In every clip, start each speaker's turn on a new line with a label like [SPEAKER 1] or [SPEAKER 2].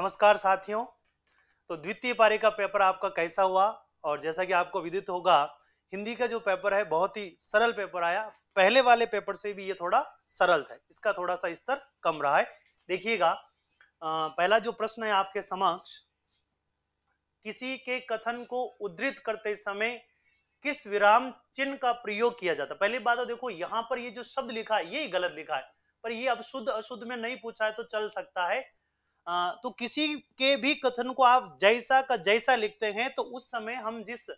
[SPEAKER 1] नमस्कार साथियों तो द्वितीय पारी का पेपर आपका कैसा हुआ और जैसा कि आपको विदित होगा हिंदी का जो पेपर है बहुत ही सरल पेपर आया पहले वाले पेपर से भी ये थोड़ा सरल था इसका थोड़ा सा स्तर कम रहा है देखिएगा पहला जो प्रश्न है आपके समक्ष किसी के कथन को उद्धृत करते समय किस विराम चिन्ह का प्रयोग किया जाता पहली बात तो देखो यहाँ पर ये जो शब्द लिखा है ये गलत लिखा है पर ये अब शुद्ध अशुद्ध में नहीं पूछा है तो चल सकता है तो किसी के भी कथन को आप जैसा का जैसा लिखते हैं तो उस समय हम जिस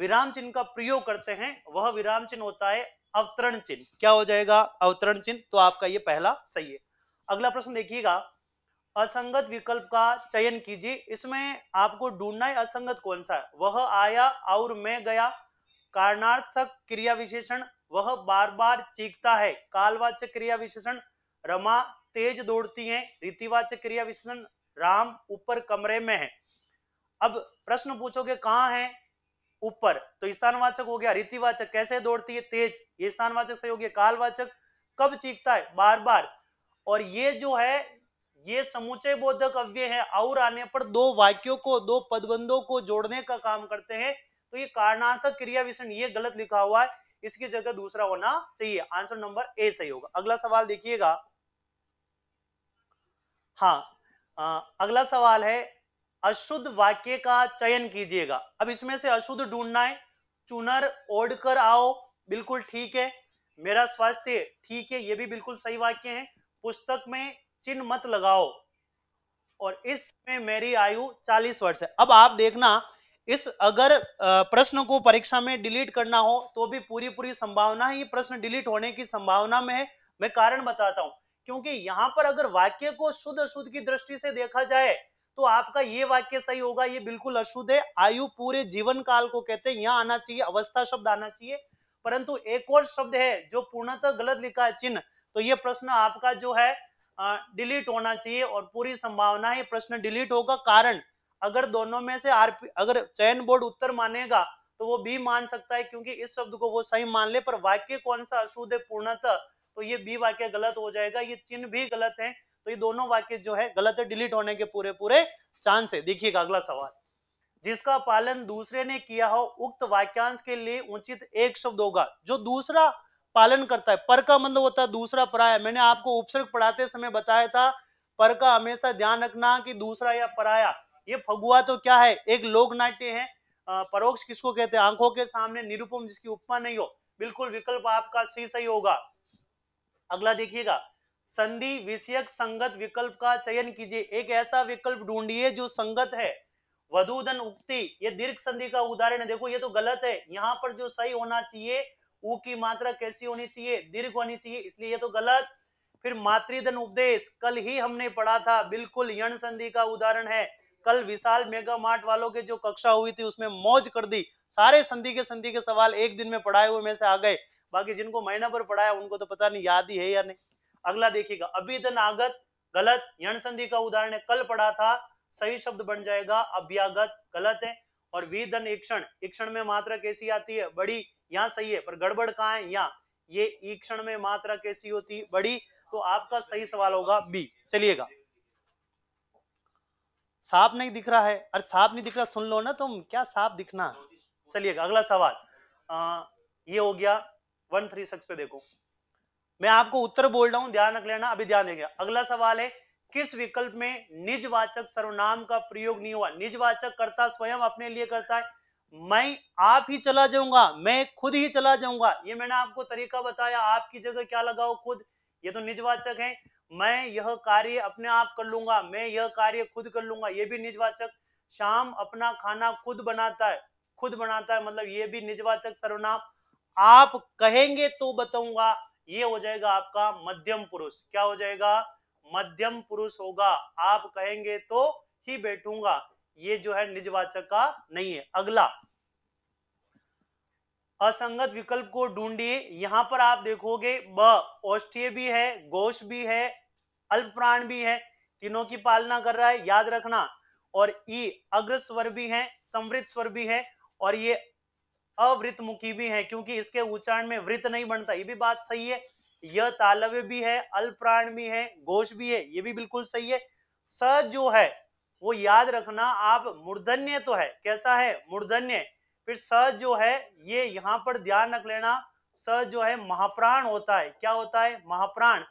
[SPEAKER 1] विराम चिन्ह का प्रयोग करते हैं वह विराम चिन्ह होता है अवतरण चिन्ह क्या हो जाएगा अवतरण चिन्ह तो आपका ये पहला सही है अगला प्रश्न देखिएगा असंगत विकल्प का चयन कीजिए इसमें आपको ढूंढना है असंगत कौन सा है वह आया और मैं गया कारणार्थक क्रिया विशेषण वह बार बार चीखता है कालवाचक क्रिया विशेषण रमा तेज दौड़ती हैं रीतिवाचक क्रिया विशेषण राम ऊपर कमरे में है अब प्रश्न पूछोगे कहा है ऊपर तो स्थानवाचक हो गया रीतिवाचक कैसे दौड़ती है तेज ये स्थानवाचक सही हो गया कालवाचक कब चीखता है बार बार और ये जो है ये समूचे बोधक अव्य है और आने पर दो वाक्यों को दो पदबंधों को जोड़ने का काम करते हैं तो ये कारणार्थक क्रिया विशेषण ये गलत लिखा हुआ है इसकी जगह दूसरा होना चाहिए आंसर नंबर ए सही होगा अगला सवाल देखिएगा हाँ आ, अगला सवाल है अशुद्ध वाक्य का चयन कीजिएगा अब इसमें से अशुद्ध ढूंढना है चुनर ओढ़ कर आओ बिल्कुल ठीक है मेरा स्वास्थ्य ठीक है ये भी बिल्कुल सही वाक्य है पुस्तक में चिन्ह मत लगाओ और इसमें मेरी आयु 40 वर्ष है अब आप देखना इस अगर प्रश्न को परीक्षा में डिलीट करना हो तो भी पूरी पूरी संभावना है ये प्रश्न डिलीट होने की संभावना में है मैं कारण बताता हूं क्योंकि यहां पर अगर वाक्य को शुद्ध अशुद्ध की दृष्टि से देखा जाए तो आपका ये वाक्य सही होगा ये बिल्कुल अशुद्ध है आयु पूरे जीवन काल को कहते हैं यहाँ आना चाहिए अवस्था शब्द आना चाहिए परंतु एक और शब्द है जो पूर्णतः गलत लिखा है चिन्ह तो ये प्रश्न आपका जो है डिलीट होना चाहिए और पूरी संभावना है प्रश्न डिलीट होगा कारण अगर दोनों में से आर अगर चयन बोर्ड उत्तर मानेगा तो वो बी मान सकता है क्योंकि इस शब्द को वो सही मान ले पर वाक्य कौन सा अशुद्ध है पूर्णतः तो ये बी वाक्य गलत हो जाएगा ये चिन्ह भी गलत है तो ये दोनों वाक्य जो है गलत है डिलीट होने के पूरे पूरे चांस है देखिएगा अगला सवाल जिसका पालन दूसरे ने किया हो उक्त वाक्यांश के लिए उचित एक शब्द होगा जो दूसरा पालन करता है पर का मतलब होता है दूसरा पराय मैंने आपको उपसर्ग पढ़ाते समय बताया था पर का हमेशा ध्यान रखना कि दूसरा या पराया ये फगुआ तो क्या है एक लोक नाट्य है परोक्ष किसको कहते हैं आंखों के सामने निरुपम जिसकी उपमा नहीं हो बिल्कुल विकल्प आपका सी सही होगा अगला देखिएगा संधि विषयक संगत विकल्प का चयन कीजिए एक ऐसा विकल्प ढूंढिए जो संगत है वधुधन उक्ति ये दीर्घ संधि का उदाहरण है देखो ये तो गलत है यहाँ पर जो सही होना चाहिए ऊ की मात्रा कैसी होनी चाहिए दीर्घ होनी चाहिए इसलिए ये तो गलत फिर मातृधन उपदेश कल ही हमने पढ़ा था बिल्कुल यण संधि का उदाहरण है कल विशाल मेगा मार्ट वालों के जो कक्षा हुई थी उसमें मौज कर दी सारे संधि के संधि के सवाल एक दिन में पढ़ाए हुए में से आ गए बाकी जिनको महीना भर पढ़ाया उनको तो पता नहीं याद ही है या नहीं अगला देखिएगा अभिधन आगत गलत यण संधि का उदाहरण कल पढ़ा था सही शब्द बन जाएगा अभ्यागत गलत है और विधन एक क्षण एक क्षण में मात्रा कैसी आती है बड़ी यहाँ सही है पर गड़बड़ कहा है यहाँ ये ईक्षण में मात्रा कैसी होती बड़ी तो आपका सही सवाल होगा बी चलिएगा साफ नहीं दिख रहा है अरे साफ नहीं दिख रहा सुन लो ना तुम क्या साफ दिखना चलिएगा अगला सवाल आ, ये हो गया वन थ्री सिक्स पे देखो मैं आपको उत्तर बोल रहा हूं ध्यान रख लेना अभी ध्यान देंगे अगला सवाल है किस विकल्प में निजवाचक सर्वनाम का प्रयोग नहीं हुआ निजवाचक करता स्वयं अपने लिए करता है मैं आप ही चला जाऊंगा मैं खुद ही चला जाऊंगा ये मैंने आपको तरीका बताया आपकी जगह क्या लगाओ खुद ये तो निजवाचक है मैं यह कार्य अपने आप कर लूंगा मैं यह कार्य खुद कर लूंगा ये भी निजवाचक शाम अपना खाना खुद बनाता है खुद बनाता है मतलब ये भी निजवाचक सर्वनाम आप कहेंगे तो बताऊंगा ये हो जाएगा आपका मध्यम पुरुष क्या हो जाएगा मध्यम पुरुष होगा आप कहेंगे तो ही बैठूंगा ये जो है निजवाचक का नहीं है अगला असंगत विकल्प को ढूंढिए यहां पर आप देखोगे ब औष्टीय भी है गोश भी है अल्प प्राण भी है तीनों की पालना कर रहा है याद रखना और ई अग्र स्वर भी है समृद्ध स्वर भी है और ये अवृत मुखी भी है क्योंकि इसके उच्चारण में वृत नहीं बनता ये भी बात सही है यह तालव्य भी है अल्प्राण भी है घोष भी है ये भी बिल्कुल सही है स जो है वो याद रखना आप मूर्धन्य तो है कैसा है मूर्धन्य फिर स जो है ये यहाँ पर ध्यान रख लेना स जो है महाप्राण होता है क्या होता है महाप्राण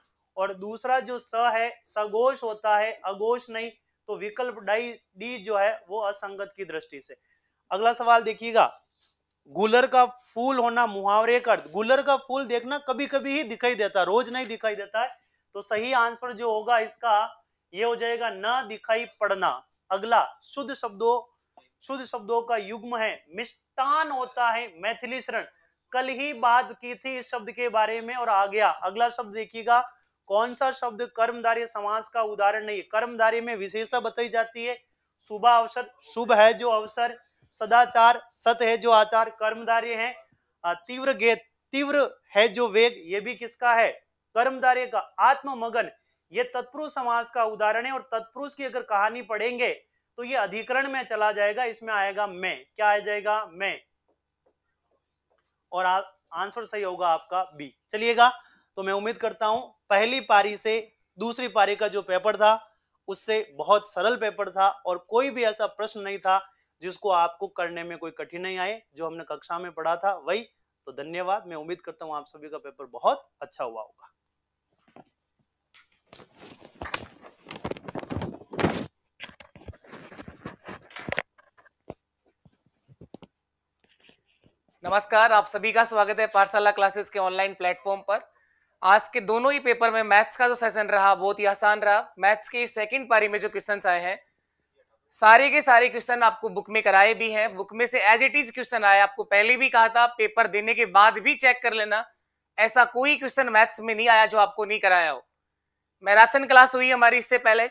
[SPEAKER 1] और दूसरा जो स है सगोष होता है अगोष नहीं तो विकल्प डी जो है वो असंगत की दृष्टि से अगला सवाल देखिएगा गुलर का फूल होना मुहावरे का अर्थ गुलर का फूल देखना कभी कभी ही दिखाई देता है रोज नहीं दिखाई देता है तो सही आंसर जो होगा इसका ये हो जाएगा न दिखाई पड़ना अगला शुद्ध शब्दों शुद्ध शब्दों का युग्म है मिष्टान होता है मैथिली शरण कल ही बात की थी इस शब्द के बारे में और आ गया अगला शब्द देखिएगा कौन सा शब्द कर्मदारी समाज का उदाहरण नहीं कर्मदारी में विशेषता बताई जाती है शुभ अवसर शुभ है जो अवसर सदाचार सत है जो आचार कर्मदार्य है तीव्र तीव्र है जो वेग ये भी किसका है कर्मदार्य का मगन ये तत्पुरुष समाज का उदाहरण है और तत्पुरुष की अगर कहानी पढ़ेंगे तो ये अधिकरण में चला जाएगा इसमें आएगा मैं क्या आ जाएगा मैं और आंसर सही होगा आपका बी चलिएगा तो मैं उम्मीद करता हूं पहली पारी से दूसरी पारी का जो पेपर था उससे बहुत सरल पेपर था और कोई भी ऐसा प्रश्न नहीं था जिसको आपको करने में कोई कठिनाई आए जो हमने कक्षा में पढ़ा था वही तो धन्यवाद मैं उम्मीद करता हूँ आप सभी का पेपर बहुत अच्छा हुआ होगा
[SPEAKER 2] नमस्कार आप सभी का स्वागत है पाठशाला क्लासेस के ऑनलाइन प्लेटफॉर्म पर आज के दोनों ही पेपर में मैथ्स का जो सेशन रहा बहुत ही आसान रहा मैथ्स के सेकंड पारी में जो क्वेश्चन आए हैं सारे के सारे क्वेश्चन आपको बुक में कराए भी हैं बुक में से एज इट इज क्वेश्चन आए आपको पहले भी कहा था पेपर देने के बाद भी चेक कर लेना ऐसा कोई क्वेश्चन मैथ्स में नहीं आया जो आपको नहीं कराया हो मैराथन क्लास हुई हमारी इससे पहले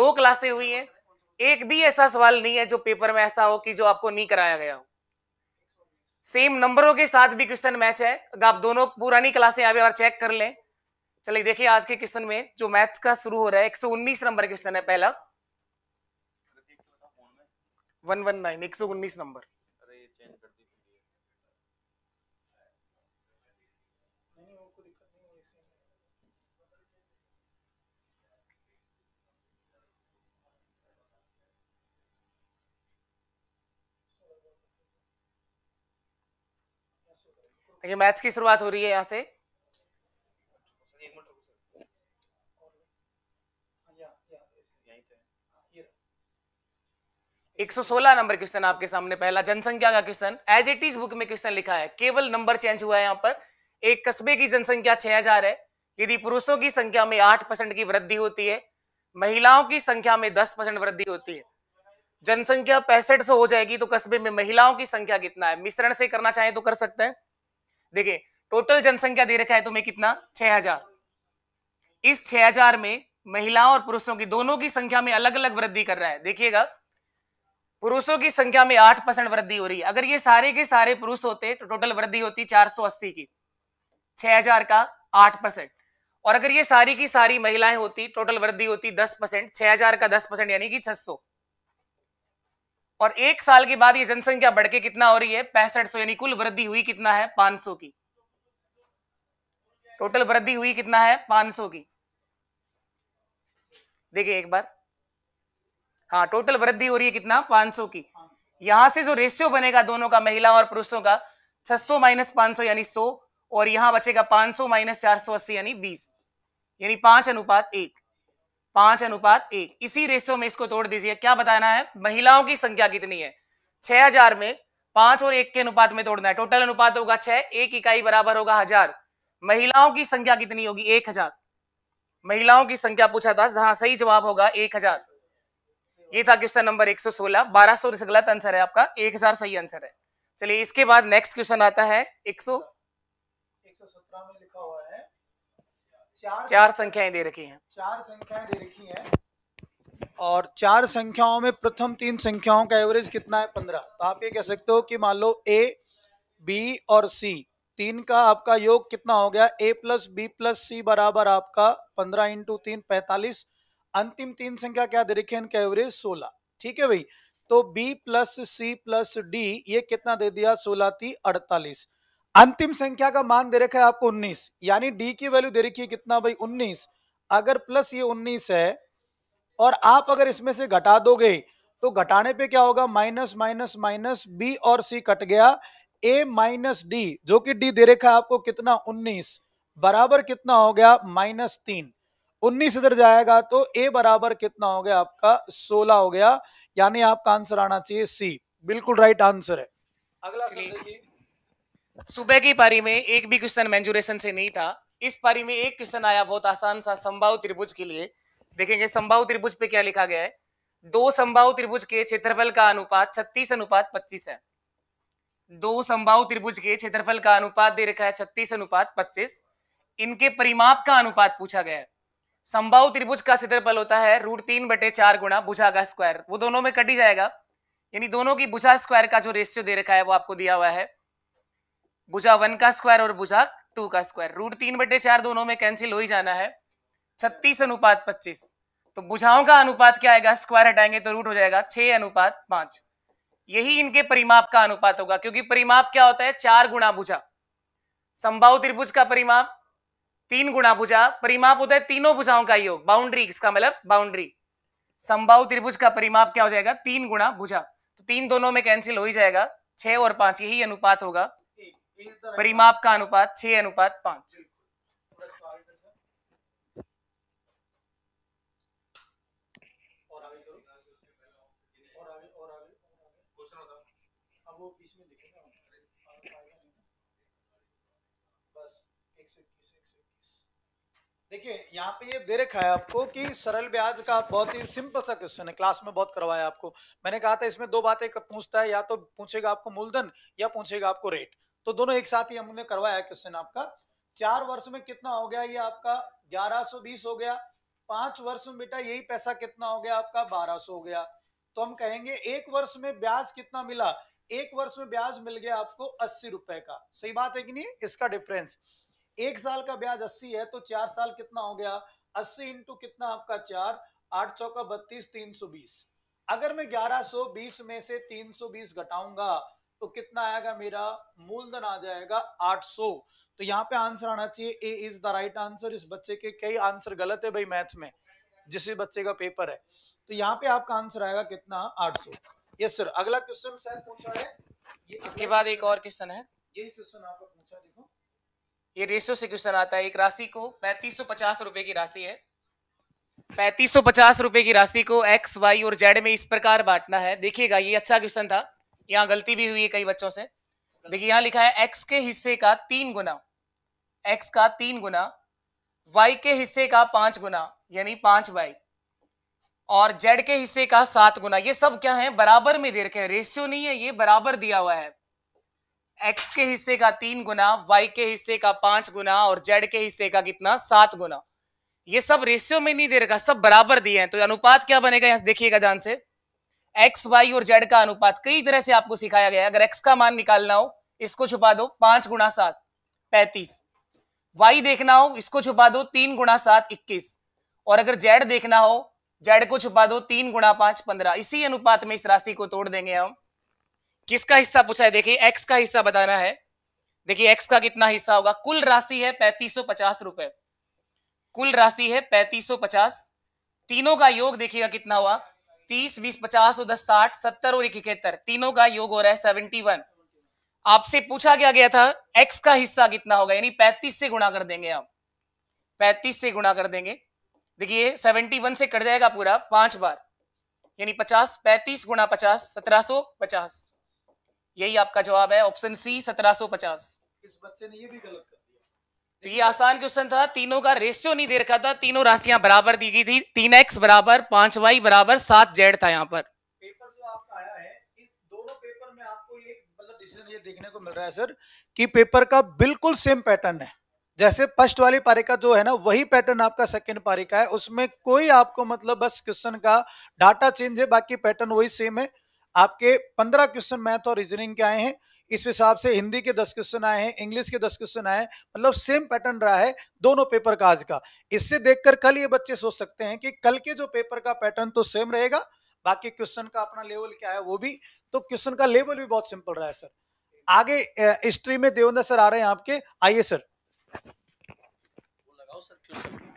[SPEAKER 2] दो क्लासे हुई हैं एक भी ऐसा सवाल नहीं है जो पेपर में ऐसा हो कि जो आपको नहीं कराया गया हो सेम नंबरों के साथ भी क्वेश्चन मैच है अगर आप दोनों पुरानी क्लासे अभी चेक कर लें चलिए देखिए आज के क्वेश्चन में जो मैथ्स का शुरू हो रहा है 119 नंबर क्वेश्चन है पहला वन वन नाइन एक सौ उन्नीस नंबर देखिए मैच की शुरुआत हो रही है यहाँ से 116 नंबर क्वेश्चन आपके सामने पहला जनसंख्या का question as it is book में क्वेश्चन लिखा है केवल नंबर चेंज हुआ है यहाँ पर एक कस्बे की जनसंख्या 6000 है यदि पुरुषों की संख्या में 8 परसेंट की वृद्धि होती है महिलाओं की संख्या में 10 परसेंट वृद्धि होती है जनसंख्या पैंसठ सौ हो जाएगी तो कस्बे में महिलाओं की संख्या कितना है मिश्रण से करना चाहे तो कर सकते हैं देखिए टोटल जनसंख्या दे रखा है तुम्हें कितना 6000 इस 6000 में महिलाओं और पुरुषों की दोनों की संख्या में अलग अलग वृद्धि कर रहा है देखिएगा पुरुषों की संख्या में आठ परसेंट वृद्धि हो रही है अगर ये सारे के सारे पुरुष होते तो टोटल वृद्धि होती चार सौ अस्सी की छह हजार का आठ परसेंट और अगर ये सारी की सारी महिलाएं होती टोटल वृद्धि होती दस परसेंट छह हजार का दस परसेंट यानी कि छह सौ और एक साल के बाद ये जनसंख्या बढ़ के कितना हो रही है पैंसठ सौ यानी कुल वृद्धि हुई कितना है पांच सौ की टोटल वृद्धि हुई कितना है पांच सौ की देखिए एक बार हाँ टोटल वृद्धि हो रही है कितना 500 की यहां से जो रेशियो बनेगा दोनों का महिला और पुरुषों का 600 माइनस सौ यानी 100 और यहां बचेगा 500 माइनस 480 यानी 20 यानी पांच अनुपात एक पांच अनुपात एक इसी रेशियो में इसको तोड़ दीजिए क्या बताना है महिलाओं की संख्या कितनी है हजार में पांच और एक के अनुपात में तोड़ना है टोटल अनुपात होगा छह एक इकाई बराबर होगा हजार महिलाओं की संख्या कितनी होगी एक हजार महिलाओं की संख्या पूछा था जहां सही जवाब होगा एक हजार ये था क्वेश्चन नंबर 116 1200 से गलत आंसर है आपका 1000 सही आंसर है चलिए इसके बाद नेक्स्ट क्वेश्चन आता है 117
[SPEAKER 3] में लिखा हुआ है चार चार संख्याएं दे रखी हैं चार संख्याएं दे रखी हैं और चार संख्याओं में प्रथम तीन संख्याओं का एवरेज कितना है पंद्रह तो आप ये कह सकते हो कि मान लो ए बी और सी तीन का आपका योग कितना हो गया A plus B plus C बराबर आपका पंद्रह इंटू तीन पैंतालीस अंतिम तीन संख्या क्या दे रखी है इनका एवरेज सोलह ठीक है भाई तो B plus C plus D ये कितना दे दिया सोलह थी अड़तालीस अंतिम संख्या का मान दे रखा है आपको उन्नीस यानी डी की वैल्यू दे रखी है कितना भाई उन्नीस अगर प्लस ये उन्नीस है और आप अगर इसमें से घटा दोगे तो घटाने पे क्या होगा माइनस माइनस माइनस बी और सी कट गया ए माइनस डी जो कि डी दे रखा है आपको कितना उन्नीस बराबर कितना हो गया माइनस तीन उन्नीस इधर जाएगा तो ए बराबर कितना हो गया आपका सोलह हो गया यानी आपका आंसर आना चाहिए सी बिल्कुल राइट आंसर है
[SPEAKER 2] अगला सुबह की पारी में एक भी क्वेश्चन मेंजुरेशन से नहीं था इस पारी में एक क्वेश्चन आया बहुत आसान सा संभाव त्रिभुज के लिए देखेंगे संभाव त्रिभुज पे क्या लिखा गया है दो संभाव त्रिभुज के क्षेत्रफल का अनुपात छत्तीस अनुपात पच्चीस है दो संभाव त्रिभुज के क्षेत्रफल का अनुपात दे रखा है छत्तीस अनुपात पच्चीस इनके परिमाप का अनुपात पूछा गया है संभाव त्रिभुज का क्षेत्रफल होता है रूट तीन बटे चार गुणा भुजा का स्क्वायर वो दोनों में कट ही जाएगा यानी दोनों की भुजा स्क्वायर का जो रेशियो दे रखा है वो आपको दिया हुआ है भुजा वन का स्क्वायर और भुजा टू का स्क्वायर रूट तीन बटे चार दोनों में कैंसिल हो ही जाना है छत्तीस अनुपात पच्चीस तो भुजाओं का अनुपात क्या आएगा स्क्वायर हटाएंगे तो रूट हो जाएगा छह अनुपात पांच यही इनके परिमाप का अनुपात होगा क्योंकि परिमाप क्या होता है चार गुणा भुजा संभाव त्रिभुज का परिमाप तीन गुणा भुजा परिमाप होता है तीनों भुजाओं का योग बाउंड्री इसका मतलब बाउंड्री संभाव त्रिभुज का परिमाप क्या हो जाएगा तीन गुणा भुजा तो तीन दोनों में कैंसिल हो ही जाएगा छह और पांच यही अनुपात होगा परिमाप का अनुपात छह अनुपात पांच
[SPEAKER 3] देखिए यहाँ पे ये दे रखा है आपको कि सरल ब्याज का बहुत ही सिंपल सा क्वेश्चन है क्लास में बहुत करवाया आपको मैंने कहा था इसमें दो बातें पूछता है या तो पूछेगा आपको मूलधन या पूछेगा आपको रेट तो दोनों एक साथ ही हमने करवाया क्वेश्चन आपका चार वर्ष में कितना हो गया ये आपका ग्यारह हो गया पांच वर्ष में बेटा यही पैसा कितना हो गया आपका बारह हो गया तो हम कहेंगे एक वर्ष में ब्याज कितना मिला एक वर्ष में ब्याज मिल गया आपको अस्सी रुपए का सही बात है कि नहीं इसका डिफरेंस एक साल का ब्याज अस्सी है तो चार साल कितना हो गया अस्सी इंटू कितना आपका चार आठ सौ का बत्तीस तीन सौ बीस अगर मैं ग्यारह सो बीस में से तीन सौ बीस घटाऊंगा तो कितना आएगा मेरा मूलधन आ जाएगा 800 तो यहाँ पे आंसर आना चाहिए A is the right answer इस बच्चे के कई आंसर गलत है भाई मैथ्स में जिस बच्चे का पेपर है तो यहाँ पे आपका आंसर आएगा कितना 800 यस सर अगला क्वेश्चन सर पूछा है
[SPEAKER 2] ये इसके बाद एक और क्वेश्चन है यही क्वेश्चन आपका पूछा देखो ये रेशो से क्वेश्चन आता है एक राशि को पैंतीस सौ पचास रुपए की राशि है पैंतीस सौ पचास रुपए की राशि को एक्स वाई और जेड में इस प्रकार बांटना है देखिएगा ये अच्छा क्वेश्चन था यहाँ गलती भी हुई है कई बच्चों से देखिए यहाँ लिखा है एक्स के हिस्से का तीन गुना एक्स का तीन गुना वाई के हिस्से का पांच गुना यानी पांच वाई और जेड के हिस्से का सात गुना ये सब क्या है बराबर में दे रखे हैं रेशियो नहीं है ये बराबर दिया हुआ है एक्स के हिस्से का तीन गुना वाई के हिस्से का पांच गुना और जेड के हिस्से का कितना सात गुना ये सब रेशियो में नहीं दे रखा सब बराबर दिए हैं तो अनुपात क्या बनेगा यहां देखिएगा ध्यान से एक्स वाई और जेड का अनुपात कई तरह से आपको सिखाया गया है अगर एक्स का मान निकालना हो इसको छुपा दो पांच गुणा सात पैंतीस वाई देखना हो इसको छुपा दो तीन गुणा सात इक्कीस और अगर जेड देखना हो जेड को छुपा दो तीन गुणा पांच पंद्रह इसी अनुपात में इस राशि को तोड़ देंगे हम किसका हिस्सा पूछा है देखिए एक्स का हिस्सा बताना है देखिए एक्स का कितना हिस्सा होगा कुल राशि है पैंतीस सौ पचास रुपए कुल राशि है पैंतीस सौ पचास तीनों का योग देखिएगा कितना हुआ तीस बीस पचास और दस साठ सत्तर और इकहत्तर तीनों का योग हो रहा है सेवेंटी वन आपसे पूछा गया गया था एक्स का हिस्सा कितना होगा यानी पैंतीस से गुणा कर देंगे आप पैंतीस से गुणा कर देंगे देखिए सेवेंटी वन से कट जाएगा पूरा पांच बार यानी पचास पैंतीस गुणा पचास सत्रह सौ पचास यही आपका जवाब है ऑप्शन सी 1750 इस बच्चे ने ये भी गलत कर दिया तो ये आसान क्वेश्चन था तीनों का रेशियो नहीं दे रखा था तीनों राशियां बराबर दी गई थी तीन एक्स बराबर पांच वाई बराबर सात जेड था यहाँ पर
[SPEAKER 3] पेपर मतलब देखने को मिल रहा है सर
[SPEAKER 2] कि पेपर का बिल्कुल सेम पैटर्न है जैसे
[SPEAKER 3] फर्स्ट वाली पारी का जो है ना वही पैटर्न आपका सेकंड पारी का है उसमें कोई आपको मतलब बस क्वेश्चन का डाटा चेंज है बाकी पैटर्न वही सेम है आपके पंद्रह क्वेश्चन मैथ और रीजनिंग के आए हैं इस हिसाब से हिंदी के दस क्वेश्चन आए हैं इंग्लिश के दस क्वेश्चन आए हैं मतलब सेम पैटर्न रहा है दोनों पेपर का आज का इससे देखकर कल ये बच्चे सोच सकते हैं कि कल के जो पेपर का पैटर्न तो सेम रहेगा बाकी क्वेश्चन का अपना लेवल क्या है वो भी तो क्वेश्चन का लेवल भी बहुत सिंपल रहा है सर आगे हिस्ट्री में देवेंद्र सर आ रहे हैं आपके आइए सर वो लगाओ सर क्वेश्चन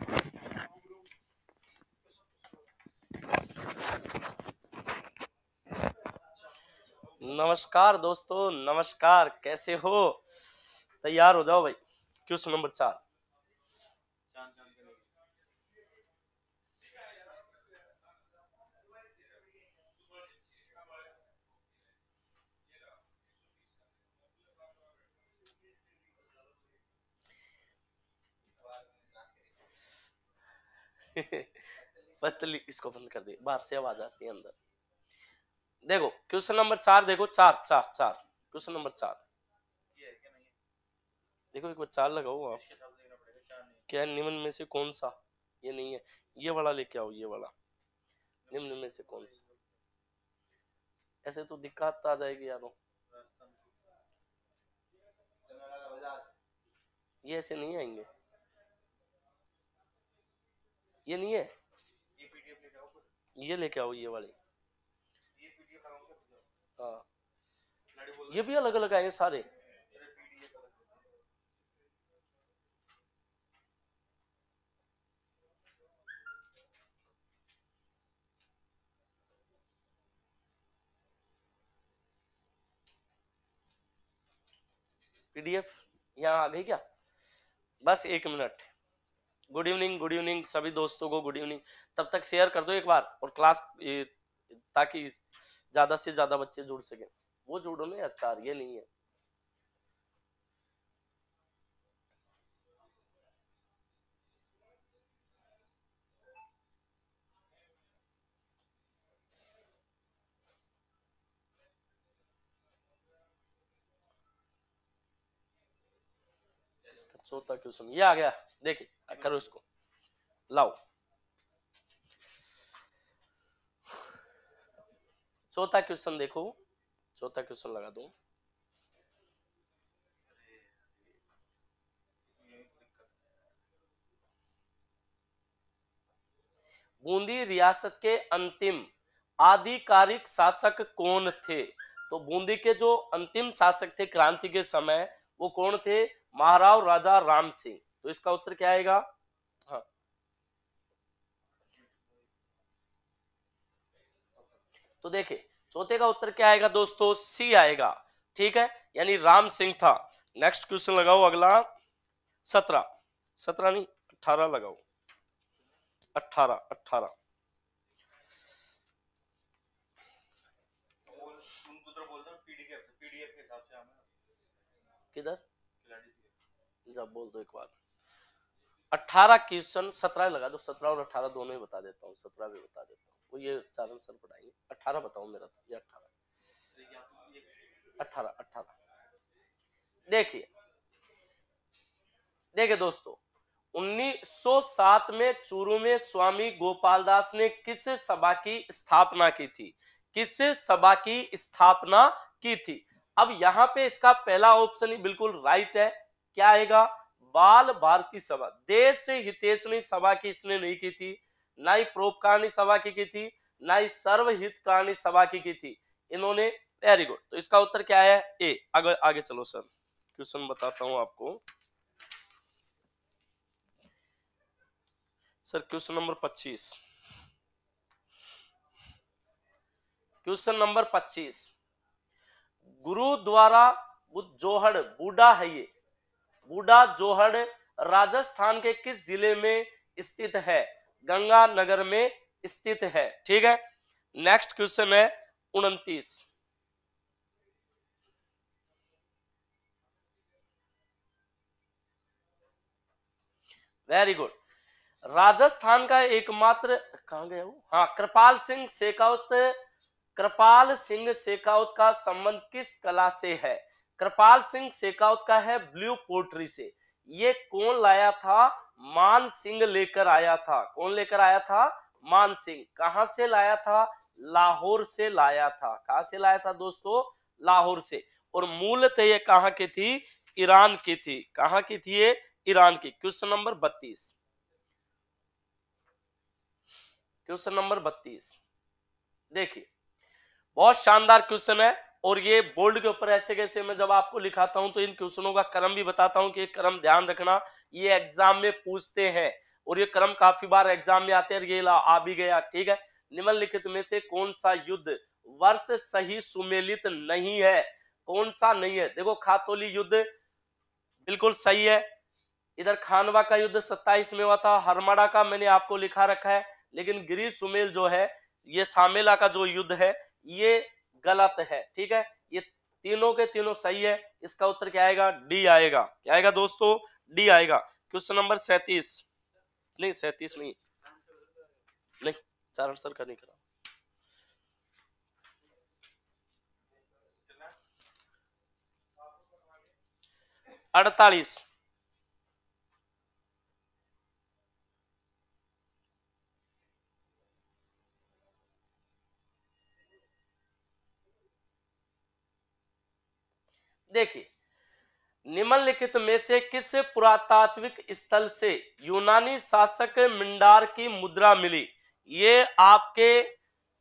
[SPEAKER 4] नमस्कार दोस्तों नमस्कार कैसे हो तैयार हो जाओ भाई क्वेश्चन नंबर चार पतली इसको बंद कर दे बाहर से आवाज आती है अंदर देखो क्वेश्चन नंबर चार देखो चार चार चार क्वेश्चन नंबर चार देखो एक बार चार लगाओ आप क्या निम्न में से कौन सा ये नहीं है ये वाला लेके आओ ये वाला निम्न में से कौन सा ऐसे तो दिक्कत आ जाएगी यारो ये ऐसे नहीं आएंगे ये नहीं है ये लेके आओ ये वाली हाँ। ये भी अलग अलग आए सारे पीडीएफ यहाँ आ गई क्या बस एक minute good evening good evening सभी दोस्तों को गुड इवनिंग तब तक शेयर कर दो एक बार और क्लास ताकि ज्यादा से ज्यादा बच्चे जुड़ सके वो जुड़ो में अच्छा ये नहीं है चौथा क्वेश्चन ये आ गया देखिए करो इसको लाओ चौथा क्वेश्चन देखो चौथा क्वेश्चन लगा दू बूंदी रियासत के अंतिम आधिकारिक शासक कौन थे तो बूंदी के जो अंतिम शासक थे क्रांति के समय वो कौन थे महाराव राजा राम सिंह तो इसका उत्तर क्या आएगा तो देखे चौथे का उत्तर क्या आएगा दोस्तों सी आएगा ठीक है यानी राम सिंह था नेक्स्ट क्वेश्चन लगाओ अगला सत्रह सत्रह नहीं अठारह लगाओ अठारह अठारह किधर जब बोल दो एक बार अठारह क्वेश्चन सत्रह लगा दो सत्रह और अठारह दोनों ही बता देता हूँ सत्रह भी बता देता हूँ वो ये चार सर बताएंगे अठारह बताओ मेरा तो ये अठारह अठारह अठारह देखिए देखिए दोस्तों 1907 में चूरू में स्वामी गोपालदास ने किस सभा की स्थापना की थी किस सभा की स्थापना की थी अब यहां पे इसका पहला ऑप्शन ही बिल्कुल राइट है क्या आएगा बाल भारती सभा देश हितेशनी सभा की इसने नहीं की थी ना ही प्रोपकारी सभा की की थी ना ही सर्वहित कारणी सभा की की थी इन्होंने वेरी गुड तो इसका उत्तर क्या है ए अगर आगे चलो सर क्वेश्चन बताता हूं आपको सर क्वेश्चन नंबर पच्चीस क्वेश्चन नंबर पच्चीस गुरुद्वारा जोहड़ बूढ़ा है ये बूढ़ा जोहड़ राजस्थान के किस जिले में स्थित है गंगानगर में स्थित है ठीक है नेक्स्ट क्वेश्चन है उनतीस वेरी गुड राजस्थान का एकमात्र कहा गया वो हाँ कृपाल सिंह शेखावत कृपाल सिंह शेखावत का संबंध किस कला से है कृपाल सिंह शेखावत का है ब्लू पोट्री से ये कौन लाया था मान सिंह लेकर आया था कौन लेकर आया था मान सिंह कहा से लाया था लाहौर से लाया था कहा से लाया था दोस्तों लाहौर से और मूलत ये कहा की थी ईरान की थी कहा की थी ये ईरान की क्वेश्चन नंबर बत्तीस क्वेश्चन नंबर बत्तीस देखिए बहुत शानदार क्वेश्चन है और ये बोर्ड के ऊपर ऐसे कैसे मैं जब आपको लिखाता हूं तो इन क्वेश्चनों का क्रम भी बताता हूं कि क्रम ध्यान रखना ये एग्जाम में पूछते हैं और ये क्रम काफी बार एग्जाम में आते हैं ये आ भी गया ठीक है निम्नलिखित में से कौन सा युद्ध वर्ष सही सुमेलित नहीं है कौन सा नहीं है देखो खातोली युद्ध बिल्कुल सही है इधर खानवा का युद्ध सत्ताईस में हुआ था हरमाड़ा का मैंने आपको लिखा रखा है लेकिन गिरी सुमेल जो है ये सामेला का जो युद्ध है ये गलत है ठीक है ये तीनों के तीनों सही है इसका उत्तर क्या आएगा डी आएगा क्या आएगा दोस्तों डी आएगा क्वेश्चन नंबर सैतीस नहीं सैतीस नहीं नहीं चार आंसर का नहीं करा अड़तालीस देखिए निम्नलिखित में से किस पुरातात्विक स्थल से यूनानी शासक मिंडार की मुद्रा मिली ये आपके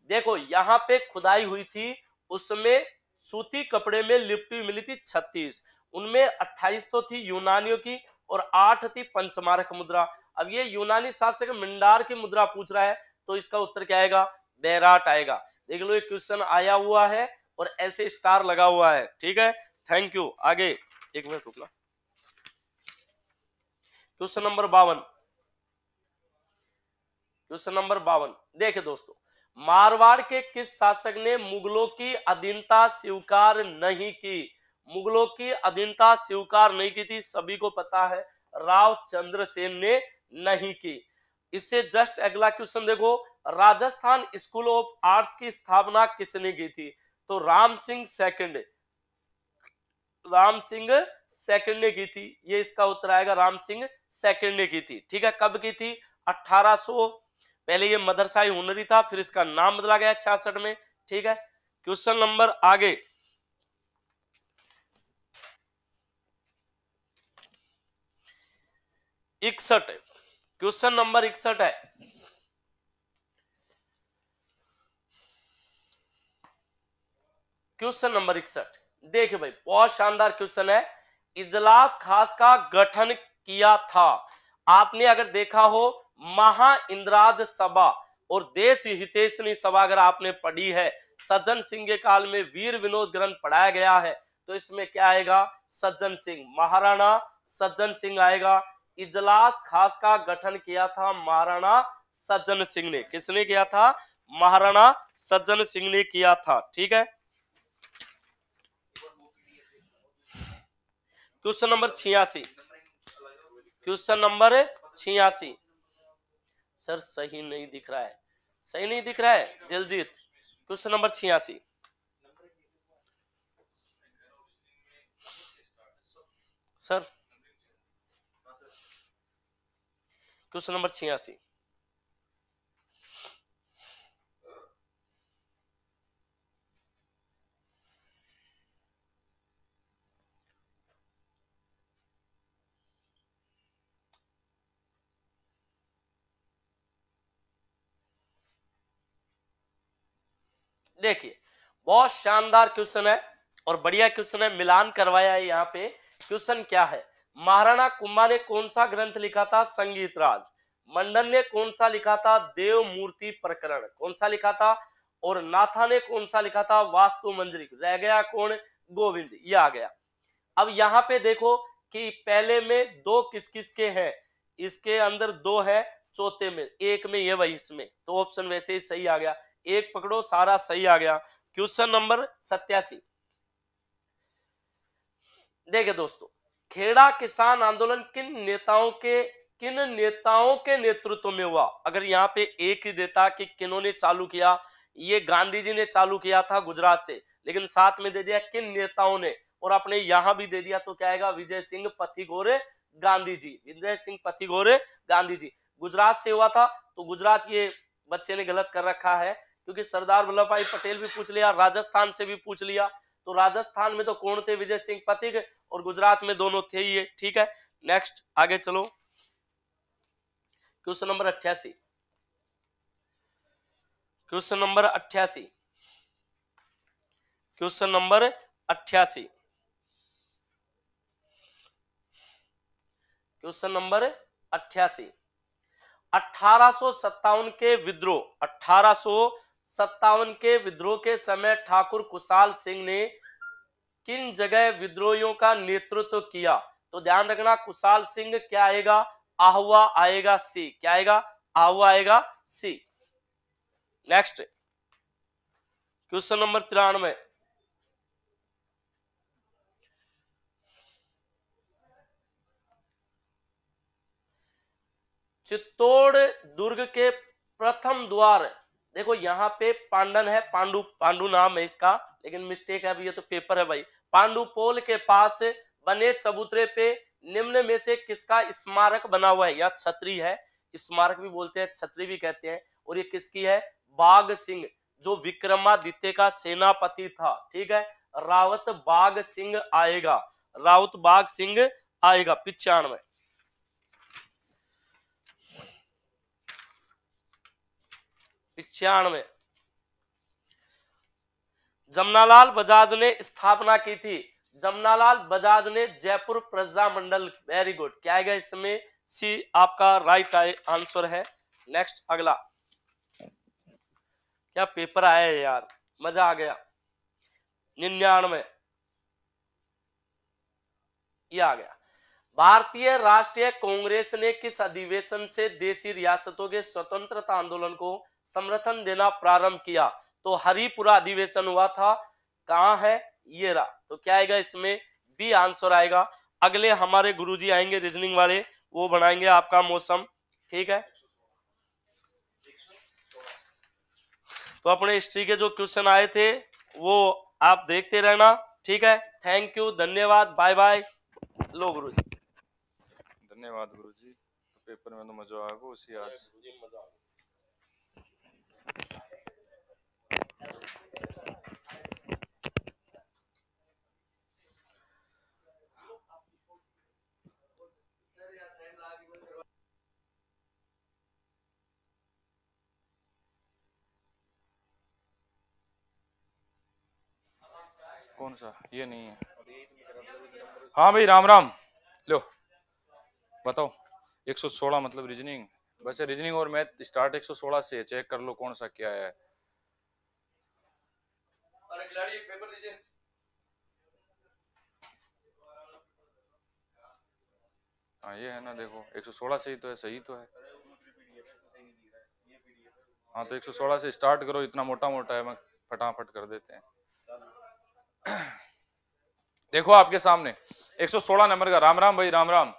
[SPEAKER 4] देखो यहां पे खुदाई हुई थी उसमें सूती कपड़े में लिपटी मिली थी छत्तीस उनमें अट्ठाईस तो थी यूनानियों की और आठ थी पंचमारक मुद्रा अब ये यूनानी शासक मिंडार की मुद्रा पूछ रहा है तो इसका उत्तर क्या आएगा बैराट आएगा देख लो ये क्वेश्चन आया हुआ है और ऐसे स्टार लगा हुआ है ठीक है थैंक यू आगे एक मिनट रुकना क्वेश्चन नंबर बावन क्वेश्चन नंबर बावन देखे दोस्तों मारवाड़ के किस शासक ने मुगलों की अधीनता स्वीकार नहीं की मुगलों की अधीनता स्वीकार नहीं की थी सभी को पता है राव चंद्रसेन ने नहीं की इससे जस्ट अगला क्वेश्चन देखो राजस्थान स्कूल ऑफ आर्ट्स की स्थापना किसने की थी तो राम सिंह सेकंड राम सिंह सेकंड ने की थी ये इसका उत्तर आएगा राम सिंह सेकंड ने की थी ठीक है कब की थी 1800 पहले ये मदरसाई हुनरी था फिर इसका नाम बदला गया छियासठ में ठीक है क्वेश्चन नंबर आगे इकसठ क्वेश्चन नंबर इकसठ है क्वेश्चन नंबर इकसठ देखिए भाई बहुत शानदार क्वेश्चन है इजलास खास का गठन किया था आपने अगर देखा हो महा इंद्राज सभा और देश हितेशनी सभा अगर आपने पढ़ी है सज्जन सिंह के काल में वीर विनोद ग्रंथ पढ़ाया गया है तो इसमें क्या आएगा सज्जन सिंह महाराणा सज्जन सिंह आएगा इजलास खास का गठन किया था महाराणा सज्जन सिंह ने किसने किया था महाराणा सज्जन सिंह ने किया था ठीक है क्वेश्चन नंबर छियासी क्वेश्चन नंबर छियासी सर सही नहीं दिख रहा है सही नहीं दिख रहा है दिलजीत क्वेश्चन नंबर छियासी सर क्वेश्चन नंबर छियासी देखिए बहुत शानदार क्वेश्चन है और बढ़िया क्वेश्चन है मिलान करवाया है यहाँ पे क्वेश्चन क्या है महाराणा कुंभा ने कौन सा ग्रंथ लिखा था संगीत राज मंडल ने कौन सा लिखा था देव मूर्ति प्रकरण कौन सा लिखा था और नाथा ने कौन सा लिखा था वास्तु मंजरी रह गया कौन गोविंद ये आ गया अब यहाँ पे देखो कि पहले में दो किस किस के हैं इसके अंदर दो है चौथे में एक में ये वही इसमें तो ऑप्शन वैसे ही सही आ गया एक पकड़ो सारा सही आ गया क्वेश्चन नंबर सत्यासी देखे दोस्तों खेड़ा किसान आंदोलन किन नेताओं के किन नेताओं के नेतृत्व में हुआ अगर यहाँ पे एक ही देता कि किनों ने चालू किया ये गांधी जी ने चालू किया था गुजरात से लेकिन साथ में दे दिया किन नेताओं ने और आपने यहां भी दे दिया तो क्या आएगा विजय सिंह गोरे गांधी जी विजय सिंह गोरे गांधी जी गुजरात से हुआ था तो गुजरात के बच्चे ने गलत कर रखा है क्योंकि सरदार वल्लभ भाई पटेल भी पूछ लिया राजस्थान से भी पूछ लिया तो राजस्थान में तो कौन थे विजय सिंह पथिक और गुजरात में दोनों थे ये ठीक है नेक्स्ट आगे चलो क्वेश्चन नंबर अट्ठासी क्वेश्चन नंबर अट्ठासी क्वेश्चन नंबर अट्ठासी क्वेश्चन नंबर अट्ठासी अठारह के विद्रोह अठारह सत्तावन के विद्रोह के समय ठाकुर कुशाल सिंह ने किन जगह विद्रोहियों का नेतृत्व किया तो ध्यान रखना कुशाल सिंह क्या आएगा आहवा आएगा सी क्या आएगा आहुआ आएगा सी नेक्स्ट क्वेश्चन नंबर तिरानवे चित्तौड़ दुर्ग के प्रथम द्वार देखो यहाँ पे पांडन है पांडु पांडु नाम है इसका लेकिन मिस्टेक है ये तो पेपर है भाई पांडु पोल के पास बने चबूतरे पे निम्न में से किसका स्मारक बना हुआ है या छतरी है स्मारक भी बोलते हैं छतरी भी कहते हैं और ये किसकी है बाघ सिंह जो विक्रमादित्य का सेनापति था ठीक है रावत बाघ सिंह आएगा रावत बाघ सिंह आएगा पिचानवे पिचानवे जमनालाल बजाज ने स्थापना की थी जमनालाल बजाज ने जयपुर प्रजा मंडल वेरी गुड क्या आएगा इसमें सी आपका राइट आंसर है नेक्स्ट अगला क्या पेपर आया है यार मजा आ गया निन्यानवे ये आ गया भारतीय राष्ट्रीय कांग्रेस ने किस अधिवेशन से देशी रियासतों के स्वतंत्रता आंदोलन को समर्थन देना प्रारंभ किया तो हरिपुरा अधिवेशन हुआ था कहाँ है ये रहा तो क्या आएगा इसमें बी आंसर आएगा अगले हमारे गुरुजी आएंगे रीजनिंग वाले वो बनाएंगे आपका मौसम ठीक है तो अपने हिस्ट्री के जो क्वेश्चन आए थे वो आप देखते रहना ठीक है थैंक यू धन्यवाद बाय बाय लो गुरु जी
[SPEAKER 5] धन्यवाद गुरु जी पेपर तो में तो मजा आएगा उसी आज मजा आएगा कौन सा ये नहीं है हाँ भाई राम राम लो बताओ 116 मतलब रीजनिंग वैसे रीजनिंग और मैथ स्टार्ट 116 से चेक कर लो कौन सा क्या है
[SPEAKER 6] अरे खिलाड़ी पेपर दीजिए
[SPEAKER 5] हाँ ये है ना देखो 116 सही तो है सही तो है हाँ तो 116 से स्टार्ट करो इतना मोटा मोटा है मैं फटाफट कर देते
[SPEAKER 6] हैं
[SPEAKER 5] देखो आपके सामने 116 नंबर का राम राम भाई राम राम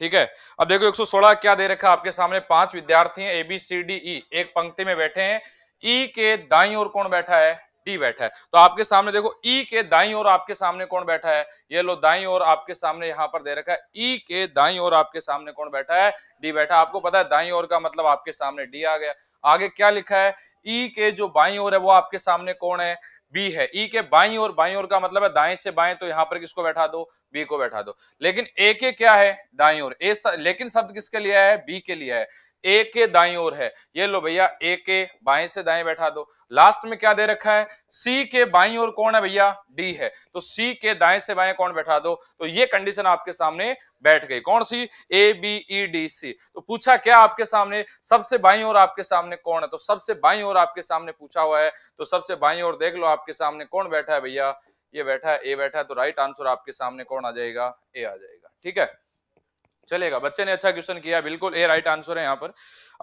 [SPEAKER 5] ठीक है अब देखो 116 क्या दे रखा आपके सामने पांच विद्यार्थी हैं ए बी सी डी ई एक पंक्ति में बैठे हैं ई e के दाई और कौन बैठा है टी बैठा है तो आपके सामने देखो ई के दाई और आपके सामने कौन बैठा है ये लो दाई और आपके सामने यहां पर दे रखा है ई के दाई और आपके सामने कौन बैठा है डी बैठा आपको पता है दाई और का मतलब आपके सामने डी आ गया आगे क्या लिखा है ई के जो बाई और है वो आपके सामने कौन है बी है ई के बाई और बाई और का मतलब है दाएं से बाएं तो यहां पर किसको बैठा दो बी को बैठा दो लेकिन ए के क्या है दाई और ए लेकिन शब्द किसके लिए है बी के लिए है ए के दाई ओर है ये लो भैया ए के बाएं से दाएं बैठा दो लास्ट में क्या दे रखा है सी के बाई ओर कौन है भैया डी है तो सी के दाएं से बाएं कौन बैठा दो तो ये कंडीशन आपके सामने बैठ गई कौन सी A B E D C तो पूछा क्या आपके सामने सबसे बाई और आपके सामने कौन है तो सबसे बाई और आपके सामने पूछा हुआ है तो सबसे बाई और देख लो आपके सामने कौन बैठा है भैया ये बैठा है ए बैठा है तो राइट आंसर आपके सामने कौन आ जाएगा ए आ जाएगा ठीक है चलेगा बच्चे ने अच्छा क्वेश्चन किया बिल्कुल ए राइट आंसर है यहाँ पर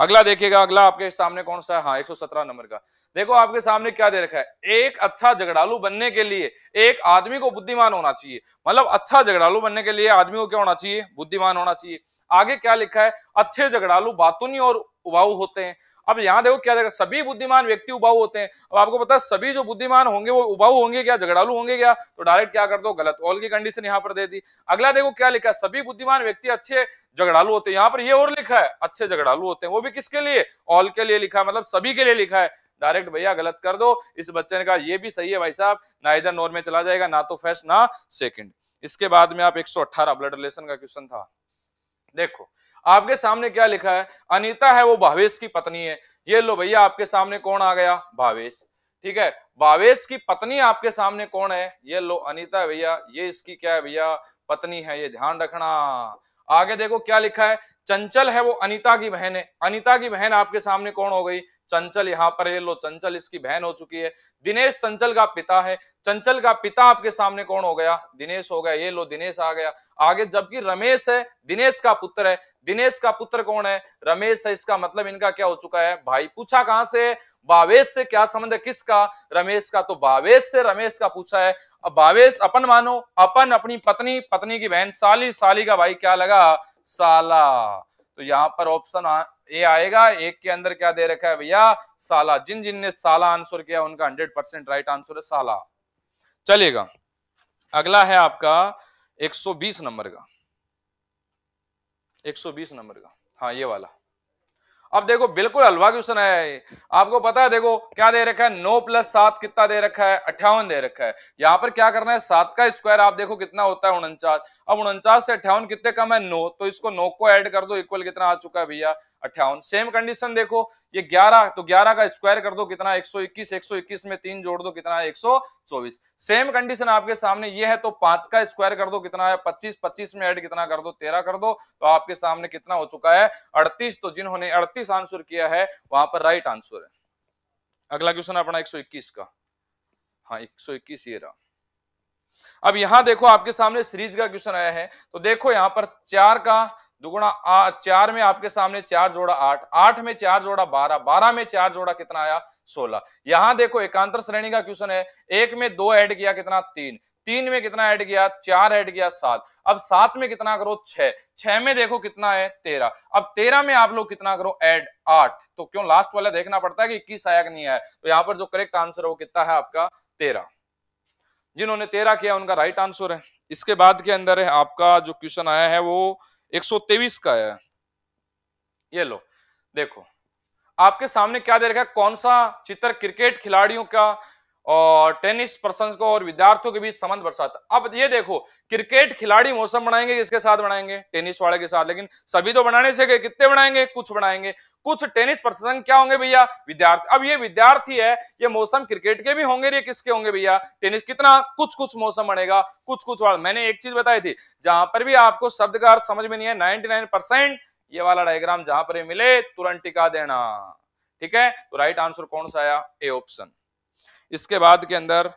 [SPEAKER 5] अगला देखिएगा अगला आपके सामने कौन सा है हाँ एक नंबर का देखो आपके सामने क्या दे रखा है एक अच्छा झगड़ालू बनने के लिए एक आदमी को बुद्धिमान होना चाहिए मतलब अच्छा झगड़ालू बनने के लिए आदमी को क्या होना चाहिए बुद्धिमान होना चाहिए आगे क्या लिखा है अच्छे झगड़ालू बातूनी और उबाऊ होते हैं अब यहां देखो क्या जाएगा सभी बुद्धिमान व्यक्ति उबाऊ होते हैं अब आपको पता है सभी जो बुद्धिमान होंगे वो उबाऊ होंगे क्या झगड़ालू होंगे क्या तो डायरेक्ट क्या कर दो गलत ऑल की कंडीशन यहाँ पर दे दी अगला देखो क्या लिखा है सभी बुद्धिमान व्यक्ति अच्छे झगड़ालू होते हैं यहाँ पर ये और लिखा है अच्छे झगड़ालू होते हैं वो भी किसके लिए ऑल के लिए लिखा है मतलब सभी के लिए लिखा है डायरेक्ट भैया गलत कर दो इस बच्चे ने कहा ये भी सही है भाई साहब ना इधर नॉर्मे चला जाएगा ना तो फर्स्ट ना सेकंड इसके बाद में आप 118 ब्लड रिलेशन का क्वेश्चन था देखो आपके सामने क्या लिखा है अनिता है वो भावेश की पत्नी है ये लो भैया आपके सामने कौन आ गया भावेश ठीक है भावेश की पत्नी आपके सामने कौन है ये लो अनिता भैया ये इसकी क्या है भैया पत्नी है ये ध्यान रखना आगे देखो क्या लिखा है चंचल है वो अनिता की बहन है अनिता की बहन आपके सामने कौन हो गई चंचल यहाँ पर ये लो चंचल इसकी बहन हो चुकी है दिनेश चंचल का पिता है चंचल का पिता आपके सामने कौन हो गया दिनेश हो गया ये लो दिनेश आ गया आगे जबकि रमेश है दिनेश का पुत्र है दिनेश का पुत्र कौन है रमेश है इसका मतलब इनका क्या हो चुका है भाई पूछा कहां से बावेश से क्या संबंध है किसका रमेश का तो बावेश से रमेश का पूछा है अब बावेश अपन मानो अपन अपनी पत्नी पत्नी की बहन साली साली का भाई क्या लगा साला तो यहां पर ऑप्शन ए आएगा एक के अंदर क्या दे रखा है भैया साला जिन जिन ने साला आंसर किया उनका हंड्रेड परसेंट राइट आंसर है साला चलेगा अगला है आपका 120 नंबर का 120 नंबर का हाँ ये वाला अब देखो बिल्कुल हलवा क्वेश्चन है आपको पता है देखो क्या दे रखा है नौ प्लस सात कितना दे रखा है अट्ठावन दे रखा है यहां पर क्या करना है सात का स्क्वायर आप देखो कितना होता है उनचास अब उनचास से अट्ठावन कितने कम है नौ तो इसको नौ को ऐड कर दो इक्वल कितना आ चुका है भैया अट्ठावन सेम कंडीशन देखो ये 11 तो 11 का स्क्वायर कर दो कितना 121 121 में तीन जोड़ दो कितना है 124 सेम कंडीशन आपके सामने ये है तो पांच का स्क्वायर कर दो कितना है 25 25 में ऐड कितना कर दो 13 कर दो तो आपके सामने कितना हो चुका है 38 तो जिन्होंने 38 आंसर किया है वहां पर राइट आंसर है अगला क्वेश्चन अपना 121 का हाँ 121 ये रहा अब यहां देखो आपके सामने सीरीज का क्वेश्चन आया है तो देखो यहां पर चार का दुगुणा चार में आपके सामने चार जोड़ा आठ आठ में चार जोड़ा बारह बारह में चार जोड़ा कितना आया सोलह यहां देखो एकांतर श्रेणी का क्वेश्चन है एक में दो ऐड किया कितना तीन तीन में कितना ऐड किया चार ऐड किया सात अब सात में कितना करो छह छह में देखो कितना है तेरह अब तेरह में आप लोग कितना करो ऐड आठ तो क्यों लास्ट वाला देखना पड़ता है कि इक्कीस आया कि नहीं आया तो यहां पर जो करेक्ट आंसर है वो कितना है आपका तेरह जिन्होंने तेरह किया उनका राइट आंसर है इसके बाद के अंदर है आपका जो क्वेश्चन आया है वो 123 का है ये लो देखो आपके सामने क्या दे रखा है कौन सा चित्र क्रिकेट खिलाड़ियों का और टेनिस पर्सन को और विद्यार्थियों के बीच संबंध बरसाता अब ये देखो क्रिकेट खिलाड़ी मौसम बनाएंगे किसके साथ बनाएंगे टेनिस वाले के साथ लेकिन सभी तो बनाने से गए कितने बनाएंगे कुछ बनाएंगे कुछ टेनिस पर्सन क्या होंगे भैया विद्यार्थी अब ये विद्यार्थी है ये मौसम क्रिकेट के भी होंगे ये किसके होंगे भैया टेनिस कितना कुछ कुछ मौसम बनेगा कुछ कुछ वाला मैंने एक चीज बताई थी जहां पर भी आपको शब्द का अर्थ समझ में नहीं है नाइनटी ये वाला डायग्राम जहां पर मिले तुरंत टिका देना ठीक है तो राइट आंसर कौन सा आया ए ऑप्शन इसके बाद के अंदर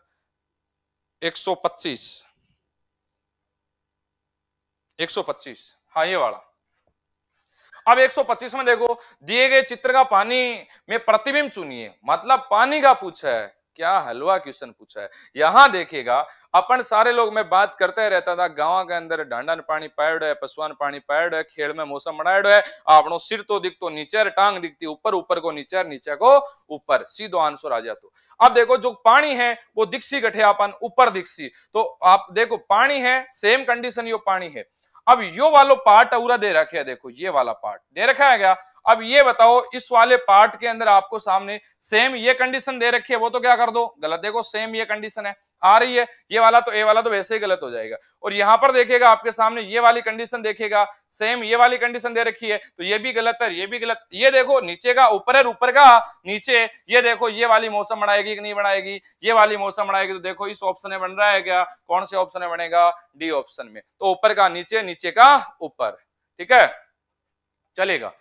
[SPEAKER 5] 125 125 हाँ ये वाला अब 125 में देखो दिए गए चित्र का पानी में प्रतिबिंब चुनिए मतलब पानी का पूछा है क्या हलवा क्वेश्चन पूछा है यहां देखिएगा अपन सारे लोग मैं बात करते रहता था गांव के अंदर डांडा पानी पैड है पशुआन पानी पैड है खेल में मौसम बनायड़ो है आपनों सिर तो दिख नीचे टांग दिखती ऊपर ऊपर को नीचे नीचे को ऊपर सीधो आंसर आ जातो अब देखो जो पानी है वो दिक्सी गठे अपन ऊपर दिक्सी तो आप देखो पानी है सेम कंडीशन यो पानी है अब यो वालो पार्ट अवरा दे रखे देखो ये वाला पार्ट दे रखा है क्या अब ये बताओ इस वाले पार्ट के अंदर आपको सामने सेम ये कंडीशन दे रखी है वो तो क्या कर दो गलत देखो सेम ये कंडीशन है आ रही है ये वाला तो ए वाला तो वैसे ही गलत हो जाएगा और यहां पर देखेगा आपके सामने ये वाली कंडीशन देखेगा सेम ये वाली कंडीशन दे रखी है तो ये भी गलत है ये भी गलत ये देखो नीचे का ऊपर है ऊपर का नीचे ये देखो ये वाली मौसम बनाएगी कि नहीं बनाएगी ये वाली मौसम बनाएगी तो देखो इस ऑप्शन में बन रहा है क्या कौन से ऑप्शन में बनेगा डी ऑप्शन में तो ऊपर का नीचे नीचे का ऊपर ठीक है चलेगा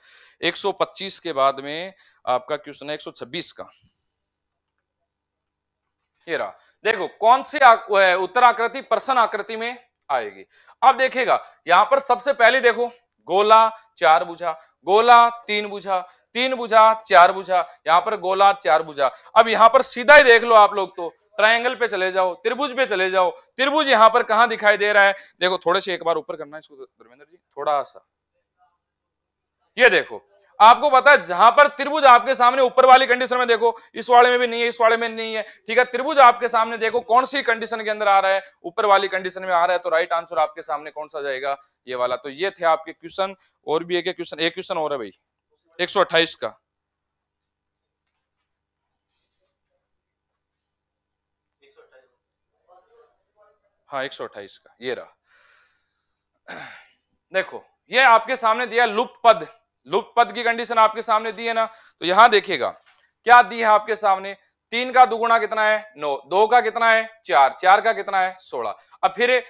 [SPEAKER 5] 125 के बाद में आपका क्वेश्चन है 126 का ये रहा देखो कौन सी उत्तर आकृति प्रसन्न आकृति में आएगी अब देखेगा यहां पर सबसे पहले देखो गोला चार बुझा गोला तीन बुझा तीन बुझा चार बुझा यहां पर गोला चार बुझा अब यहां पर सीधा ही देख लो आप लोग तो ट्रायंगल पे चले जाओ त्रिभुज पे चले जाओ त्रिभुज यहां पर कहां दिखाई दे रहा है देखो थोड़े से एक बार ऊपर करना है इसको धर्मेंद्र जी थोड़ा सा ये देखो आपको पता है जहां पर त्रिभुज आपके सामने ऊपर वाली कंडीशन में देखो इस वाले में भी नहीं है इस वाले में नहीं है ठीक है त्रिभुज आपके सामने देखो कौन सी कंडीशन के अंदर आ रहा है ऊपर वाली कंडीशन में आ रहा है तो राइट आंसर आपके सामने कौन सा जाएगा ये वाला तो ये थे आपके क्वेश्चन और भी एक क्वेश्चन एक क्वेश्चन और है भाई एक का हाँ एक का ये रहा देखो ये आपके सामने दिया लुप्त पद लुप्त पद की कंडीशन आपके सामने दी है ना तो यहां देखिएगा क्या दी है आपके सामने तीन का दुगुना कितना है नौ दो का कितना है चार चार का कितना है सोलह अब फिर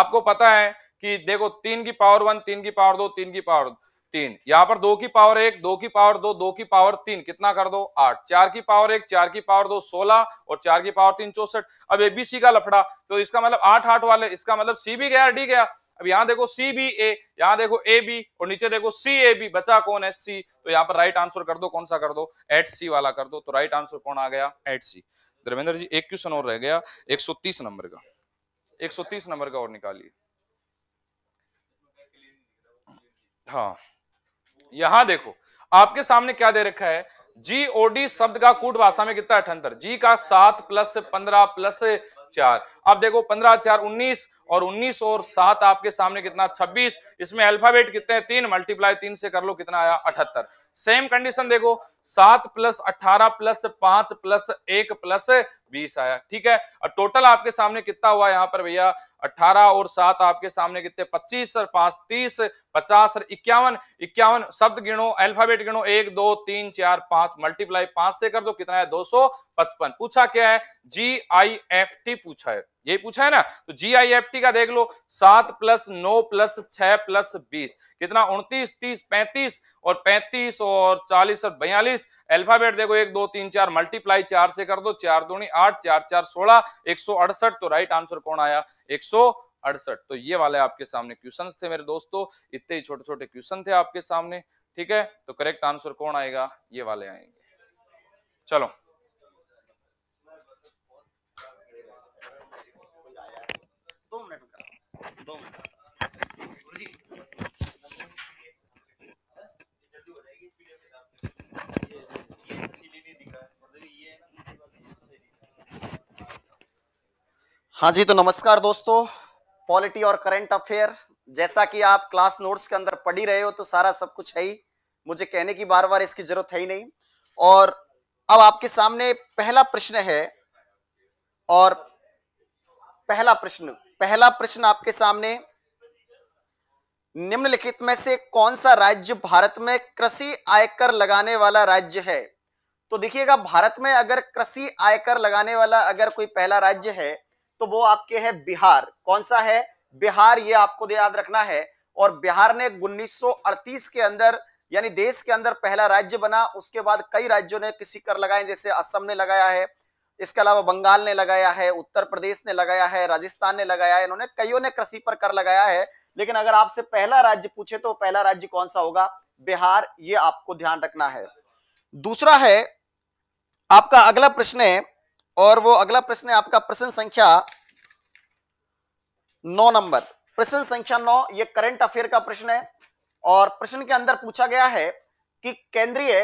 [SPEAKER 5] आपको पता है कि देखो तीन की पावर वन तीन की पावर दो तीन की पावर तीन यहां पर दो की पावर एक दो की पावर दो दो की पावर तीन कितना कर दो आठ चार की पावर एक चार की पावर दो सोलह और चार की पावर तीन चौसठ अब एबीसी का लफड़ा तो इसका मतलब आठ आठ वाले इसका मतलब सी भी गया डी गया अब यहां देखो सी बी ए यहां देखो ए बी और नीचे देखो सी ए बी बचा कौन है सी तो यहाँ पर राइट आंसर कर दो कौन सा कर दो एट सी वाला कर दो तो राइट आंसर कौन आ गया एट सी धर्मेंद्र जी एक क्वेश्चन और रह गया 130 नंबर का 130 नंबर का और निकालिए हाँ यहां देखो आपके सामने क्या दे रखा है जी ओडी शब्द का कूट भाषा में कितना अठहत्तर जी का सात प्लस पंद्रह प्लस चार अब देखो पंद्रह चार उन्नीस और उन्नीस और सात आपके सामने कितना छब्बीस इसमें अल्फाबेट कितने तीन मल्टीप्लाई तीन से कर लो कितना आया अठहत्तर सेम कंडीशन देखो सात प्लस अठारह प्लस पांच प्लस एक प्लस बीस आया ठीक है और टोटल आपके सामने कितना हुआ यहाँ पर भैया अट्ठारह और सात आपके सामने कितने पच्चीस और पांच तीस पचास और इक्यावन इक्यावन शब्द गिनो अल्फाबेट गिनो एक दो तीन चार पांच मल्टीप्लाई पांच से कर दो कितना है दो सौ पचपन पूछा क्या है जी आई एफ टी पूछा है यही पूछा है ना तो जीआईएफटी का देख लो सात प्लस नौ प्लस छह प्लस बीस कितना उनतीस तीस पैंतीस और पैंतीस और चालीस और बयालीस अल्फाबेट देखो एक दो तीन चार मल्टीप्लाई चार से कर दो चार दूनी आठ चार चार सोलह एक सौ अड़सठ तो राइट आंसर कौन आया एक सौ अड़सठ तो ये वाले आपके सामने क्वेश्चन थे मेरे दोस्तों इतने ही छोटे छोटे क्वेश्चन थे आपके सामने ठीक है तो करेक्ट आंसर कौन आएगा ये वाले आएंगे चलो
[SPEAKER 7] दो मिनट में दो हाँ जी तो नमस्कार दोस्तों पॉलिटी और करंट अफेयर जैसा कि आप क्लास नोट्स के अंदर पढ़ी रहे हो तो सारा सब कुछ है ही मुझे कहने की बार बार इसकी जरूरत है ही नहीं और अब आपके सामने पहला प्रश्न है और पहला प्रश्न पहला प्रश्न आपके सामने निम्नलिखित में से कौन सा राज्य भारत में कृषि आयकर लगाने वाला राज्य है तो देखिएगा भारत में अगर कृषि आयकर लगाने वाला अगर कोई पहला राज्य है तो वो आपके है बिहार कौन सा है बिहार ये आपको याद रखना है और बिहार ने 1938 के अंदर यानी देश के अंदर पहला राज्य बना उसके बाद कई राज्यों ने किसी कर लगाए जैसे असम ने लगाया है इसके अलावा बंगाल ने लगाया है उत्तर प्रदेश ने लगाया है राजस्थान ने लगाया है इन्होंने कईयों ने कृषि पर कर लगाया है लेकिन अगर आपसे पहला राज्य पूछे तो पहला राज्य कौन सा होगा बिहार ये आपको ध्यान रखना है दूसरा है आपका अगला प्रश्न है और वो अगला प्रश्न है आपका प्रश्न संख्या नौ नंबर प्रश्न संख्या नौ ये करंट अफेयर का प्रश्न है और प्रश्न के अंदर पूछा गया है कि केंद्रीय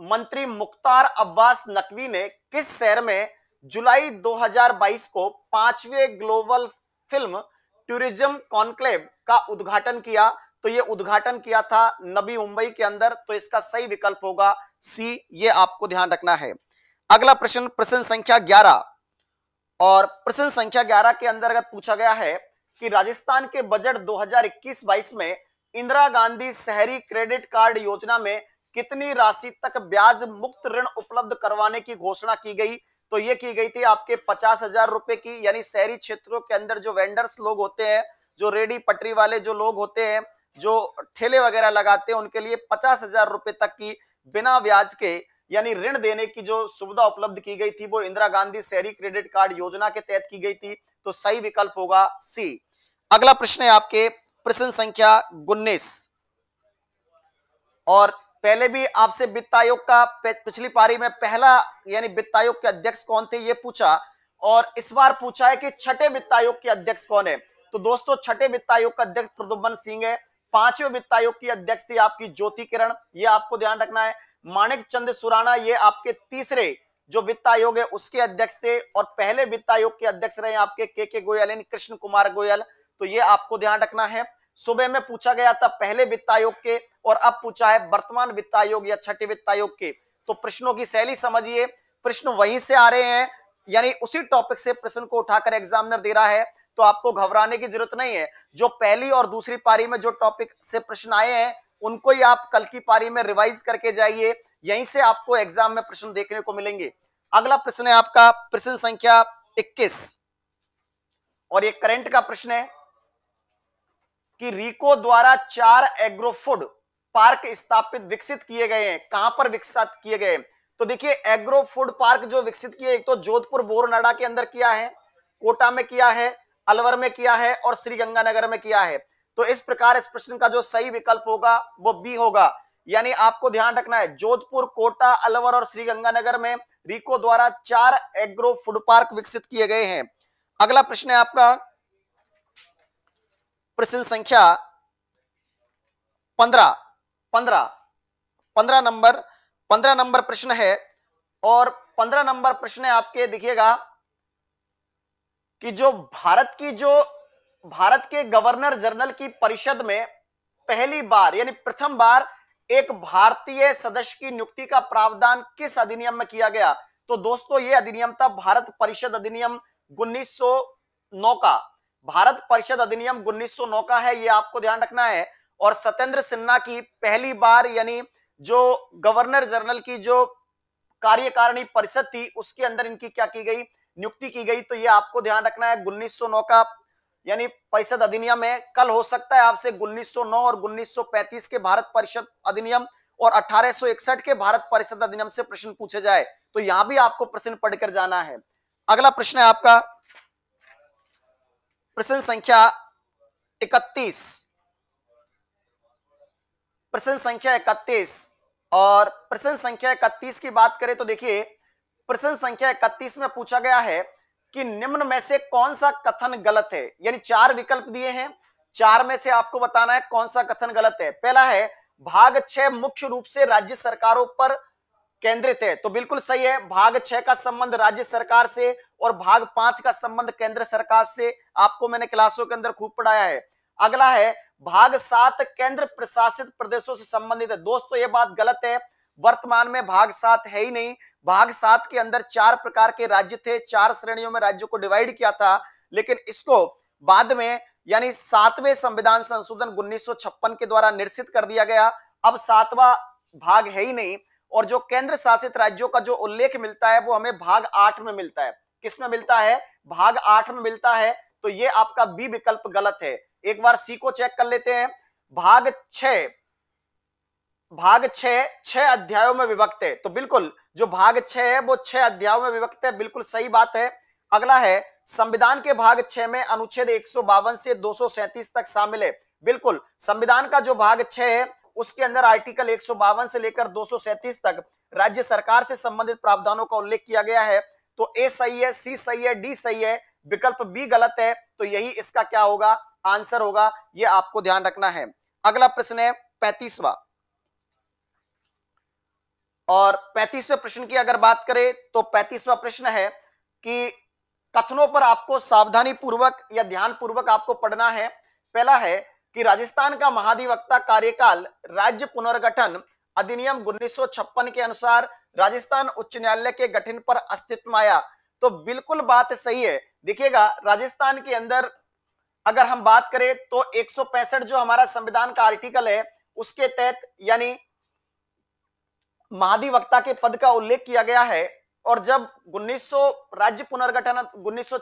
[SPEAKER 7] मंत्री मुख्तार अब्बास नकवी ने किस शहर में जुलाई 2022 को पांचवे ग्लोबल फिल्म टूरिज्म कॉन्क्लेव का उद्घाटन किया तो ये उद्घाटन किया था नबी मुंबई के अंदर तो इसका सही विकल्प होगा सी ये आपको ध्यान रखना है अगला प्रश्न प्रश्न संख्या 11 और प्रश्न संख्या 11 के अंतर्गत पूछा गया है कि राजस्थान के बजट 2021-22 में इंदिरा गांधी शहरी क्रेडिट कार्ड योजना में कितनी राशि तक ब्याज मुक्त ऋण उपलब्ध करवाने की घोषणा की गई तो ये की गई थी आपके पचास हजार रुपए की यानी शहरी क्षेत्रों के अंदर जो वेंडर्स लोग होते हैं जो रेडी पटरी वाले जो लोग होते हैं जो ठेले वगैरह लगाते हैं उनके लिए पचास हजार रुपए तक की बिना ब्याज के यानी ऋण देने की जो सुविधा उपलब्ध की गई थी वो इंदिरा गांधी शहरी क्रेडिट कार्ड योजना के तहत की गई थी तो सही विकल्प होगा सी अगला प्रश्न है आपके प्रश्न संख्या उन्नीस और पहले भी आपसे वित्त आयोग का पिछली पारी में पहला यानी वित्त आयोग के अध्यक्ष कौन थे ये पूछा और इस बार पूछा है कि छठे वित्त आयोग के अध्यक्ष कौन है तो दोस्तों छठे वित्त आयोग का अध्यक्ष प्रदुमन सिंह है पांचवें वित्त आयोग की अध्यक्ष थी आपकी ज्योति किरण ये आपको ध्यान रखना है माणिक चंद सुराना ये आपके तीसरे जो वित्त आयोग है उसके अध्यक्ष थे और पहले वित्त आयोग के अध्यक्ष रहे आपके के के गोयल यानी कृष्ण कुमार गोयल तो ये आपको ध्यान रखना है सुबह में पूछा गया था पहले वित्त आयोग के और अब पूछा है वर्तमान वित्त आयोग या छठे वित्त आयोग के तो प्रश्नों की शैली समझिए प्रश्न वहीं से आ रहे हैं यानी उसी टॉपिक से प्रश्न को उठाकर एग्जामिनर दे रहा है तो आपको घबराने की जरूरत नहीं है जो पहली और दूसरी पारी में जो टॉपिक से प्रश्न आए हैं उनको ही आप कल की पारी में रिवाइज करके जाइए यहीं से आपको एग्जाम में प्रश्न देखने को मिलेंगे अगला प्रश्न है आपका प्रश्न संख्या 21 और ये करंट का प्रश्न है कि रिको द्वारा चार एग्रोफूड पार्क स्थापित विकसित किए गए हैं कहां पर विकसित किए गए तो देखिए एग्रो फूड पार्क जो विकसित किए एक तो जोधपुर बोरनाडा के अंदर किया है कोटा में किया है अलवर में किया है और श्रीगंगानगर में किया है तो इस प्रकार इस प्रश्न का जो सही विकल्प होगा वो बी होगा यानी आपको ध्यान रखना है जोधपुर कोटा अलवर और श्रीगंगानगर में रिको द्वारा चार एग्रो फूड पार्क विकसित किए गए हैं अगला प्रश्न है आपका प्रश्न संख्या पंद्रह पंद्रह पंद्रह नंबर पंद्रह नंबर प्रश्न है और पंद्रह नंबर प्रश्न है आपके देखिएगा कि जो भारत की जो भारत के गवर्नर जनरल की परिषद में पहली बार यानी प्रथम बार एक भारतीय सदस्य की नियुक्ति का प्रावधान किस अधिनियम में किया गया तो दोस्तों ये अधिनियम था भारत परिषद अधिनियम 1909 का भारत परिषद अधिनियम 1909 का है ये आपको ध्यान रखना है और सत्येंद्र सिन्हा की पहली बार यानी जो गवर्नर जनरल की जो कार्यकारिणी परिषद थी उसके अंदर इनकी क्या की गई नियुक्ति की गई तो ये आपको ध्यान रखना है उन्नीस का यानी परिषद अधिनियम है कल हो सकता है आपसे 1909 और 1935 के भारत परिषद अधिनियम और 1861 के भारत परिषद अधिनियम से प्रश्न पूछे जाए तो यहां भी आपको प्रश्न पढ़कर जाना है अगला प्रश्न है आपका प्रश्न संख्या इकतीस प्रश्न संख्या इकतीस और प्रश्न संख्या इकतीस की बात करें तो देखिए प्रश्न संख्या इकतीस में पूछा गया है कि निम्न में से कौन सा कथन गलत है यानी चार विकल्प दिए हैं चार में से आपको बताना है कौन सा कथन गलत है पहला है भाग छह मुख्य रूप से राज्य सरकारों पर केंद्रित है तो बिल्कुल सही है भाग छह का संबंध राज्य सरकार से और भाग पांच का संबंध केंद्र सरकार से आपको मैंने क्लासों के अंदर खूब पढ़ाया है अगला है भाग सात केंद्र प्रशासित प्रदेशों से संबंधित है दोस्तों ये बात गलत है वर्तमान में भाग सात है ही नहीं भाग सात के अंदर चार प्रकार के राज्य थे चार श्रेणियों में राज्यों को डिवाइड किया था लेकिन इसको बाद में यानी सातवें संविधान संशोधन उन्नीस के द्वारा निर्षित कर दिया गया अब सातवा भाग है ही नहीं और जो केंद्र शासित राज्यों का जो उल्लेख मिलता है वो हमें भाग आठ में मिलता है किस में मिलता है भाग आठ में मिलता है तो ये आपका बी विकल्प गलत है एक बार सी को चेक कर लेते हैं भाग छ भाग छह छह अध्यायों में विभक्त है तो बिल्कुल जो भाग छह है वो छह अध्यायों में विभक्त है बिल्कुल सही बात है अगला है संविधान के भाग छह में अनुच्छेद एक से दो तक शामिल है बिल्कुल संविधान का जो भाग छह है उसके अंदर आर्टिकल एक से लेकर दो तक राज्य सरकार से संबंधित प्रावधानों का उल्लेख किया गया है तो ए सही है सी सही है डी सही है विकल्प बी गलत है तो यही इसका क्या होगा आंसर होगा ये आपको ध्यान रखना है अगला प्रश्न है पैंतीसवा और पैंतीसवें प्रश्न की अगर बात करें तो पैंतीसवा प्रश्न है कि कथनों पर आपको सावधानी पूर्वक या ध्यान पूर्वक आपको पढ़ना है पहला है कि राजस्थान का महाधिवक्ता कार्यकाल राज्य पुनर्गठन अधिनियम उन्नीस के अनुसार राजस्थान उच्च न्यायालय के गठन पर अस्तित्व आया तो बिल्कुल बात सही है देखिएगा राजस्थान के अंदर अगर हम बात करें तो एक जो हमारा संविधान का आर्टिकल है उसके तहत यानी महाधिवक्ता के पद का उल्लेख किया गया है और जब उन्नीस राज्य पुनर्गठन उन्नीस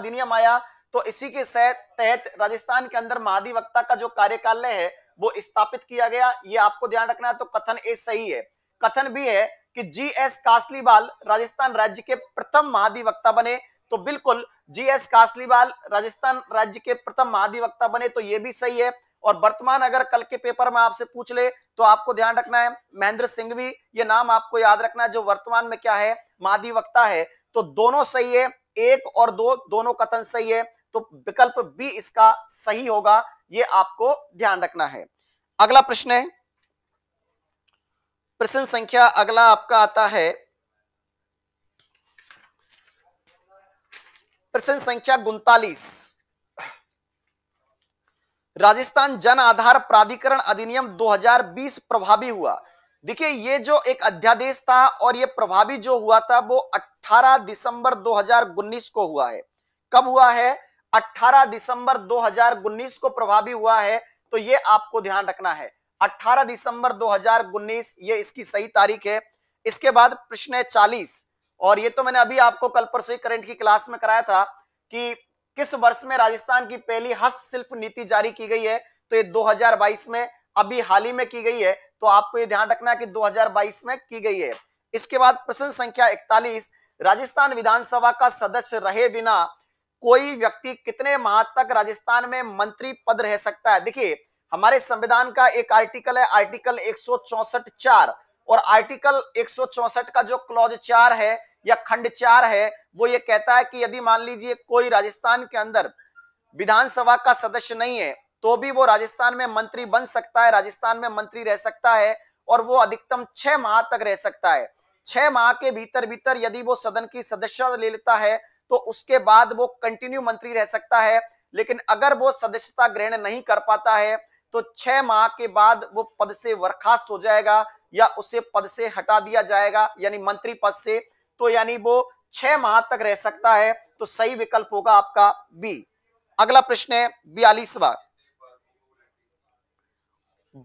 [SPEAKER 7] अधिनियम आया तो इसी के तहत राजस्थान के अंदर महाधिवक्ता का जो कार्यकालय है वो स्थापित किया गया ये आपको ध्यान रखना है तो कथन ए सही है कथन भी है कि जी एस कासलीवाल राजस्थान राज्य के प्रथम महाधिवक्ता बने तो बिल्कुल जी एस कासलीवाल राजस्थान राज्य के प्रथम महाधिवक्ता बने तो ये भी सही है और वर्तमान अगर कल के पेपर में आपसे पूछ ले तो आपको ध्यान रखना है महेंद्र भी ये नाम आपको याद रखना है जो वर्तमान में क्या है महाधिवक्ता है तो दोनों सही है एक और दो दोनों कथन सही है तो विकल्प बी इसका सही होगा ये आपको ध्यान रखना है अगला प्रश्न है प्रश्न संख्या अगला आपका आता है प्रश्न संख्या उनतालीस राजस्थान जन आधार प्राधिकरण अधिनियम 2020 प्रभावी हुआ देखिए ये जो एक अध्यादेश था और ये प्रभावी जो हुआ था वो 18 दिसंबर 2019 को हुआ है कब हुआ है 18 दिसंबर 2019 को प्रभावी हुआ है तो ये आपको ध्यान रखना है 18 दिसंबर 2019 ये इसकी सही तारीख है इसके बाद प्रश्न है 40 और ये तो मैंने अभी आपको कल परसों करंट की क्लास में कराया था कि किस वर्ष में राजस्थान की पहली हस्तशिल्प नीति जारी की गई है तो ये 2022 में अभी हाल ही में की गई है तो आपको ये ध्यान रखना है कि 2022 में की गई है इसके बाद प्रश्न संख्या 41 राजस्थान विधानसभा का सदस्य रहे बिना कोई व्यक्ति कितने माह तक राजस्थान में मंत्री पद रह सकता है देखिए हमारे संविधान का एक आर्टिकल है आर्टिकल एक चार और आर्टिकल एक का जो क्लॉज चार है या खंड चार है वो ये कहता है कि यदि मान लीजिए कोई राजस्थान के अंदर विधानसभा का सदस्य नहीं है तो भी वो राजस्थान में मंत्री बन सकता है राजस्थान में मंत्री रह सकता है और वो अधिकतम छह माह तक रह सकता है छह माह के भीतर भीतर यदि वो सदन की सदस्यता ले लेता है तो उसके बाद वो कंटिन्यू मंत्री रह सकता है लेकिन अगर वो सदस्यता ग्रहण नहीं कर पाता है तो छह माह के बाद वो पद से बर्खास्त हो जाएगा या उसे पद से हटा दिया जाएगा यानी मंत्री पद से तो यानी वो छह माह तक रह सकता है तो सही विकल्प होगा आपका बी अगला प्रश्न है बयालीसवा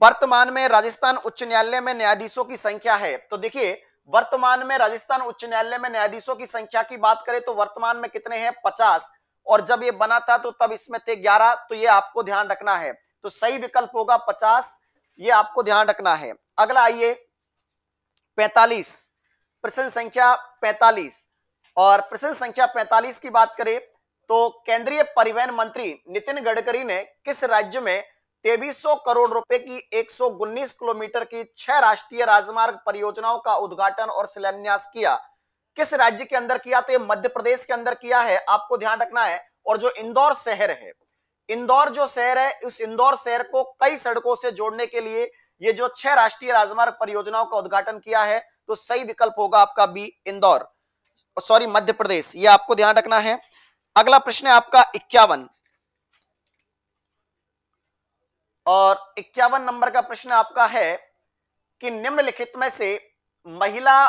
[SPEAKER 7] वर्तमान में राजस्थान उच्च न्यायालय में न्यायाधीशों की संख्या है तो देखिए वर्तमान में राजस्थान उच्च न्यायालय में न्यायाधीशों की संख्या की बात करें तो वर्तमान में कितने हैं पचास और जब ये बना था तो तब इसमें थे ग्यारह तो ये आपको ध्यान रखना है तो सही विकल्प होगा पचास ये आपको ध्यान रखना है अगला आइए पैतालीस प्रश्न संख्या पैतालीस और प्रश्न संख्या पैतालीस की बात करें तो केंद्रीय परिवहन मंत्री नितिन गडकरी ने किस राज्य में तेईस करोड़ रुपए की एक किलोमीटर की छह राष्ट्रीय राजमार्ग परियोजनाओं का उद्घाटन और शिलान्यास किया किस राज्य के अंदर किया तो ये मध्य प्रदेश के अंदर किया है आपको ध्यान रखना है और जो इंदौर शहर है इंदौर जो शहर है उस इंदौर शहर को कई सड़कों से जोड़ने के लिए ये जो छह राष्ट्रीय राजमार्ग परियोजनाओं का उद्घाटन किया है तो सही विकल्प होगा आपका बी इंदौर सॉरी मध्य प्रदेश ये आपको ध्यान रखना है अगला प्रश्न है आपका इक्यावन और इक्यावन नंबर का प्रश्न आपका है कि निम्नलिखित में से महिला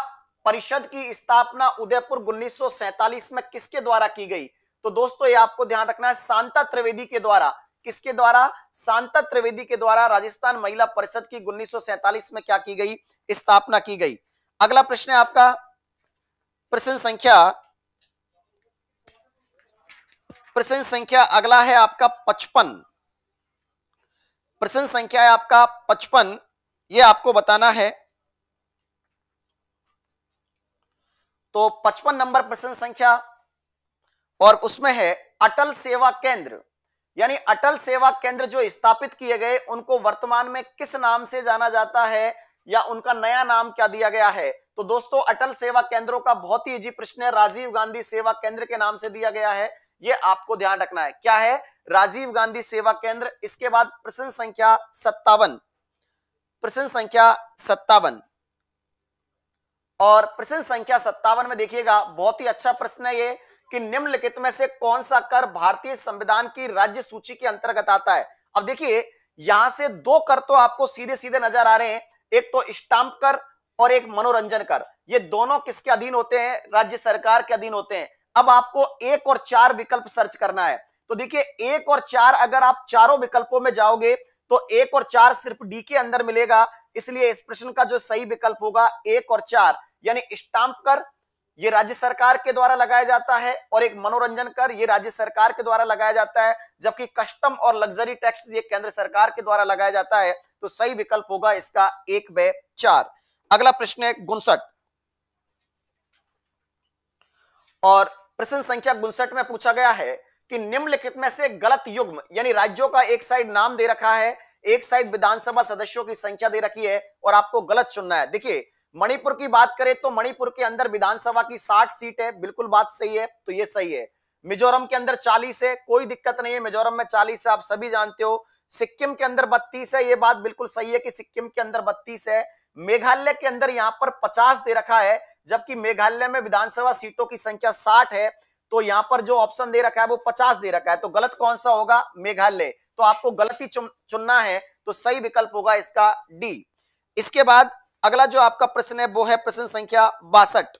[SPEAKER 7] परिषद की स्थापना उदयपुर उन्नीस में किसके द्वारा की गई तो दोस्तों ये आपको ध्यान रखना है शांता त्रिवेदी के द्वारा किसके द्वारा शांता त्रिवेदी के द्वारा राजस्थान महिला परिषद की उन्नीस में क्या की गई स्थापना की गई अगला प्रश्न है आपका प्रश्न संख्या प्रश्न संख्या अगला है आपका पचपन प्रश्न संख्या है आपका पचपन ये आपको बताना है तो पचपन नंबर प्रश्न संख्या और उसमें है अटल सेवा केंद्र यानी अटल सेवा केंद्र जो स्थापित किए गए उनको वर्तमान में किस नाम से जाना जाता है या उनका नया नाम क्या दिया गया है तो दोस्तों अटल सेवा केंद्रों का बहुत ही इजी प्रश्न है राजीव गांधी सेवा केंद्र के नाम से दिया गया है ये आपको ध्यान रखना है क्या है राजीव गांधी सेवा केंद्र इसके बाद प्रश्न संख्या सत्तावन प्रश्न संख्या सत्तावन और प्रश्न संख्या सत्तावन में देखिएगा बहुत ही अच्छा प्रश्न है ये कि निम्नलिखित में से कौन सा कर भारतीय संविधान की राज्य सूची के अंतर्गत आता है अब देखिए यहां से दो कर तो आपको सीधे सीधे नजर आ रहे हैं एक तो स्टाम्प कर और एक मनोरंजन कर ये दोनों किसके अधीन होते हैं राज्य सरकार के अधीन होते हैं अब आपको एक और चार विकल्प सर्च करना है तो देखिए एक और चार अगर आप चारों विकल्पों में जाओगे तो एक और चार सिर्फ डी के अंदर मिलेगा इसलिए इस प्रश्न का जो सही विकल्प होगा एक और चार यानी स्टाम्प कर ये राज्य सरकार के द्वारा लगाया जाता है और एक मनोरंजन कर ये राज्य सरकार के द्वारा लगाया जाता है जबकि कस्टम और लग्जरी टैक्स ये केंद्र सरकार के द्वारा लगाया जाता है तो सही विकल्प होगा इसका एक बे चार अगला प्रश्न है गुनसठ और प्रश्न संख्या उनसठ में पूछा गया है कि निम्नलिखित में से गलत युग्म यानी राज्यों का एक साइड नाम दे रखा है एक साइड विधानसभा सदस्यों की संख्या दे रखी है और आपको गलत चुनना है देखिए मणिपुर की बात करें तो मणिपुर के अंदर विधानसभा की 60 सीट है बिल्कुल बात सही है तो ये सही है मिजोरम के अंदर 40 है कोई दिक्कत नहीं है मिजोरम में 40 है आप सभी जानते हो सिक्किम के अंदर 32 है ये बात बिल्कुल सही है कि सिक्किम के अंदर 32 है मेघालय के अंदर यहां पर 50 दे रखा है जबकि मेघालय में विधानसभा सीटों की संख्या साठ है तो यहां पर जो ऑप्शन दे रखा है वो पचास दे रखा है तो गलत कौन सा होगा मेघालय तो आपको गलती चुनना है तो सही विकल्प होगा इसका डी इसके बाद अगला जो आपका प्रश्न है वो है प्रश्न संख्या बासठ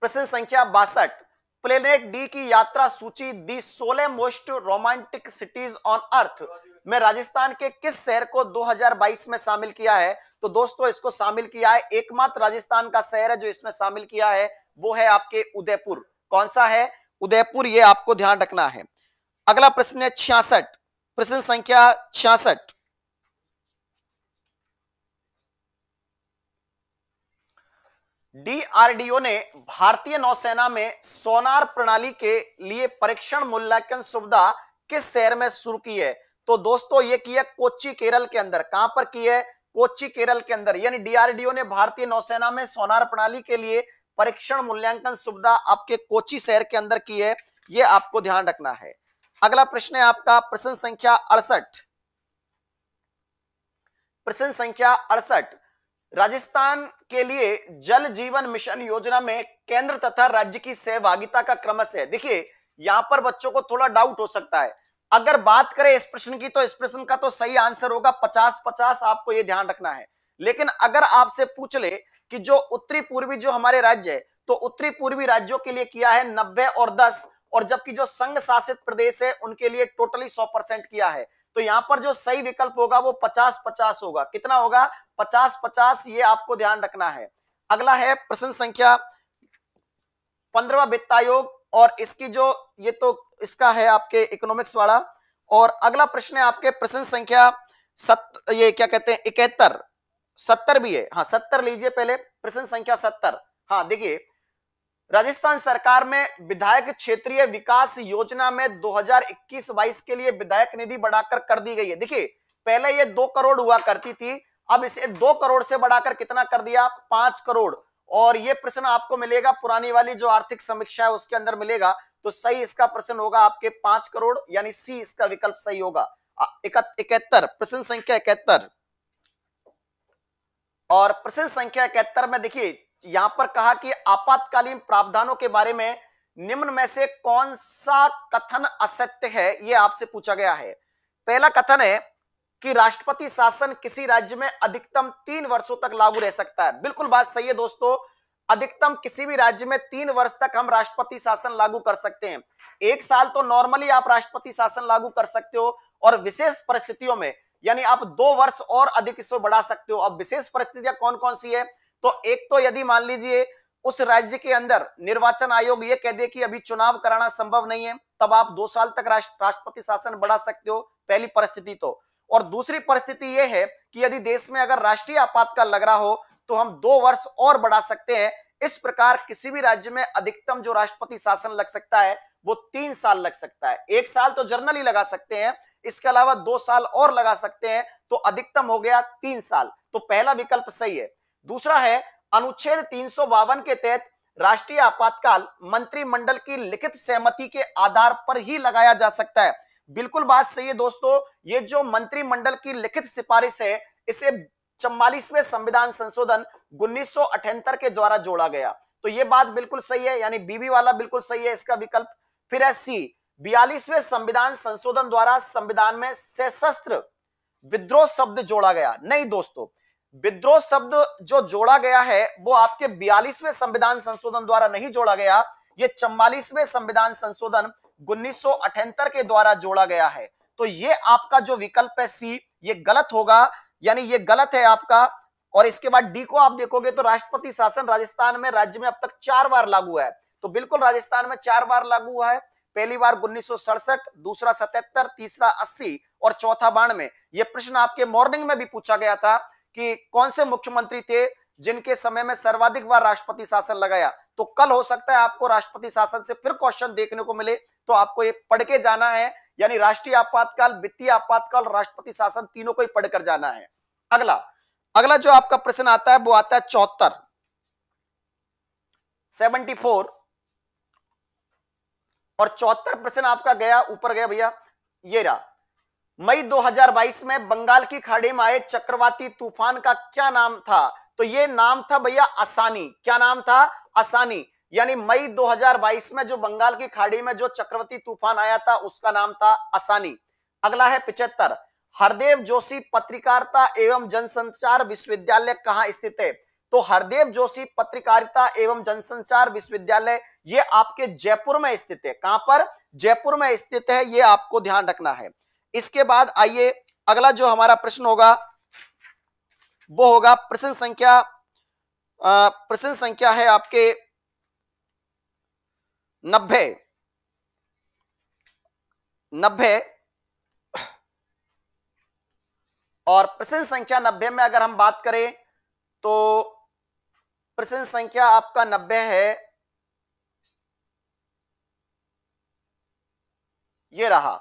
[SPEAKER 7] प्रश्न संख्या बासठ प्लेनेट डी की यात्रा सूची दी सोलह most romantic cities on earth में राजस्थान के किस शहर को 2022 में शामिल किया है तो दोस्तों इसको शामिल किया है एकमात्र राजस्थान का शहर है जो इसमें शामिल किया है वो है आपके उदयपुर कौन सा है उदयपुर ये आपको ध्यान रखना है अगला प्रश्न है छियासठ प्रश्न संख्या छियासठ डीआरडीओ ने भारतीय नौसेना में सोनार प्रणाली के लिए परीक्षण मूल्यांकन सुविधा किस शहर में शुरू की है तो दोस्तों ये की है केरल के अंदर कहां पर की है कोची केरल के अंदर यानी डीआरडीओ ने भारतीय नौसेना में सोनार प्रणाली के लिए परीक्षण मूल्यांकन सुविधा आपके कोची शहर के अंदर की है यह आपको ध्यान रखना है अगला प्रश्न है आपका प्रश्न संख्या अड़सठ प्रश्न संख्या अड़सठ राजस्थान के लिए जल जीवन मिशन योजना में केंद्र तथा राज्य की सहभागिता का क्रमश है देखिए यहां पर बच्चों को थोड़ा डाउट हो सकता है अगर बात करें इस प्रश्न की तो इस प्रश्न का तो सही आंसर होगा पचास पचास आपको यह ध्यान रखना है लेकिन अगर आपसे पूछ ले कि जो उत्तरी पूर्वी जो हमारे राज्य है तो उत्तरी पूर्वी राज्यों के लिए किया है नब्बे और दस और जबकि जो संघ शासित प्रदेश है उनके लिए टोटली सौ परसेंट किया है तो यहां पर जो सही विकल्प होगा वो पचास पचास होगा कितना होगा पचास पचास ये आपको ध्यान रखना है अगला है प्रश्न संख्या पंद्रवा वित्त आयोग और इसकी जो ये तो इसका है आपके इकोनॉमिक्स वाला और अगला प्रश्न है आपके प्रश्न संख्या सत ये क्या कहते हैं इकहत्तर सत्तर भी है हाँ सत्तर लीजिए पहले प्रश्न संख्या सत्तर हाँ देखिए राजस्थान सरकार में विधायक क्षेत्रीय विकास योजना में 2021-22 के लिए विधायक निधि बढ़ाकर कर दी गई है देखिए पहले ये दो करोड़ हुआ करती थी अब इसे दो करोड़ से बढ़ाकर कितना कर दिया पांच करोड़ और ये प्रश्न आपको मिलेगा पुरानी वाली जो आर्थिक समीक्षा है उसके अंदर मिलेगा तो सही इसका प्रश्न होगा आपके पांच करोड़ यानी सी इसका विकल्प सही होगा इकहत्तर प्रश्न संख्या इकहत्तर और प्रश्न संख्या इकहत्तर में देखिए यहां पर कहा कि आपातकालीन प्रावधानों के बारे में निम्न में से कौन सा कथन असत्य है यह आपसे पूछा गया है पहला कथन है कि राष्ट्रपति शासन किसी राज्य में अधिकतम तीन वर्षों तक लागू रह सकता है बिल्कुल बात सही है दोस्तों अधिकतम किसी भी राज्य में तीन वर्ष तक हम राष्ट्रपति शासन लागू कर सकते हैं एक साल तो नॉर्मली आप राष्ट्रपति शासन लागू कर सकते हो और विशेष परिस्थितियों में यानी आप दो वर्ष और अधिक इसको बढ़ा सकते हो अब विशेष परिस्थितियां कौन कौन सी है तो एक तो यदि मान लीजिए उस राज्य के अंदर निर्वाचन आयोग ये कह दे कि अभी चुनाव कराना संभव नहीं है तब आप दो साल तक राष्ट्रपति शासन बढ़ा सकते हो पहली परिस्थिति तो और दूसरी परिस्थिति यह है कि यदि देश में अगर राष्ट्रीय आपातकाल लग रहा हो तो हम दो वर्ष और बढ़ा सकते हैं इस प्रकार किसी भी राज्य में अधिकतम जो राष्ट्रपति शासन लग सकता है वो तीन साल लग सकता है एक साल तो जर्नल ही लगा सकते हैं इसके अलावा दो साल और लगा सकते हैं तो अधिकतम हो गया तीन साल तो पहला विकल्प सही है दूसरा है अनुच्छेद तीन के तहत राष्ट्रीय आपातकाल मंत्रिमंडल की लिखित सहमति के आधार पर ही लगाया जा सकता है बिल्कुल बात सही है दोस्तों ये जो मंत्रिमंडल की लिखित सिफारिश है इसे चौवालीसवें संविधान संशोधन उन्नीस के द्वारा जोड़ा गया तो ये बात बिल्कुल सही है यानी बीबी वाला बिल्कुल सही है इसका विकल्प फिर है सी बयालीसवें संविधान संशोधन द्वारा संविधान में सशस्त्र विद्रोह शब्द जोड़ा गया नहीं दोस्तों विद्रोह शब्द जो जोड़ा गया है वो आपके बयालीसवें संविधान संशोधन द्वारा नहीं जोड़ा गया ये चौवालीसवें संविधान संशोधन उन्नीस के द्वारा जोड़ा गया है तो ये आपका जो विकल्प है सी ये गलत होगा यानी ये गलत है आपका और इसके बाद डी को आप देखोगे तो राष्ट्रपति शासन राजस्थान में राज्य में अब तक चार बार लागू है तो बिल्कुल राजस्थान में चार बार लागू हुआ है पहली बार उन्नीस दूसरा सतहत्तर तीसरा अस्सी और चौथा बानवे यह प्रश्न आपके मॉर्निंग में भी पूछा गया था कि कौन से मुख्यमंत्री थे जिनके समय में सर्वाधिक बार राष्ट्रपति शासन लगाया तो कल हो सकता है आपको राष्ट्रपति शासन से फिर क्वेश्चन देखने को मिले तो आपको ये पढ़ के जाना है यानी राष्ट्रीय आपातकाल वित्तीय आपातकाल राष्ट्रपति शासन तीनों को ही पढ़कर जाना है अगला अगला जो आपका प्रश्न आता है वो आता है चौहत्तर सेवेंटी फोर और चौहत्तर प्रश्न आपका गया ऊपर गया भैया ये रहा मई 2022 में बंगाल की खाड़ी में आए चक्रवाती तूफान का क्या नाम था तो ये नाम था भैया आसानी क्या नाम था आसानी यानी मई 2022 में जो बंगाल की खाड़ी में जो चक्रवर्ती तूफान आया था उसका नाम था असानी अगला है पिछहत्तर हरदेव जोशी पत्रकारिता एवं जनसंचार विश्वविद्यालय कहां स्थित है तो हरदेव जोशी पत्रकारिता एवं जनसंचार विश्वविद्यालय ये आपके जयपुर में स्थित है कहां पर जयपुर में स्थित है ये आपको ध्यान रखना है इसके बाद आइए अगला जो हमारा प्रश्न होगा वो होगा प्रश्न संख्या प्रश्न संख्या है आपके नब्बे नब्बे और प्रश्न संख्या नब्बे में अगर हम बात करें तो प्रश्न संख्या आपका नब्बे है ये रहा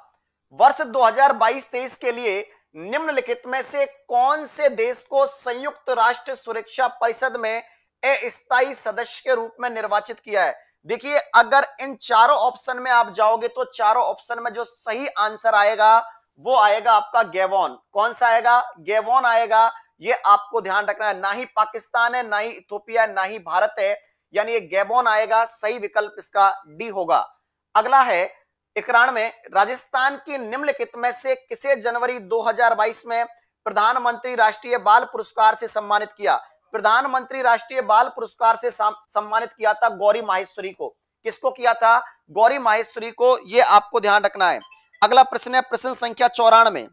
[SPEAKER 7] वर्ष 2022-23 के लिए निम्नलिखित में से कौन से देश को संयुक्त राष्ट्र सुरक्षा परिषद में अस्थायी सदस्य के रूप में निर्वाचित किया है देखिए अगर इन चारों ऑप्शन में आप जाओगे तो चारों ऑप्शन में जो सही आंसर आएगा वो आएगा आपका गेवॉन कौन सा आएगा गेवॉन आएगा ये आपको ध्यान रखना है ना ही पाकिस्तान है ना ही इथोपिया है ना ही भारत है यानी ये गेबोन आएगा सही विकल्प इसका डी होगा अगला है में राजस्थान की निम्नलिखित में से किसे जनवरी 2022 में प्रधानमंत्री राष्ट्रीय बाल पुरस्कार से सम्मानित किया प्रधानमंत्री राष्ट्रीय बाल पुरस्कार से सम्मानित किया था गौरी माहेश्वरी को किसको किया था गौरी माहेश्वरी को यह आपको ध्यान रखना है अगला प्रश्न है प्रश्न संख्या चौरानवे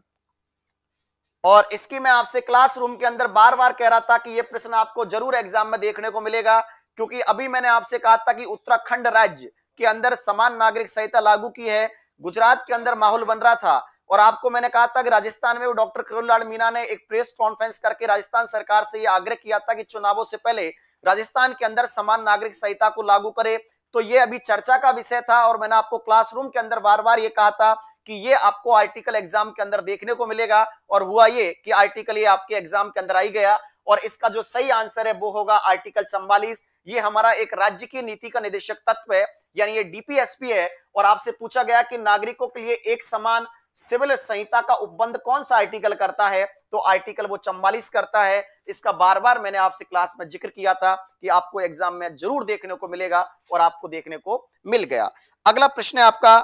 [SPEAKER 7] और इसकी मैं आपसे रूम के अंदर बार बार कह रहा था कि यह प्रश्न आपको जरूर एग्जाम में देखने को मिलेगा क्योंकि अभी मैंने आपसे कहा था कि उत्तराखंड राज्य के अंदर समान नागरिक संहिता लागू की है गुजरात के अंदर माहौल बन रहा था और आपको मैंने कहा था कि राजस्थान में वो डॉक्टर किरोड़लाल मीना ने एक प्रेस कॉन्फ्रेंस करके राजस्थान सरकार से यह आग्रह किया था कि चुनावों से पहले राजस्थान के अंदर समान नागरिक संहिता को लागू करे तो ये अभी चर्चा का विषय था और मैंने आपको क्लासरूम के अंदर बार बार ये कहा था कि ये आपको आर्टिकल एग्जाम के अंदर देखने को मिलेगा और हुआ ये कि आर्टिकल ये आपके एग्जाम के अंदर आई गया और इसका जो सही आंसर है वो होगा आर्टिकल चंबालीस ये हमारा एक राज्य की नीति का निदेशक तत्व है यानी ये डीपीएसपी है और आपसे पूछा गया कि नागरिकों के लिए एक समान सिविल संहिता का उपबंध कौन सा आर्टिकल करता है तो आर्टिकल वो चम्बालीस करता है इसका बार बार मैंने आपसे क्लास में जिक्र किया था कि आपको एग्जाम में जरूर देखने को मिलेगा और आपको देखने को मिल गया अगला प्रश्न है आपका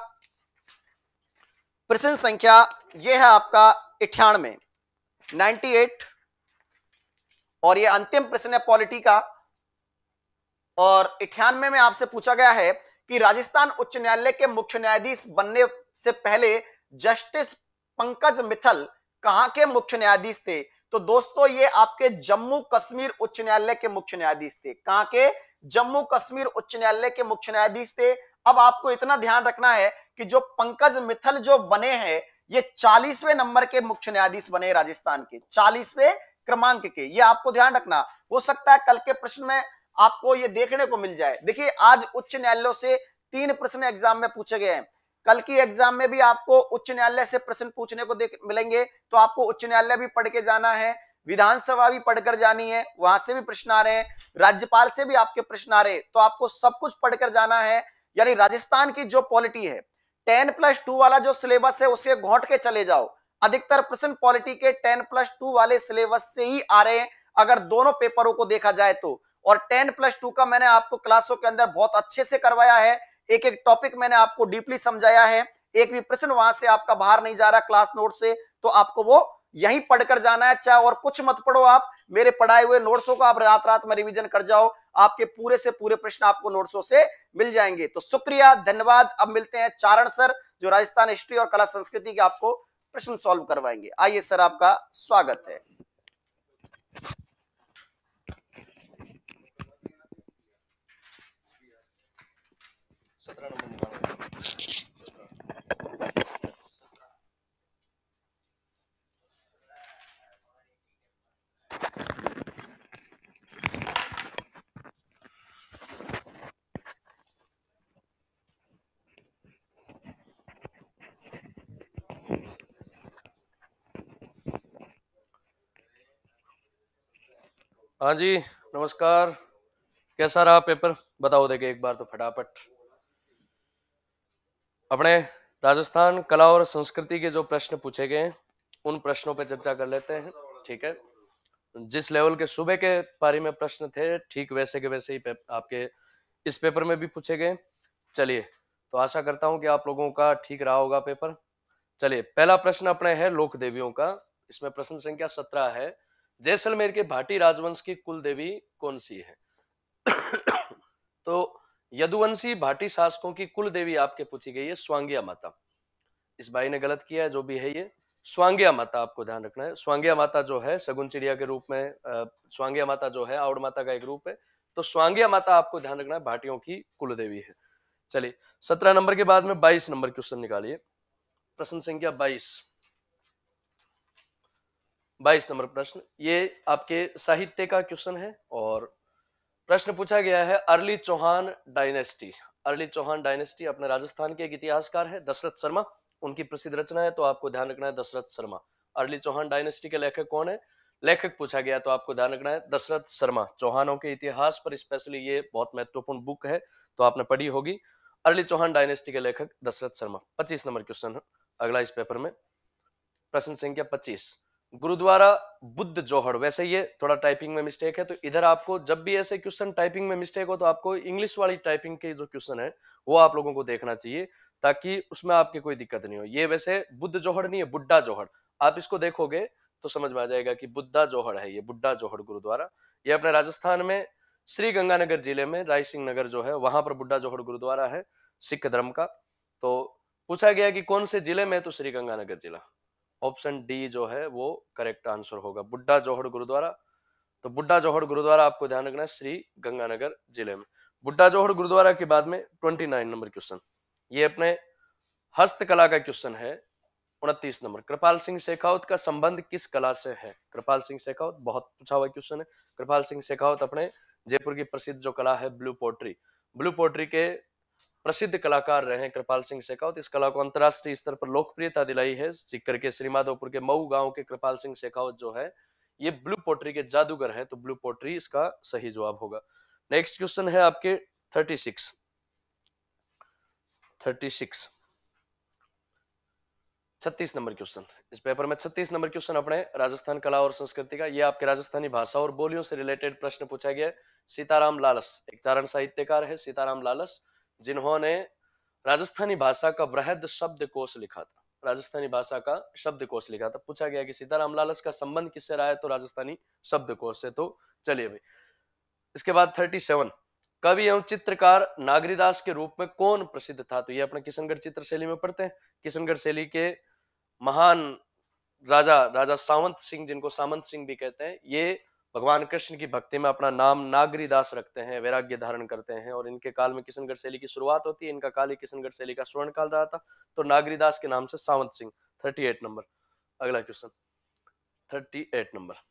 [SPEAKER 7] प्रश्न संख्या यह है आपका इठानवे 98 और यह अंतिम प्रश्न है पॉलिटी का और इठानवे में आपसे पूछा गया है कि राजस्थान उच्च न्यायालय के मुख्य न्यायाधीश बनने से पहले जस्टिस पंकज मिथल कहां के मुख्य न्यायाधीश थे तो दोस्तों ये आपके जम्मू कश्मीर उच्च न्यायालय के मुख्य न्यायाधीश थे कहां के जम्मू कश्मीर उच्च न्यायालय के मुख्य न्यायाधीश थे अब आपको इतना ध्यान रखना है कि जो पंकज मिथल जो बने हैं ये चालीसवें नंबर के मुख्य न्यायाधीश बने राजस्थान के चालीसवें क्रमांक के ये आपको ध्यान रखना हो सकता है कल के प्रश्न में आपको ये देखने को मिल जाए देखिए आज उच्च न्यायालयों से तीन प्रश्न एग्जाम में पूछे गए हैं कल की एग्जाम में भी आपको उच्च न्यायालय से प्रश्न पूछने को देख मिलेंगे तो आपको उच्च न्यायालय भी पढ़ के जाना है विधानसभा भी पढ़कर जानी है वहां से भी प्रश्न आ रहे हैं राज्यपाल से भी आपके प्रश्न आ रहे हैं तो आपको सब कुछ पढ़कर जाना है यानी राजस्थान की जो पॉलिटी है टेन प्लस टू वाला जो सिलेबस है उसे घोट के चले जाओ अधिकतर प्रश्न पॉलिटी के टेन प्लस टू वाले सिलेबस से ही आ रहे हैं अगर दोनों पेपरों को देखा जाए तो और टेन प्लस टू का मैंने आपको क्लासों के अंदर बहुत अच्छे से करवाया है एक एक टॉपिक मैंने आपको डीपली समझाया है एक भी प्रश्न वहां से आपका बाहर नहीं जा रहा क्लास नोट से तो आपको वो यही पढ़कर जाना है चाहे और कुछ मत पढ़ो आप मेरे पढ़ाए हुए नोट्सों को आप रात रात में रिवीजन कर जाओ आपके पूरे से पूरे प्रश्न आपको नोट्सों से मिल जाएंगे तो शुक्रिया धन्यवाद अब मिलते हैं चारण सर जो राजस्थान हिस्ट्री और कला संस्कृति के आपको प्रश्न सॉल्व करवाएंगे आइए सर आपका स्वागत है सत्रह नंबर निकालो
[SPEAKER 6] हाँ जी नमस्कार कैसा रहा पेपर बताओ देखे एक बार तो फटाफट अपने राजस्थान कला और संस्कृति के जो प्रश्न पूछे गए हैं उन प्रश्नों पर चर्चा कर लेते हैं ठीक है जिस लेवल के सुबह के पारी में प्रश्न थे ठीक वैसे के वैसे ही आपके इस पेपर में भी पूछे गए चलिए तो आशा करता हूं कि आप लोगों का ठीक रहा होगा पेपर चलिए पहला प्रश्न अपने है लोक देवियों का इसमें प्रश्न संख्या सत्रह है जैसलमेर के भाटी राजवंश की कुल देवी कौन सी है तो यदुवंशी भाटी शासकों की कुल देवी आपके पूछी गई है स्वांगिया माता इस भाई ने गलत किया है जो भी है ये स्वांगिया माता आपको ध्यान रखना है स्वांगिया माता जो है सगुन चिड़िया के रूप में स्वांगिया माता जो है आउड माता का एक रूप है तो स्वांगिया माता आपको ध्यान रखना है भाटियों की कुल देवी है चलिए सत्रह नंबर के बाद में बाईस नंबर क्वेश्चन निकालिए प्रश्न संख्या बाईस बाईस नंबर प्रश्न ये आपके साहित्य का क्वेश्चन है और प्रश्न पूछा गया है early Chauhan dynasty early Chauhan dynasty अपने राजस्थान के एक इतिहासकार है दशरथ शर्मा उनकी प्रसिद्ध रचना है तो आपको ध्यान रखना है दशरथ शर्मा अर्ली चौहान डायनेस्टी के लेखक कौन है लेखक पूछा गया तो आपको ध्यान रखना है दशरथ शर्मा चौहानों के इतिहास पर स्पेशली ये बहुत महत्वपूर्ण बुक है तो आपने पढ़ी होगी अर्ली चौहान डायनेस्टी के लेखक दशरथ शर्मा पच्चीस नंबर क्वेश्चन अगला इस पेपर में प्रश्न संख्या पच्चीस गुरुद्वारा बुद्ध जोहड़ वैसे ये थोड़ा टाइपिंग में मिस्टेक है तो इधर आपको जब भी ऐसे क्वेश्चन टाइपिंग में मिस्टेक हो तो आपको इंग्लिश वाली टाइपिंग के जो क्वेश्चन है वो आप लोगों को देखना चाहिए ताकि उसमें आपकी कोई दिक्कत नहीं हो ये वैसे बुद्ध जोहड़ नहीं है बुड्ढा जोहड़ आप इसको देखोगे तो समझ में आ जाएगा कि बुद्धा जोहड़ है ये बुड्ढा जोहड़ गुरुद्वारा ये अपने राजस्थान में श्री गंगानगर जिले में राय सिंह नगर जो है वहां पर बुड्ढा जोहड़ गुरुद्वारा है सिख धर्म का तो पूछा गया कि कौन से जिले में तो श्री गंगानगर जिला ऑप्शन डी जो है वो करेक्ट आंसर होगा बुड्ढा जौहर गुरुद्वारा तो बुड्ढा जौहर गुरुद्वारा आपको ध्यान रखना है श्री गंगानगर जिले में बुड्ढा जौहर गुरुद्वारा के बाद में ट्वेंटी नाइन नंबर क्वेश्चन ये अपने हस्तकला का क्वेश्चन है उनतीस नंबर कृपाल सिंह शेखावत का संबंध किस कला से है कृपाल सिंह शेखावत बहुत पूछा हुआ क्वेश्चन है कृपाल सिंह शेखावत अपने जयपुर की प्रसिद्ध जो कला है ब्लू पोट्री ब्लू पोट्री के प्रसिद्ध कलाकार रहे कृपाल सिंह शेखावत इस कला को अंतर्राष्ट्रीय स्तर पर लोकप्रियता दिलाई है सीकर के श्रीमाधोपुर के मऊ गांव के कृपाल सिंह शेखावत जो है ये ब्लू पोट्री के जादूगर है तो ब्लू पोट्री इसका सही जवाब होगा नेक्स्ट क्वेश्चन है आपके थर्टी सिक्स थर्टी सिक्स छत्तीस नंबर क्वेश्चन इस पेपर में छत्तीस नंबर क्वेश्चन अपने राजस्थान कला और संस्कृति का ये आपके राजस्थानी भाषा और बोलियों से रिलेटेड प्रश्न पूछा गया सीताराम लालस एक चारण साहित्यकार है सीताराम लालस जिन्होंने राजस्थानी भाषा का वृहद शब्द कोश लिखा था राजस्थानी भाषा का शब्द कोश लिखा था पूछा गया कि सीताराम लालस का संबंध किससे रहा है तो राजस्थानी शब्द कोश से तो चलिए भाई इसके बाद थर्टी सेवन कवि एवं चित्रकार नागरीदास के रूप में कौन प्रसिद्ध था तो ये अपने किशनगढ़ चित्र शैली में पढ़ते हैं किशनगढ़ शैली के महान राजा राजा सावंत सिंह जिनको सामंत सिंह भी कहते हैं ये भगवान कृष्ण की भक्ति में अपना नाम नागरी दास रखते हैं वैराग्य धारण करते हैं और इनके काल में किशनगढ़ शैली की शुरुआत होती है इनका काल ही किशनगढ़ शैली का स्वर्ण काल रहा था तो नागरी दास के नाम से Sawant Singh thirty eight number अगला क्वेश्चन थर्टी एट नंबर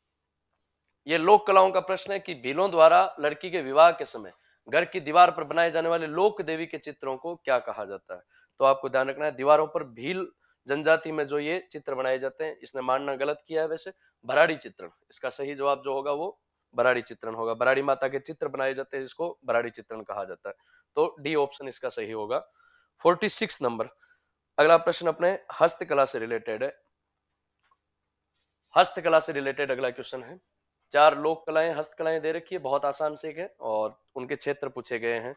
[SPEAKER 6] ये लोक कलाओं का प्रश्न है कि भीलों द्वारा लड़की के विवाह के समय घर की दीवार पर बनाए जाने वाले लोक देवी के चित्रों को क्या कहा जाता है तो आपको ध्यान रखना है दीवारों पर भील जनजाति में जो ये चित्र बनाए जाते हैं इसने मानना गलत किया है वैसे भराड़ी चित्रण इसका सही जवाब जो होगा वो भराड़ी चित्रण होगा भराड़ी माता के चित्र बनाए जाते हैं इसको भराड़ी चित्रण कहा जाता है तो डी ऑप्शन इसका सही होगा फोर्टी सिक्स नंबर अगला प्रश्न अपने हस्तकला से रिलेटेड है हस्तकला से रिलेटेड अगला क्वेश्चन है चार लोक कलाएं हस्तकलाएं दे रखी है बहुत आसान से है और उनके क्षेत्र पूछे गए हैं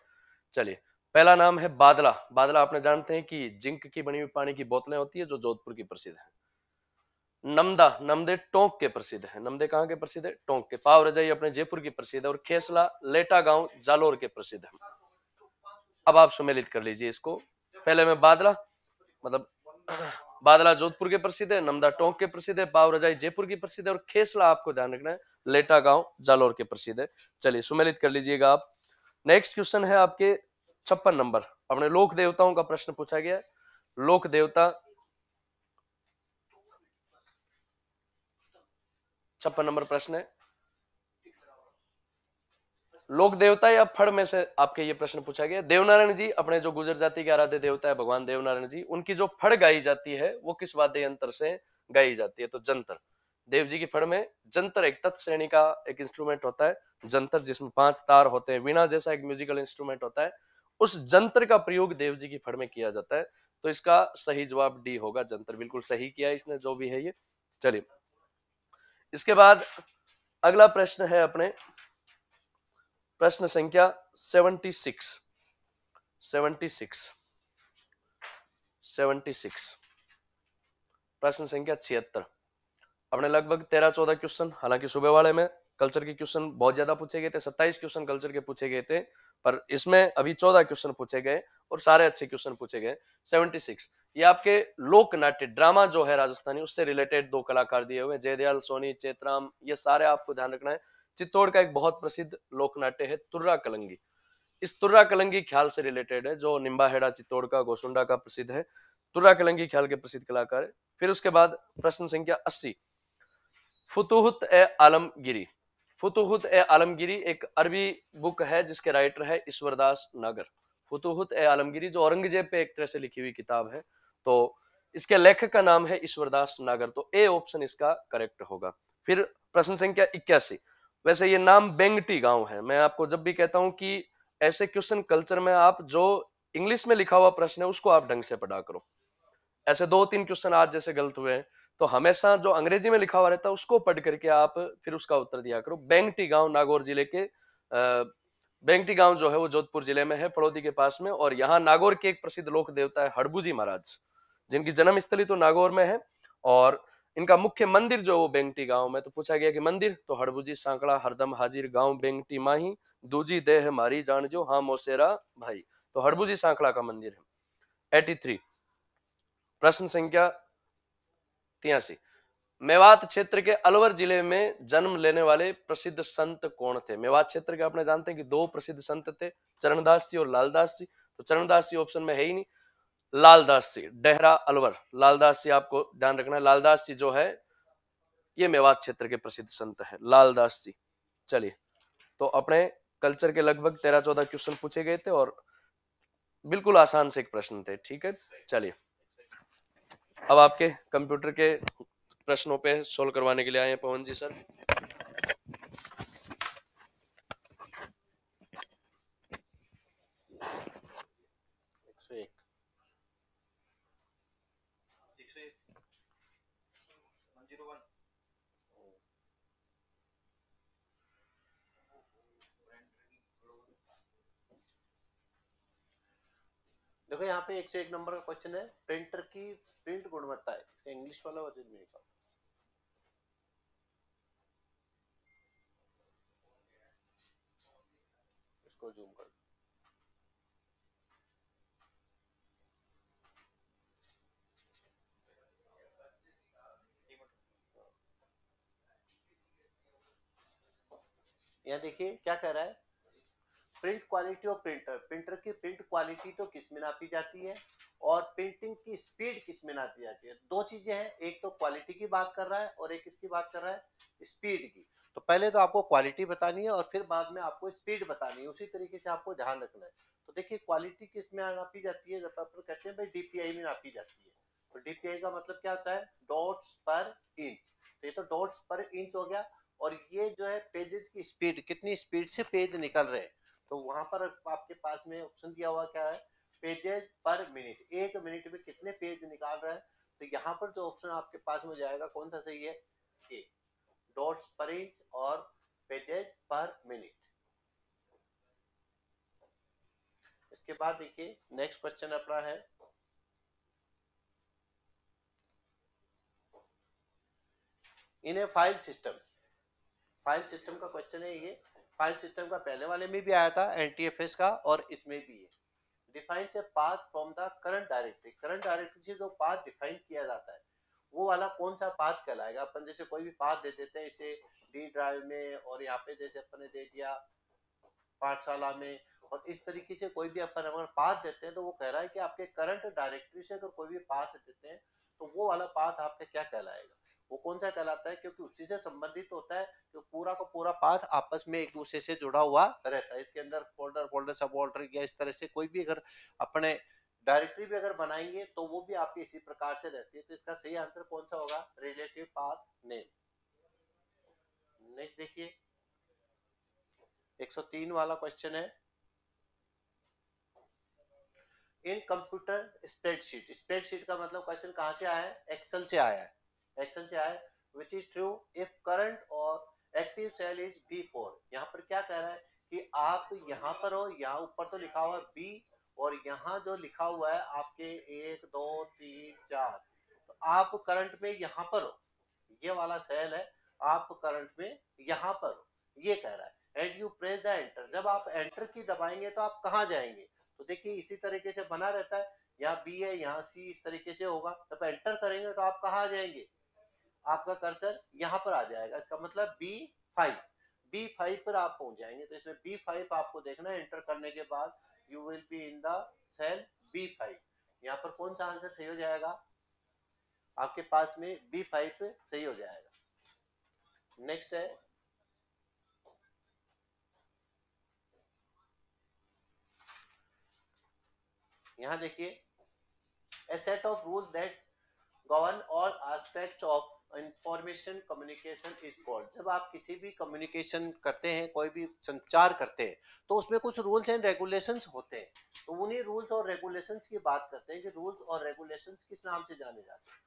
[SPEAKER 6] चलिए पहला नाम है बादला बादला आपने जानते हैं कि जिंक की बनी हुई पानी की बोतलें होती है जो जोधपुर की प्रसिद्ध है नमदा नमदे टोंक के प्रसिद्ध है नमदे कहाँ के प्रसिद्ध है टोंक के पाव रजाई अपने जयपुर की प्रसिद्ध है और खेसला लेटा गांव जालोर के प्रसिद्ध है अब आप सुमेलित कर लीजिए इसको पहले में बादला मतलब बादला जोधपुर के प्रसिद्ध है नमदा टोंक के प्रसिद्ध है पाव रजाई जयपुर की प्रसिद्ध है और खेसला आपको ध्यान रखना है लेटा गांव जालोर के प्रसिद्ध है चलिए सुमेलित कर लीजिएगा आप नेक्स्ट क्वेश्चन है आपके छप्पन नंबर अपने लोक देवताओं का प्रश्न पूछा गया लोक देवता छप्पन नंबर प्रश्न है लोक देवता या फड़ में से आपके ये प्रश्न पूछा गया देवनारायण जी अपने जो गुजर जाति के आराध्य देवता है भगवान देवनारायण जी उनकी जो फड़ गाई जाती है वो किस वाद्य यंत्र से गाई जाती है तो जंतर देव जी की फड़ में जंतर एक तत् श्रेणी का एक इंस्ट्रूमेंट होता है जंतर जिसमें पांच तार होते हैं वीणा जैसा एक म्यूजिकल इंस्ट्रूमेंट होता है उस जंत्र का प्रयोग देव जी की फड़ में किया जाता है तो इसका सही जवाब डी होगा जंत्र बिल्कुल सही किया इसने जो भी है ये चलिए इसके बाद अगला प्रश्न है अपने प्रश्न संख्या seventy six seventy six seventy six प्रश्न संख्या छिहत्तर अपने लगभग तेरह चौदह क्वेश्चन हालांकि सुबह वाले में कल्चर के क्वेश्चन बहुत ज्यादा पूछे गए थे सत्ताईस क्वेश्चन कल्चर के पूछे गए थे पर इसमें अभी चौदह क्वेश्चन पूछे गए और सारे अच्छे क्वेश्चन पूछे गए सेवेंटी सिक्स ये आपके लोक नाट्य ड्रामा जो है राजस्थानी उससे रिलेटेड दो कलाकार दिए हुए जयदयाल सोनी चेतराम ये सारे आपको ध्यान रखना है चित्तौड़ का एक बहुत प्रसिद्ध लोक नाट्य है तुर्रा कलंगी इस तुर्रा कलंगी ख्याल से रिलेटेड है जो निम्बाहेड़ा चित्तौड़ का गोसुंडा का प्रसिद्ध है तुर्रा कलंगी ख्याल के प्रसिद्ध कलाकार है फिर उसके बाद प्रश्न संख्या अस्सी फुतुहत ए आलमगिरी फतहत ए आलमगिरी एक अरबी बुक है जिसके राइटर है ईश्वरदास नागर फतहत ए आलमगिरी जो औरंगजेब पे एक तरह से लिखी हुई किताब है तो इसके लेखक का नाम है ईश्वरदास नागर तो ए ऑप्शन इसका करेक्ट होगा फिर प्रश्न संख्या इक्यासी वैसे ये नाम बेंगटी गांव है मैं आपको जब भी कहता हूँ कि ऐसे क्वेश्चन कल्चर में आप जो इंग्लिश में लिखा हुआ प्रश्न है उसको आप ढंग से पढ़ा करो ऐसे दो तीन क्वेश्चन आज जैसे गलत हुए हैं तो हमेशा जो अंग्रेजी में लिखा हुआ रहता है उसको पढ़ करके आप फिर उसका उत्तर दिया करो बैंगटी गांव नागौर जिले के बैंगटी गांव जो है वो जोधपुर जिले में है पड़ोदी के पास में और यहाँ नागौर के एक प्रसिद्ध लोक देवता है हड़बूजी महाराज जिनकी जन्म स्थली तो नागौर में है और इनका मुख्य मंदिर जो वो बेंगटी गांव में तो पूछा गया कि मंदिर तो हड़बुजी सांकड़ा हरदम हाजिर गांव बेंगटी माही दूजी देह मारी जान जो हाँ मोसेरा भाई तो हड़बुजी सांकड़ा का मंदिर है 83 प्रश्न संख्या तियासी मेवात क्षेत्र के अलवर जिले में जन्म लेने वाले प्रसिद्ध संत कौन थे मेवात क्षेत्र के अपने जानते हैं कि दो प्रसिद्ध संत थे चरणदास जी और लालदास जी तो चरणदास जी ऑप्शन में है ही नहीं लालदास जी डेहरा अलवर लालदास जी आपको ध्यान रखना है लालदास जी जो है ये मेवात क्षेत्र के प्रसिद्ध संत है लालदास जी चलिए तो अपने कल्चर के लगभग तेरह चौदह क्वेश्चन पूछे गए थे और बिल्कुल आसान से एक प्रश्न थे ठीक है चलिए अब आपके कंप्यूटर के प्रश्नों पे सोल्व करवाने के लिए आए हैं पवन जी सर
[SPEAKER 8] देखो यहाँ पे एक से एक नंबर का क्वेश्चन है प्रिंटर की प्रिंट गुणवत्ता है इसका इंग्लिश वाला वर्जन मेरे पास इसको जूम कर देखिए क्या कह रहा है प्रिंट क्वालिटी और प्रिंटर प्रिंटर की प्रिंट क्वालिटी तो किस में नापी जाती है और प्रिंटिंग की स्पीड किस में नापी जाती है दो चीजें हैं एक तो क्वालिटी की बात कर रहा है और एक किसकी बात कर रहा है स्पीड की तो पहले तो आपको क्वालिटी बतानी है और फिर बाद में आपको स्पीड बतानी है उसी तरीके से आपको ध्यान रखना है तो देखिए क्वालिटी किस में नापी जाती है जब अपन कहते हैं भाई डीपीआई में नापी जाती है तो डीपीआई का मतलब क्या होता है डॉट्स पर इंच तो ये तो डॉट्स पर इंच हो गया और ये जो है पेजेस की स्पीड कितनी स्पीड से पेज निकल रहे हैं तो वहां पर आपके पास में ऑप्शन दिया हुआ क्या है पेजेज पर मिनट एक मिनट में कितने पेज निकाल रहा है तो यहाँ पर जो ऑप्शन आपके पास में जाएगा कौन सा सही है ए डॉट्स पर इंच और पेजेज पर मिनट इसके बाद देखिए नेक्स्ट क्वेश्चन अपना है in a file system file system का क्वेश्चन है ये फाइल सिस्टम का पहले वाले में भी आया था एन का और इसमें भी है डिफाइन से path from the current directory current directory से जो पाथ डिफाइन किया जाता है वो वाला कौन सा पाथ कहलाएगा अपन जैसे कोई भी पाथ दे देते हैं इसे डी ड्राइव में और यहाँ पे जैसे अपन ने दे दिया पाठशाला में और इस तरीके से कोई भी अपन अगर पाथ देते हैं तो वो कह रहा है कि आपके करंट डायरेक्टरी से अगर कोई भी पाथ देते हैं तो वो वाला पाथ आपका क्या कहलाएगा वो कौन सा कहलाता है क्योंकि उसी से संबंधित होता है तो पूरा का पूरा पाथ आपस में एक दूसरे से जुड़ा हुआ रहता है इसके अंदर फोल्डर फोल्डर सब ऑल्डर या इस तरह से कोई भी अगर अपने डायरेक्टरी भी अगर बनाएंगे तो वो भी आपकी इसी प्रकार से रहती है तो इसका सही आंसर कौन सा होगा रिलेटिव पाथ नेम नेक्स्ट देखिए 103 वाला क्वेश्चन है इन कंप्यूटर स्प्रेडशीट स्प्रेडशीट का मतलब क्वेश्चन कहां से आया है एक्सेल से आया है एक्शन से आए which is true if current और active cell is B four यहाँ पर क्या कह रहा है कि आप यहाँ पर हो यहाँ ऊपर तो लिखा हुआ है बी और यहाँ जो लिखा हुआ है आपके एक दो तीन चार तो आप करंट में यहाँ पर हो ये वाला सेल है आप करंट में यहाँ पर हो ये कह रहा है and you press the enter जब आप एंटर की दबाएंगे तो आप कहाँ जाएंगे तो देखिए इसी तरीके से बना रहता है यहाँ बी है यहाँ सी इस तरीके से होगा जब एंटर करेंगे तो आप कहाँ जाएंगे आपका कर्सर यहां पर आ जाएगा इसका मतलब बी फाइव बी फाइव पर आप पहुंच जाएंगे तो इसमें बी फाइव आपको देखना है एंटर करने के बाद you will be in the cell B five यहाँ पर कौन सा आंसर सही हो जाएगा आपके पास में बी फाइव सही हो जाएगा नेक्स्ट है यहां देखिए a set of rule that govern all aspects of information communication is called जब आप किसी भी कम्युनिकेशन करते हैं कोई भी संचार करते हैं तो उसमें कुछ रूल्स एंड रेगुलेशंस होते हैं तो उन्हीं रूल्स और रेगुलेशंस की बात करते हैं कि रूल्स और रेगुलेशंस किस नाम से जाने जाते हैं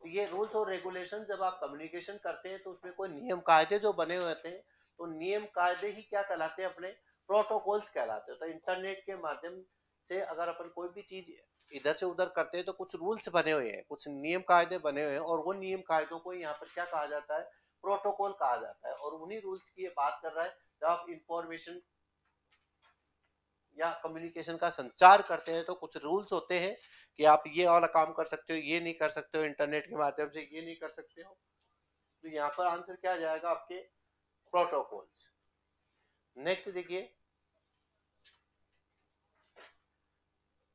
[SPEAKER 8] तो ये रूल्स और रेगुलेशन जब आप कम्युनिकेशन करते हैं तो उसमें कोई नियम कायदे जो बने हुए होते हैं तो नियम कायदे ही क्या कहलाते हैं अपने प्रोटोकॉल्स कहलाते हैं तो इंटरनेट के माध्यम से अगर अपन कोई भी चीज इधर से उधर करते हैं तो कुछ रूल्स बने हुए हैं कुछ नियम कायदे बने हुए हैं और वो नियम कायदों को यहाँ पर क्या कहा जाता है प्रोटोकॉल कहा जाता है और उन्हीं रूल्स की ये बात कर रहा है जब आप इंफॉर्मेशन या कम्युनिकेशन का संचार करते हैं तो कुछ रूल्स होते हैं कि आप ये वाला काम कर सकते हो ये नहीं कर सकते हो इंटरनेट के माध्यम से ये नहीं कर सकते हो तो यहाँ पर आंसर क्या जाएगा आपके प्रोटोकॉल्स नेक्स्ट देखिए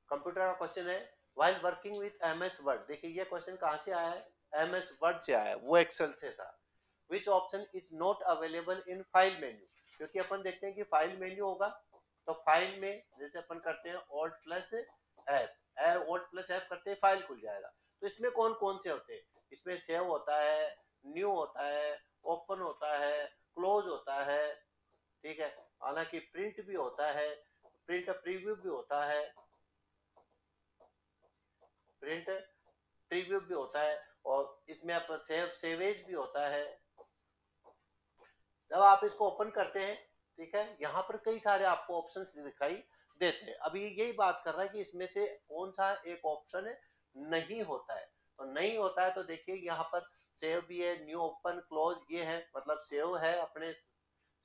[SPEAKER 8] कंप्यूटर का क्वेश्चन है while working with M S word देखिए ये क्वेश्चन कहाँ से आया है एम एस वर्ड से आया है वो एक्सेल से था which option is not available in file menu क्योंकि अपन देखते हैं कि फाइल मेन्यू होगा तो फाइल में जैसे अपन करते हैं alt plus F alt plus F करते हैं फाइल खुल जाएगा तो इसमें कौन कौन से होते हैं इसमें सेव होता है न्यू होता है ओपन होता है क्लोज होता है ठीक है हालांकि प्रिंट भी होता है प्रिंट प्रीव्यू भी होता है प्रिंट प्रीव्यू भी होता है और इसमें आपका सेव सेवेज भी होता है जब आप इसको ओपन करते हैं ठीक है यहाँ पर कई सारे आपको ऑप्शन दिखाई देते हैं अभी यही बात कर रहा है कि इसमें से कौन सा एक ऑप्शन नहीं होता है तो नहीं होता है तो देखिए यहाँ पर सेव भी है न्यू ओपन क्लोज ये है मतलब सेव है अपने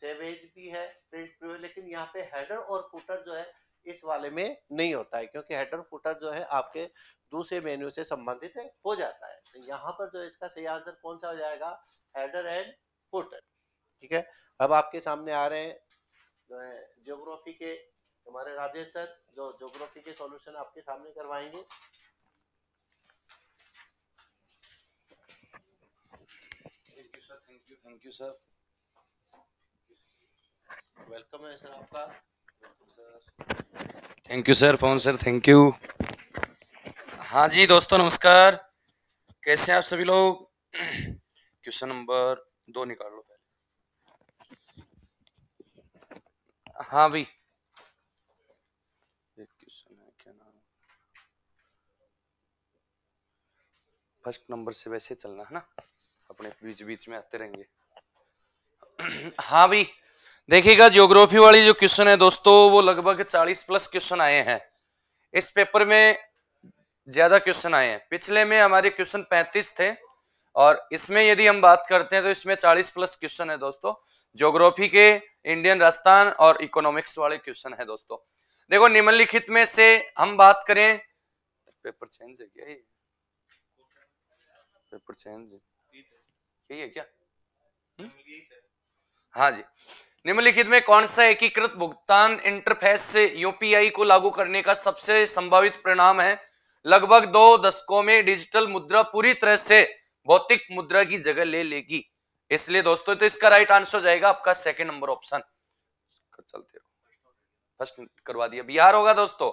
[SPEAKER 8] सेवेज भी है प्रिंट लेकिन यहाँ पे हेडर और फुटर जो है इस वाले में नहीं होता है क्योंकि हेडर फुटर जो है आपके दूसरे मेन्यू से संबंधित हो जाता है तो यहाँ पर जो इसका सही आंसर कौन सा हो जाएगा हेडर एंड फुटर ठीक है अब आपके सामने आ रहे हैं जो है ज्योग्राफी के हमारे राजेश सर जो ज्योग्राफी के सॉल्यूशन आपके सामने करवाएंगे thank you sir thank you sir welcome है सर आपका
[SPEAKER 9] thank you sir Pawan sir thank you हाँ जी दोस्तों नमस्कार कैसे हैं आप सभी लोग क्वेश्चन नंबर दो निकाल लो पहले हाँ भाई क्वेश्चन है क्या नाम फर्स्ट नंबर से वैसे चलना है ना अपने बीच बीच में आते रहेंगे हाँ भाई देखिएगा ज्योग्राफी वाली जो क्वेश्चन है दोस्तों वो लगभग 40 प्लस क्वेश्चन आए हैं इस पेपर में ज्यादा क्वेश्चन आए हैं पिछले में हमारे क्वेश्चन 35 थे और इसमें यदि हम बात करते हैं तो इसमें 40 प्लस क्वेश्चन है दोस्तों ज्योग्राफी के इंडियन राजस्थान और इकोनॉमिक्स वाले क्वेश्चन है दोस्तों देखो निम्नलिखित में से हम बात करें पेपर चेंज है क्या ये पेपर चेंज यही है क्या हुँ? हम्म? हाँ जी निम्नलिखित में कौन सा एकीकृत भुगतान इंटरफेस से यूपीआई को लागू करने का सबसे संभावित परिणाम है लगभग दो दशकों में डिजिटल मुद्रा पूरी तरह से भौतिक मुद्रा की जगह ले लेगी इसलिए दोस्तों तो इसका राइट आंसर जाएगा आपका सेकंड नंबर ऑप्शन चलते फर्स्ट करवा दिया बिहार होगा दोस्तों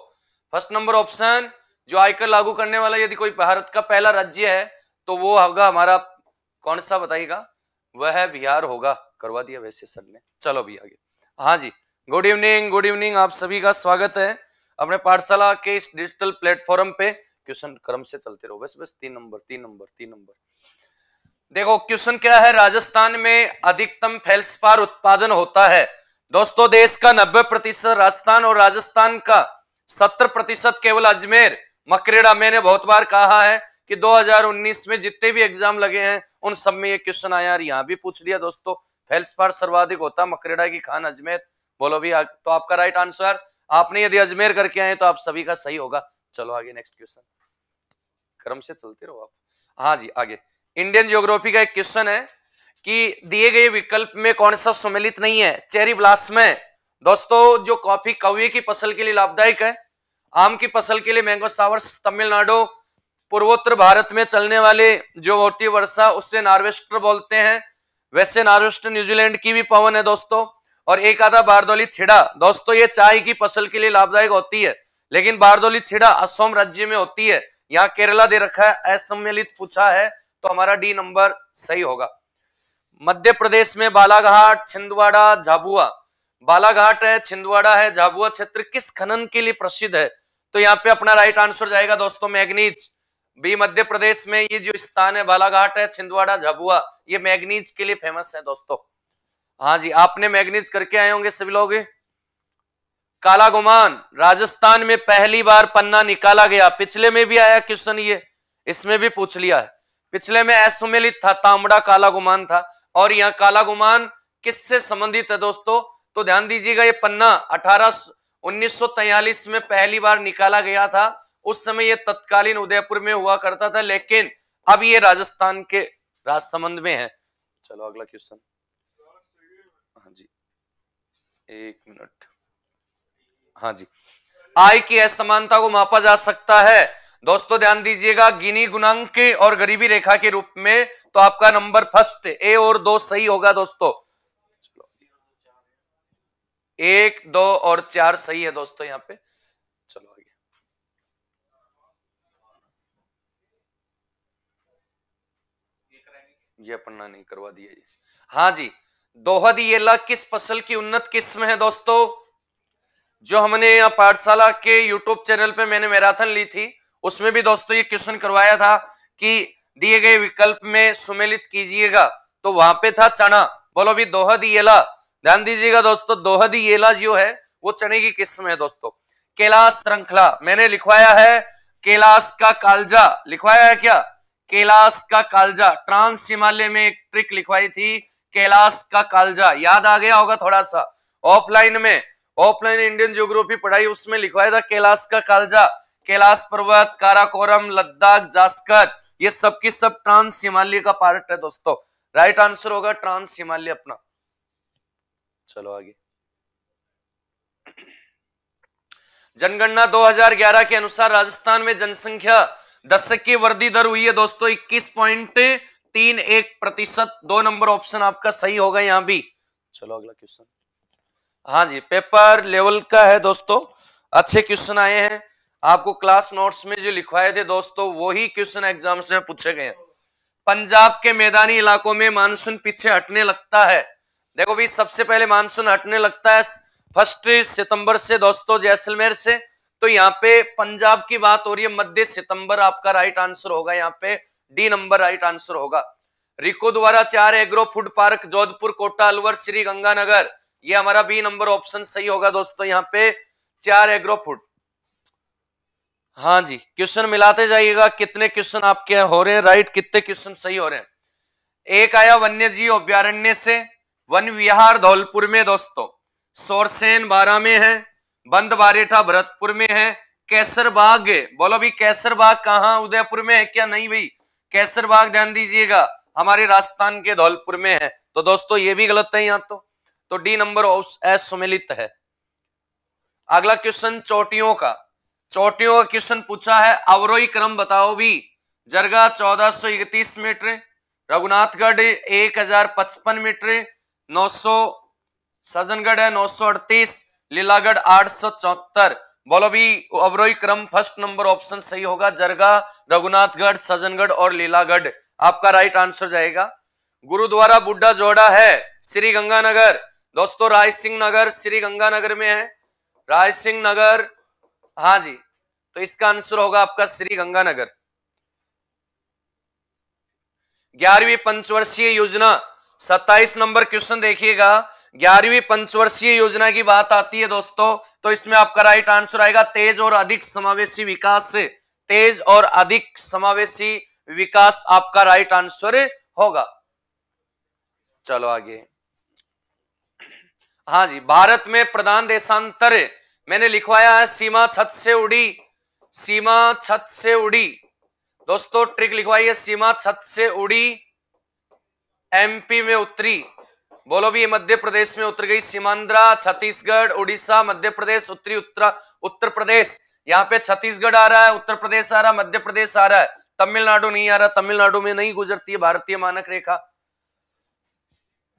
[SPEAKER 9] फर्स्ट नंबर ऑप्शन जो आयकर लागू करने वाला यदि कोई भारत का पहला राज्य है तो वो होगा हमारा कौन सा बताइएगा वह बिहार होगा करवा दिया वैसे सर ने चलो भी आगे हाँ जी गुड इवनिंग गुड इवनिंग आप सभी का स्वागत है अपने पाठशाला के इस डिजिटल प्लेटफॉर्म पे क्वेश्चन क्रम से चलते रहो बस बस तीन नंबर तीन नंबर तीन नंबर देखो क्वेश्चन क्या है राजस्थान में अधिकतम फेल्सपार उत्पादन होता है दोस्तों देश का नब्बे प्रतिशत राजस्थान और राजस्थान का सत्तर प्रतिशत केवल अजमेर मकरेड़ा मैंने बहुत बार कहा है कि 2019 में जितने भी एग्जाम लगे हैं उन सब में ये क्वेश्चन आया और यहाँ भी पूछ लिया दोस्तों फेल्सपार सर्वाधिक होता मकरेड़ा की खान अजमेर बोलो भी तो आपका राइट आंसर आपने यदि अजमेर करके आए तो आप सभी का सही होगा चलो आगे नेक्स्ट क्वेश्चन क्रम से चलते रहो आप हाँ जी आगे इंडियन ज्योग्राफी का एक क्वेश्चन है कि दिए गए विकल्प में कौन सा सुमिलित नहीं है चेरी ब्लास्ट में दोस्तों जो कॉफी कौए की फसल के लिए लाभदायक है आम की फसल के लिए मैंगो सावर्स तमिलनाडु पूर्वोत्तर भारत में चलने वाले जो होती वर्षा उससे नार्वेस्टर बोलते हैं वैसे नार्वेस्टर न्यूजीलैंड की भी पवन है दोस्तों और एक आधा बारदौली छिड़ा दोस्तों ये चाय की फसल के लिए लाभदायक होती है लेकिन बारदौली छिड़ा असम राज्य में होती है यहाँ केरला दे रखा है असम्मिलित पूछा है तो हमारा डी नंबर सही होगा मध्य प्रदेश में बालाघाट छिंदवाड़ा झाबुआ बालाघाट है छिंदवाड़ा है झाबुआ क्षेत्र किस खनन के लिए प्रसिद्ध है तो यहाँ पे अपना राइट आंसर जाएगा दोस्तों मैग्नीज बी मध्य प्रदेश में ये जो स्थान है बालाघाट है छिंदवाड़ा झाबुआ ये मैग्नीज के लिए फेमस है दोस्तों हाँ जी आपने मैगनीज करके आए होंगे सभी लोग काला गुमान राजस्थान में पहली बार पन्ना निकाला गया पिछले में भी आया क्वेश्चन ये इसमें भी पूछ लिया है पिछले में असुमेलित था तामड़ा काला गुमान था और यहाँ काला गुमान किससे संबंधित है दोस्तों तो ध्यान दीजिएगा ये पन्ना अठारह उन्नीस में पहली बार निकाला गया था उस समय यह तत्कालीन उदयपुर में हुआ करता था लेकिन अब ये राजस्थान के राजसमंद में है चलो अगला क्वेश्चन एक मिनट हाँ जी आय की असमानता को मापा जा सकता है दोस्तों ध्यान दीजिएगा गिनी गुणांक के और गरीबी रेखा के रूप में तो आपका नंबर फर्स्ट ए और दो सही होगा दोस्तों एक दो और चार सही है दोस्तों यहाँ पे चलो आगे ये पन्ना नहीं करवा दिया हाँ जी दोहद येला किस फसल की उन्नत किस्म है दोस्तों जो हमने यहाँ पाठशाला के यूट्यूब चैनल पे मैंने मैराथन ली थी उसमें भी दोस्तों ये क्वेश्चन करवाया था कि दिए गए विकल्प में सुमेलित कीजिएगा तो वहां पे था चना बोलो भी दोहद येला ध्यान दीजिएगा दोस्तों दोहद येला जो है वो चने की किस्म है दोस्तों कैलाश श्रृंखला मैंने लिखवाया है कैलाश का कालजा लिखवाया है क्या कैलाश का कालजा ट्रांस हिमालय में एक ट्रिक लिखवाई थी कैलाश का कालजा याद आ गया होगा थोड़ा सा ऑफलाइन में ऑफलाइन इंडियन ज्योग्राफी पढ़ाई उसमें लिखवाया था कैलाश का कालजा कैलाश पर्वत काराकोरम लद्दाख जास्कर ये सब की सब ट्रांस हिमालय का पार्ट है दोस्तों राइट आंसर होगा ट्रांस हिमालय अपना चलो आगे जनगणना 2011 के अनुसार राजस्थान में जनसंख्या दशक की वृद्धि दर हुई है दोस्तों इक्कीस पॉइंट तीन एक प्रतिशत दो नंबर ऑप्शन आपका सही होगा यहां भी चलो अगला क्वेश्चन हाँ जी पेपर लेवल का है दोस्तों अच्छे क्वेश्चन आए हैं आपको क्लास नोट्स में जो लिखवाए थे दोस्तों वही क्वेश्चन एग्जाम से पूछे गए पंजाब के मैदानी इलाकों में मानसून पीछे हटने लगता है देखो भाई सबसे पहले मानसून हटने लगता है फर्स्ट सितंबर से दोस्तों जैसलमेर से तो यहाँ पे पंजाब की बात हो रही है मध्य सितंबर आपका राइट आंसर होगा यहाँ पे डी नंबर राइट आंसर होगा रिको द्वारा चार agro food park Jodhpur Kota Alwar Shri Ganganagar ये हमारा बी नंबर ऑप्शन सही होगा दोस्तों यहाँ पे चार एग्रो फूड हाँ जी क्वेश्चन मिलाते जाइएगा कितने क्वेश्चन आपके हो रहे हैं राइट कितने क्वेश्चन सही हो रहे हैं एक आया वन्य जीव अभ्यारण्य से वन विहार धौलपुर में दोस्तों सोरसेन बारा में है बंद बारेठा भरतपुर में है कैसरबाग बोलो भी कैसरबाग कहा उदयपुर में है क्या नहीं भाई कैसर बाग ध्यान दीजिएगा हमारे राजस्थान के धौलपुर में है तो दोस्तों ये भी गलत है यहां तो तो डी नंबर सुमिलित है अगला क्वेश्चन चोटियों का चोटियों का क्वेश्चन पूछा है अवरोही क्रम बताओ भी जरगा चौदह सौ इकतीस मीटर रघुनाथगढ़ एक हजार पचपन मीटर नौ सजनगढ़ है नौ सौ अड़तीस लीलागढ़ आठ सौ चौहत्तर भी अवरोही क्रम फर्स्ट नंबर ऑप्शन सही होगा जरगा रघुनाथगढ़ सजनगढ़ और लीलागढ़ आपका राइट आंसर जाएगा गुरुद्वारा बुड्ढा जोड़ा है श्री गंगानगर दोस्तों राय सिंह नगर श्री गंगानगर में है राय सिंह नगर हाँ जी तो इसका आंसर होगा आपका श्री गंगानगर ग्यारहवीं पंचवर्षीय योजना सत्ताईस नंबर क्वेश्चन देखिएगा ग्यारहवीं पंचवर्षीय योजना की बात आती है दोस्तों तो इसमें आपका राइट आंसर आएगा तेज और अधिक समावेशी विकास से तेज और अधिक समावेशी विकास आपका राइट आंसर होगा चलो आगे हाँ जी भारत में प्रधान देशांतर मैंने लिखवाया है सीमा छत से उड़ी सीमा छत से उड़ी दोस्तों ट्रिक लिखवाई है सीमा छत से उड़ी एमपी में उतरी बोलो भी ये मध्य प्रदेश में उतर गई सीमांध्रा छत्तीसगढ़ उड़ीसा मध्य प्रदेश उत्तरी उत्तर उत्तर प्रदेश यहाँ पे छत्तीसगढ़ आ रहा है उत्तर प्रदेश आ रहा है मध्य प्रदेश आ रहा है तमिलनाडु नहीं आ रहा तमिलनाडु में नहीं गुजरती है भारतीय मानक रेखा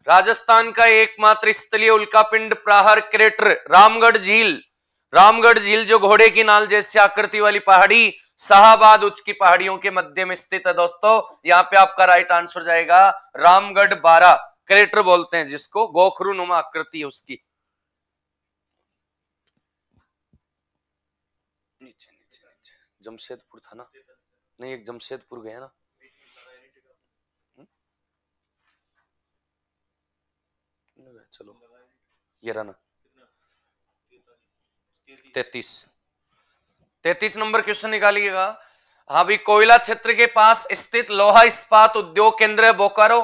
[SPEAKER 9] राजस्थान का एकमात्र स्थलीय उल्कापिंड प्रहर क्रेटर रामगढ़ झील रामगढ़ झील जो घोड़े की नाल जैसी आकृति वाली पहाड़ी शाहबाद उच्च की पहाड़ियों के मध्य में स्थित है दोस्तों यहाँ पे आपका राइट आंसर जाएगा रामगढ़ बारह क्रेटर बोलते हैं जिसको गोखरू नुमा आकृति है उसकी नीचे नीचे नीचे जमशेदपुर था ना नहीं एक जमशेदपुर गया ना हम्म। चलो ये रहा ना तैतीस तैतीस नंबर क्वेश्चन निकालिएगा हाँ भाई कोयला क्षेत्र के पास स्थित लोहा इस्पात उद्योग केंद्र है बोकारो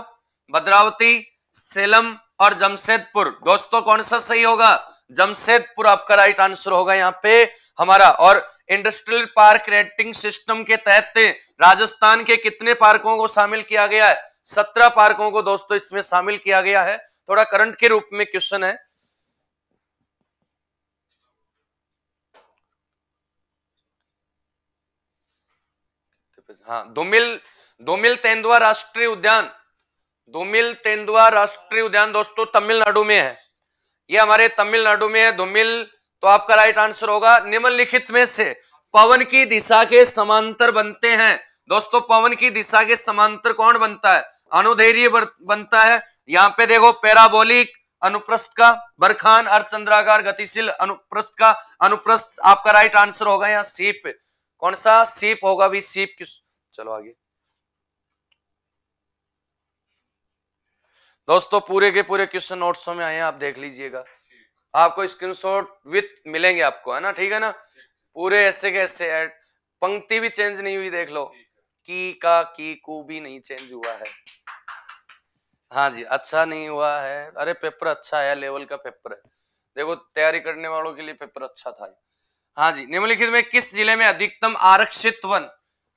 [SPEAKER 9] भद्रावती सेलम और जमशेदपुर दोस्तों कौन सा सही होगा जमशेदपुर आपका राइट आंसर होगा यहाँ पे हमारा और इंडस्ट्रियल पार्क रेटिंग सिस्टम के तहत राजस्थान के कितने पार्कों को शामिल किया गया है सत्रह पार्कों को दोस्तों इसमें शामिल किया गया है थोड़ा करंट के रूप में क्वेश्चन है हाँ दुमिल दुमिल तेंदुआ राष्ट्रीय उद्यान धूमिल तेंदुआ राष्ट्रीय उद्यान दोस्तों तमिलनाडु में है ये हमारे तमिलनाडु में है धूमिल तो आपका राइट आंसर होगा निम्नलिखित में से पवन की दिशा के समांतर बनते हैं दोस्तों पवन की दिशा के समांतर कौन बनता है अनुधैर्य बनता है यहाँ पे देखो पैराबोलिक अनुप्रस्थ का बरखान अर्धचंद्राकार गतिशील अनुप्रस्थ का अनुप्रस्थ आपका राइट आंसर होगा यहाँ सीप कौन सा सीप होगा भी सीप किस चलो आगे दोस्तों पूरे के पूरे क्वेश्चन नोट्स में आए हैं आप देख लीजिएगा आपको स्क्रीनशॉट विथ मिलेंगे आपको है ना ठीक है ना पूरे ऐसे के ऐसे एड पंक्ति भी चेंज नहीं हुई देख लो की का की को भी नहीं चेंज हुआ है हाँ जी अच्छा नहीं हुआ है अरे पेपर अच्छा है लेवल का पेपर है देखो तैयारी करने वालों के लिए पेपर अच्छा था हाँ जी निम्नलिखित में किस जिले में अधिकतम आरक्षित वन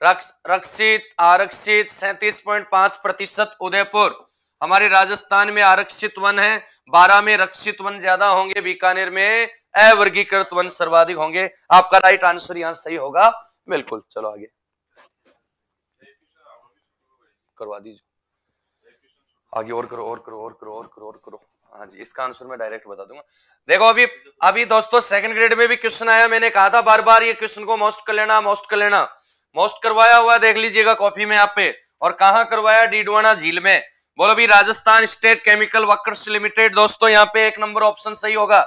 [SPEAKER 9] रक्षित आरक्षित सैतीस पॉइंट पांच प्रतिशत उदयपुर हमारे राजस्थान में आरक्षित वन है बारह में रक्षित वन ज्यादा होंगे बीकानेर में अवर्गीकृत वन सर्वाधिक होंगे आपका राइट आंसर यहां सही होगा बिल्कुल चलो आगे करवा दीजिए आगे और करो और करो और करो और करो और करो हाँ जी इसका आंसर मैं डायरेक्ट बता दूंगा देखो अभी अभी दोस्तों सेकंड ग्रेड में भी क्वेश्चन आया मैंने कहा था बार बार ये क्वेश्चन को मोस्ट कर लेना मोस्ट कर लेना मोस्ट करवाया हुआ देख लीजिएगा कॉपी में आप पे और कहा करवाया डीडवाना झील में बोलो भी Rajasthan state chemical workers limited दोस्तों यहाँ पे एक नंबर ऑप्शन सही होगा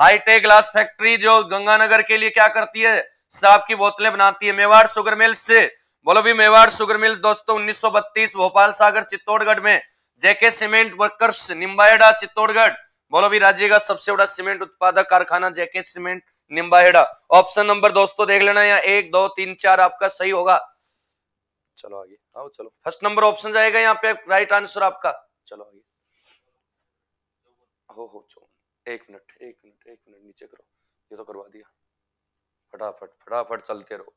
[SPEAKER 9] हाईटेक ग्लास फैक्ट्री जो गंगानगर के लिए क्या करती है साफ की बोतलें बनाती है मेवाड़ सुगर मिल्स से बोलो भी मेवाड़ सुगर मिल्स दोस्तों 1932 भोपाल सागर चित्तौड़गढ़ में JK cement workers Nimbahera Chittorgarh बोलो भी राज्य का सबसे बड़ा सीमेंट उत्पादक कारखाना JK cement Nimbahera option number दोस्तों देख लेना यहाँ एक दो तीन चार आपका सही होगा चलो आगे आओ चलो फर्स्ट नंबर ऑप्शन जाएगा यहाँ पे राइट आंसर आपका चलो आगे हो हो चो एक मिनट एक मिनट एक मिनट नीचे करो ये तो करवा दिया फटाफट फटाफट चलते रहो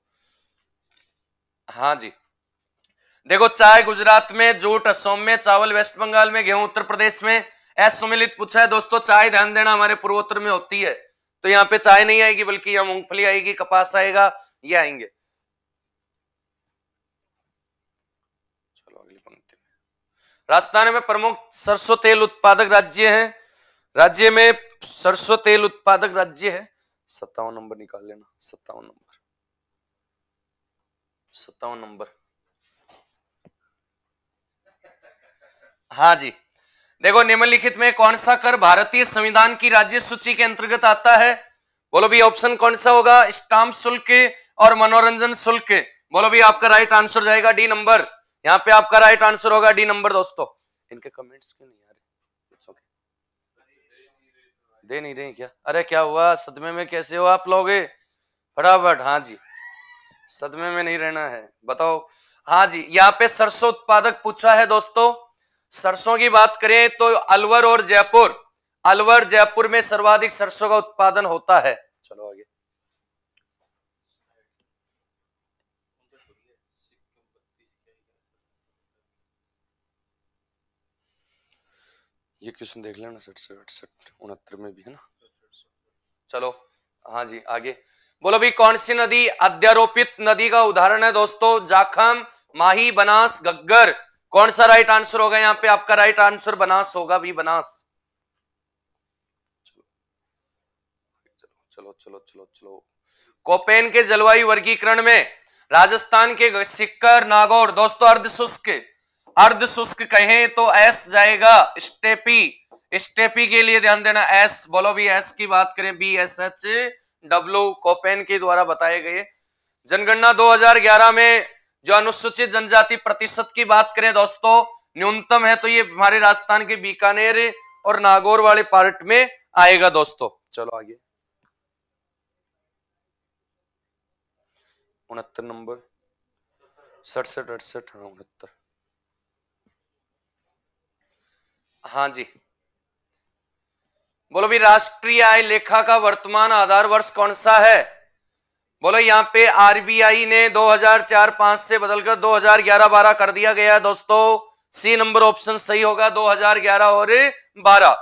[SPEAKER 9] हाँ जी देखो चाय गुजरात में जूट असोम में चावल वेस्ट बंगाल में गेहूं उत्तर प्रदेश में एस सुमिलित पूछा है दोस्तों चाय ध्यान देना हमारे पूर्वोत्तर में होती है तो यहाँ पे चाय नहीं आएगी बल्कि यहाँ मूंगफली आएगी कपास आएगा ये आएंगे राजस्थान में प्रमुख सरसों तेल उत्पादक राज्य है राज्य में सरसों तेल उत्पादक राज्य है सत्तावन नंबर निकाल लेना सत्तावन नंबर सत्तावन नंबर हाँ जी देखो निम्नलिखित में कौन सा कर भारतीय संविधान की राज्य सूची के अंतर्गत आता है बोलो भी ऑप्शन कौन सा होगा स्टाम्प शुल्क और मनोरंजन शुल्क बोलो भी आपका राइट आंसर जाएगा डी नंबर यहाँ पे आपका राइट आंसर होगा डी नंबर दोस्तों इनके कमेंट्स क्यों नहीं आ रहे दे नहीं रहे क्या अरे क्या हुआ सदमे में कैसे हो आप लोगे फटाफट हाँ जी सदमे में नहीं रहना है बताओ हाँ जी यहाँ पे सरसों उत्पादक पूछा है दोस्तों सरसों की बात करें तो अलवर और जयपुर अलवर जयपुर में सर्वाधिक सरसों का उत्पादन होता है चलो आगे ये क्वेश्चन देख लेना सड़सठ अड़सठ उनहत्तर में भी है ना चलो हाँ जी आगे बोलो भाई कौन सी नदी अध्यारोपित नदी का उदाहरण है दोस्तों जाखम माही बनास गग्गर कौन सा राइट आंसर होगा यहाँ पे आपका राइट आंसर बनास होगा भी बनास चलो चलो चलो चलो कोपेन के जलवायु वर्गीकरण में राजस्थान के सिक्कर नागौर दोस्तों अर्ध शुष्क अर्ध शुष्क कहें तो एस जाएगा स्टेपी स्टेपी के लिए ध्यान देना एस बोलो भी एस की बात करें B S H W Koppen के द्वारा बताए गए जनगणना 2011 में जो अनुसूचित जनजाति प्रतिशत की बात करें दोस्तों न्यूनतम है तो ये हमारे राजस्थान के बीकानेर और नागौर वाले पार्ट में आएगा दोस्तों चलो आगे उनहत्तर नंबर सड़सठ अड़सठ हाँ उनहत्तर हाँ जी बोलो भी राष्ट्रीय आय लेखा का वर्तमान आधार वर्ष कौन सा है बोलो यहाँ पे आरबीआई ने 2004-5 से बदलकर 2011-12 कर दिया गया है दोस्तों सी नंबर ऑप्शन सही होगा 2011 और 12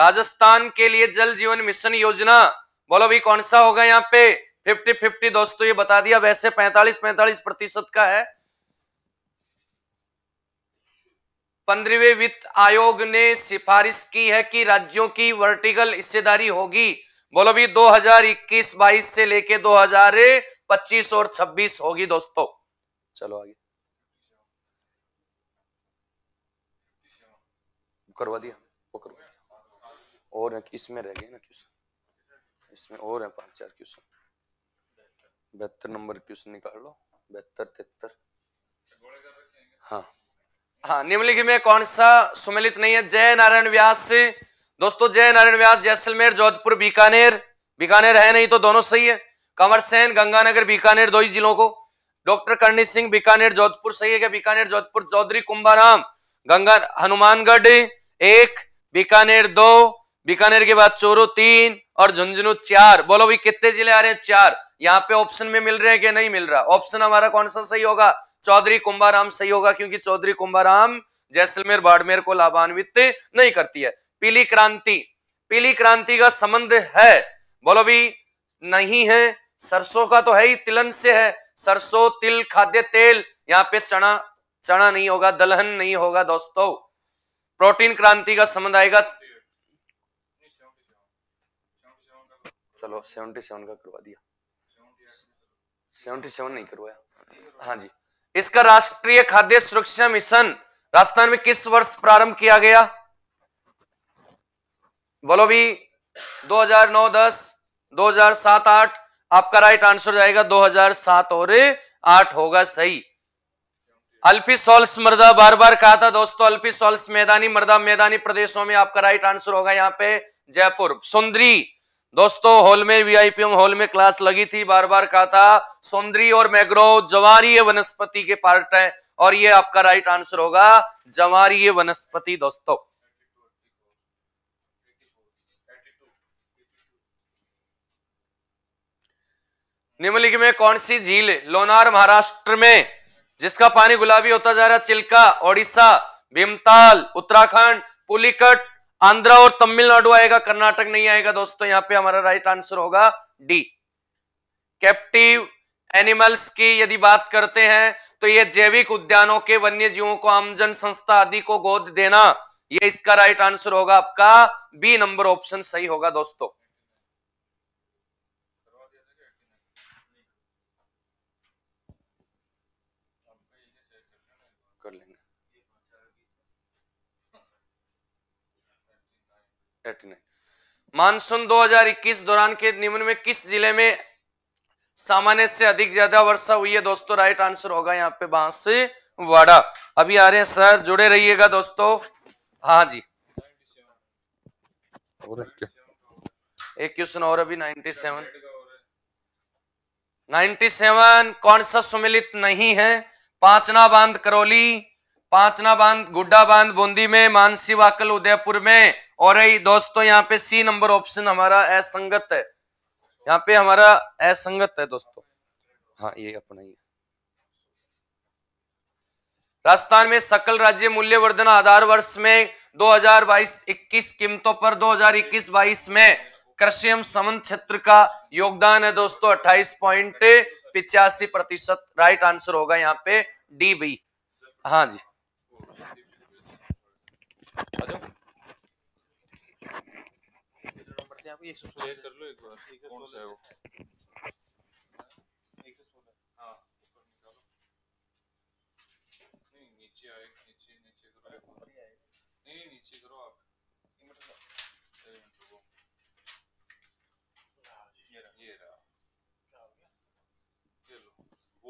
[SPEAKER 9] राजस्थान के लिए जल जीवन मिशन योजना बोलो भी कौन सा होगा यहाँ पे 50-50 दोस्तों ये बता दिया वैसे 45-45 प्रतिशत का है पंद्रहवें वित्त आयोग ने सिफारिश की है कि राज्यों की वर्टिकल हिस्सेदारी होगी बोलो भी 2021-22 से लेके 2025 और 26 होगी दोस्तों चलो आगे करवा दिया वो करवा और इसमें रह गए ना क्वेश्चन इसमें और है पांच चार क्वेश्चन बेहतर नंबर क्वेश्चन निकाल लो बेहतर तेहत्तर हाँ हाँ निम्नलिखित में कौन सा सुमेलित नहीं है जय नारायण व्यास से दोस्तों जय नारायण व्यास जैसलमेर जोधपुर बीकानेर बीकानेर है नहीं तो दोनों सही है कंवर सेन गंगानगर बीकानेर दो ही जिलों को डॉक्टर करणी सिंह बीकानेर जोधपुर सही है क्या बीकानेर जोधपुर चौधरी कुंभाराम गंगा हनुमानगढ़ एक बीकानेर दो बीकानेर के बाद चोरू तीन और झुंझुनू चार बोलो भाई कितने जिले आ रहे हैं चार यहाँ पे ऑप्शन में मिल रहे हैं कि नहीं मिल रहा ऑप्शन हमारा कौन सा सही होगा चौधरी कुंभाराम सही होगा क्योंकि चौधरी कुंभाराम जैसलमेर बाड़मेर को लाभान्वित नहीं करती है पीली क्रांति पीली क्रांति का संबंध है बोलो भी नहीं है सरसों का तो है ही तिलन से है सरसों तिल खाद्य तेल यहाँ पे चना चना नहीं होगा दलहन नहीं होगा दोस्तों प्रोटीन क्रांति का संबंध आएगा चलो सेवनटी सेवन का करवा दिया सेवनटी सेवन नहीं करवाया हाँ जी इसका राष्ट्रीय खाद्य सुरक्षा मिशन राजस्थान में किस वर्ष प्रारंभ किया गया बोलो भी 2009-10 2007-8 आपका राइट आंसर जाएगा 2007 और 8 होगा सही अल्फी सोल्स मृदा बार बार कहा था दोस्तों अल्फी सोल्स मैदानी मृदा मैदानी प्रदेशों में आपका राइट आंसर होगा यहां पे जयपुर सुंदरी दोस्तों हॉल में वीआईपीएम हॉल में क्लास लगी थी बार बार कहा था सौंदरी और मैग्रो जवारीय वनस्पति के पार्ट है और ये आपका राइट आंसर होगा जवारीय वनस्पति दोस्तों निम्नलिखित में कौन सी झील लोनार महाराष्ट्र में जिसका पानी गुलाबी होता जा रहा चिल्का ओडिशा भीमताल उत्तराखंड पुलिकट आंध्र और तमिलनाडु आएगा कर्नाटक नहीं आएगा दोस्तों यहां पे हमारा राइट आंसर होगा डी कैप्टिव एनिमल्स की यदि बात करते हैं तो ये जैविक उद्यानों के वन्य जीवों को आमजन संस्था आदि को गोद देना ये इसका राइट आंसर होगा आपका बी नंबर ऑप्शन सही होगा दोस्तों 39 मानसून 2021 दौरान के निम्न में किस जिले में सामान्य से अधिक ज्यादा वर्षा हुई है दोस्तों राइट आंसर होगा यहाँ पे बांसवाड़ा अभी आ रहे हैं सर जुड़े रहिएगा दोस्तों हाँ जी एक क्वेश्चन और अभी 97 97 कौन सा सुमिलित नहीं है पांचना बांध करौली पांचना बांध गुड्डा बांध बूंदी में मानसी वाकल उदयपुर में और यही दोस्तों यहाँ पे सी नंबर ऑप्शन हमारा असंगत है यहाँ पे हमारा असंगत है दोस्तों हाँ ये अपना ही राजस्थान में सकल राज्य मूल्य वर्धन आधार वर्ष में 2022-21 कीमतों पर 2021-22 में एवं समन क्षेत्र का योगदान है दोस्तों अट्ठाईस पॉइंट पिचासी प्रतिशत राइट आंसर होगा यहाँ पे डी बी हाँ जी आप एक सौ शेयर कर लो एक बार कौन सा है वो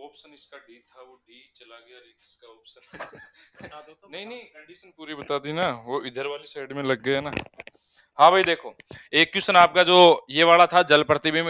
[SPEAKER 5] ऑप्शन इसका डी था वो डी चला गया इसका ऑप्शन तो। नहीं नहीं कंडीशन पूरी बता दी ना वो इधर वाली साइड में लग गया ना हाँ भाई देखो एक क्वेश्चन आपका जो ये वाला था जल प्रतिबिंब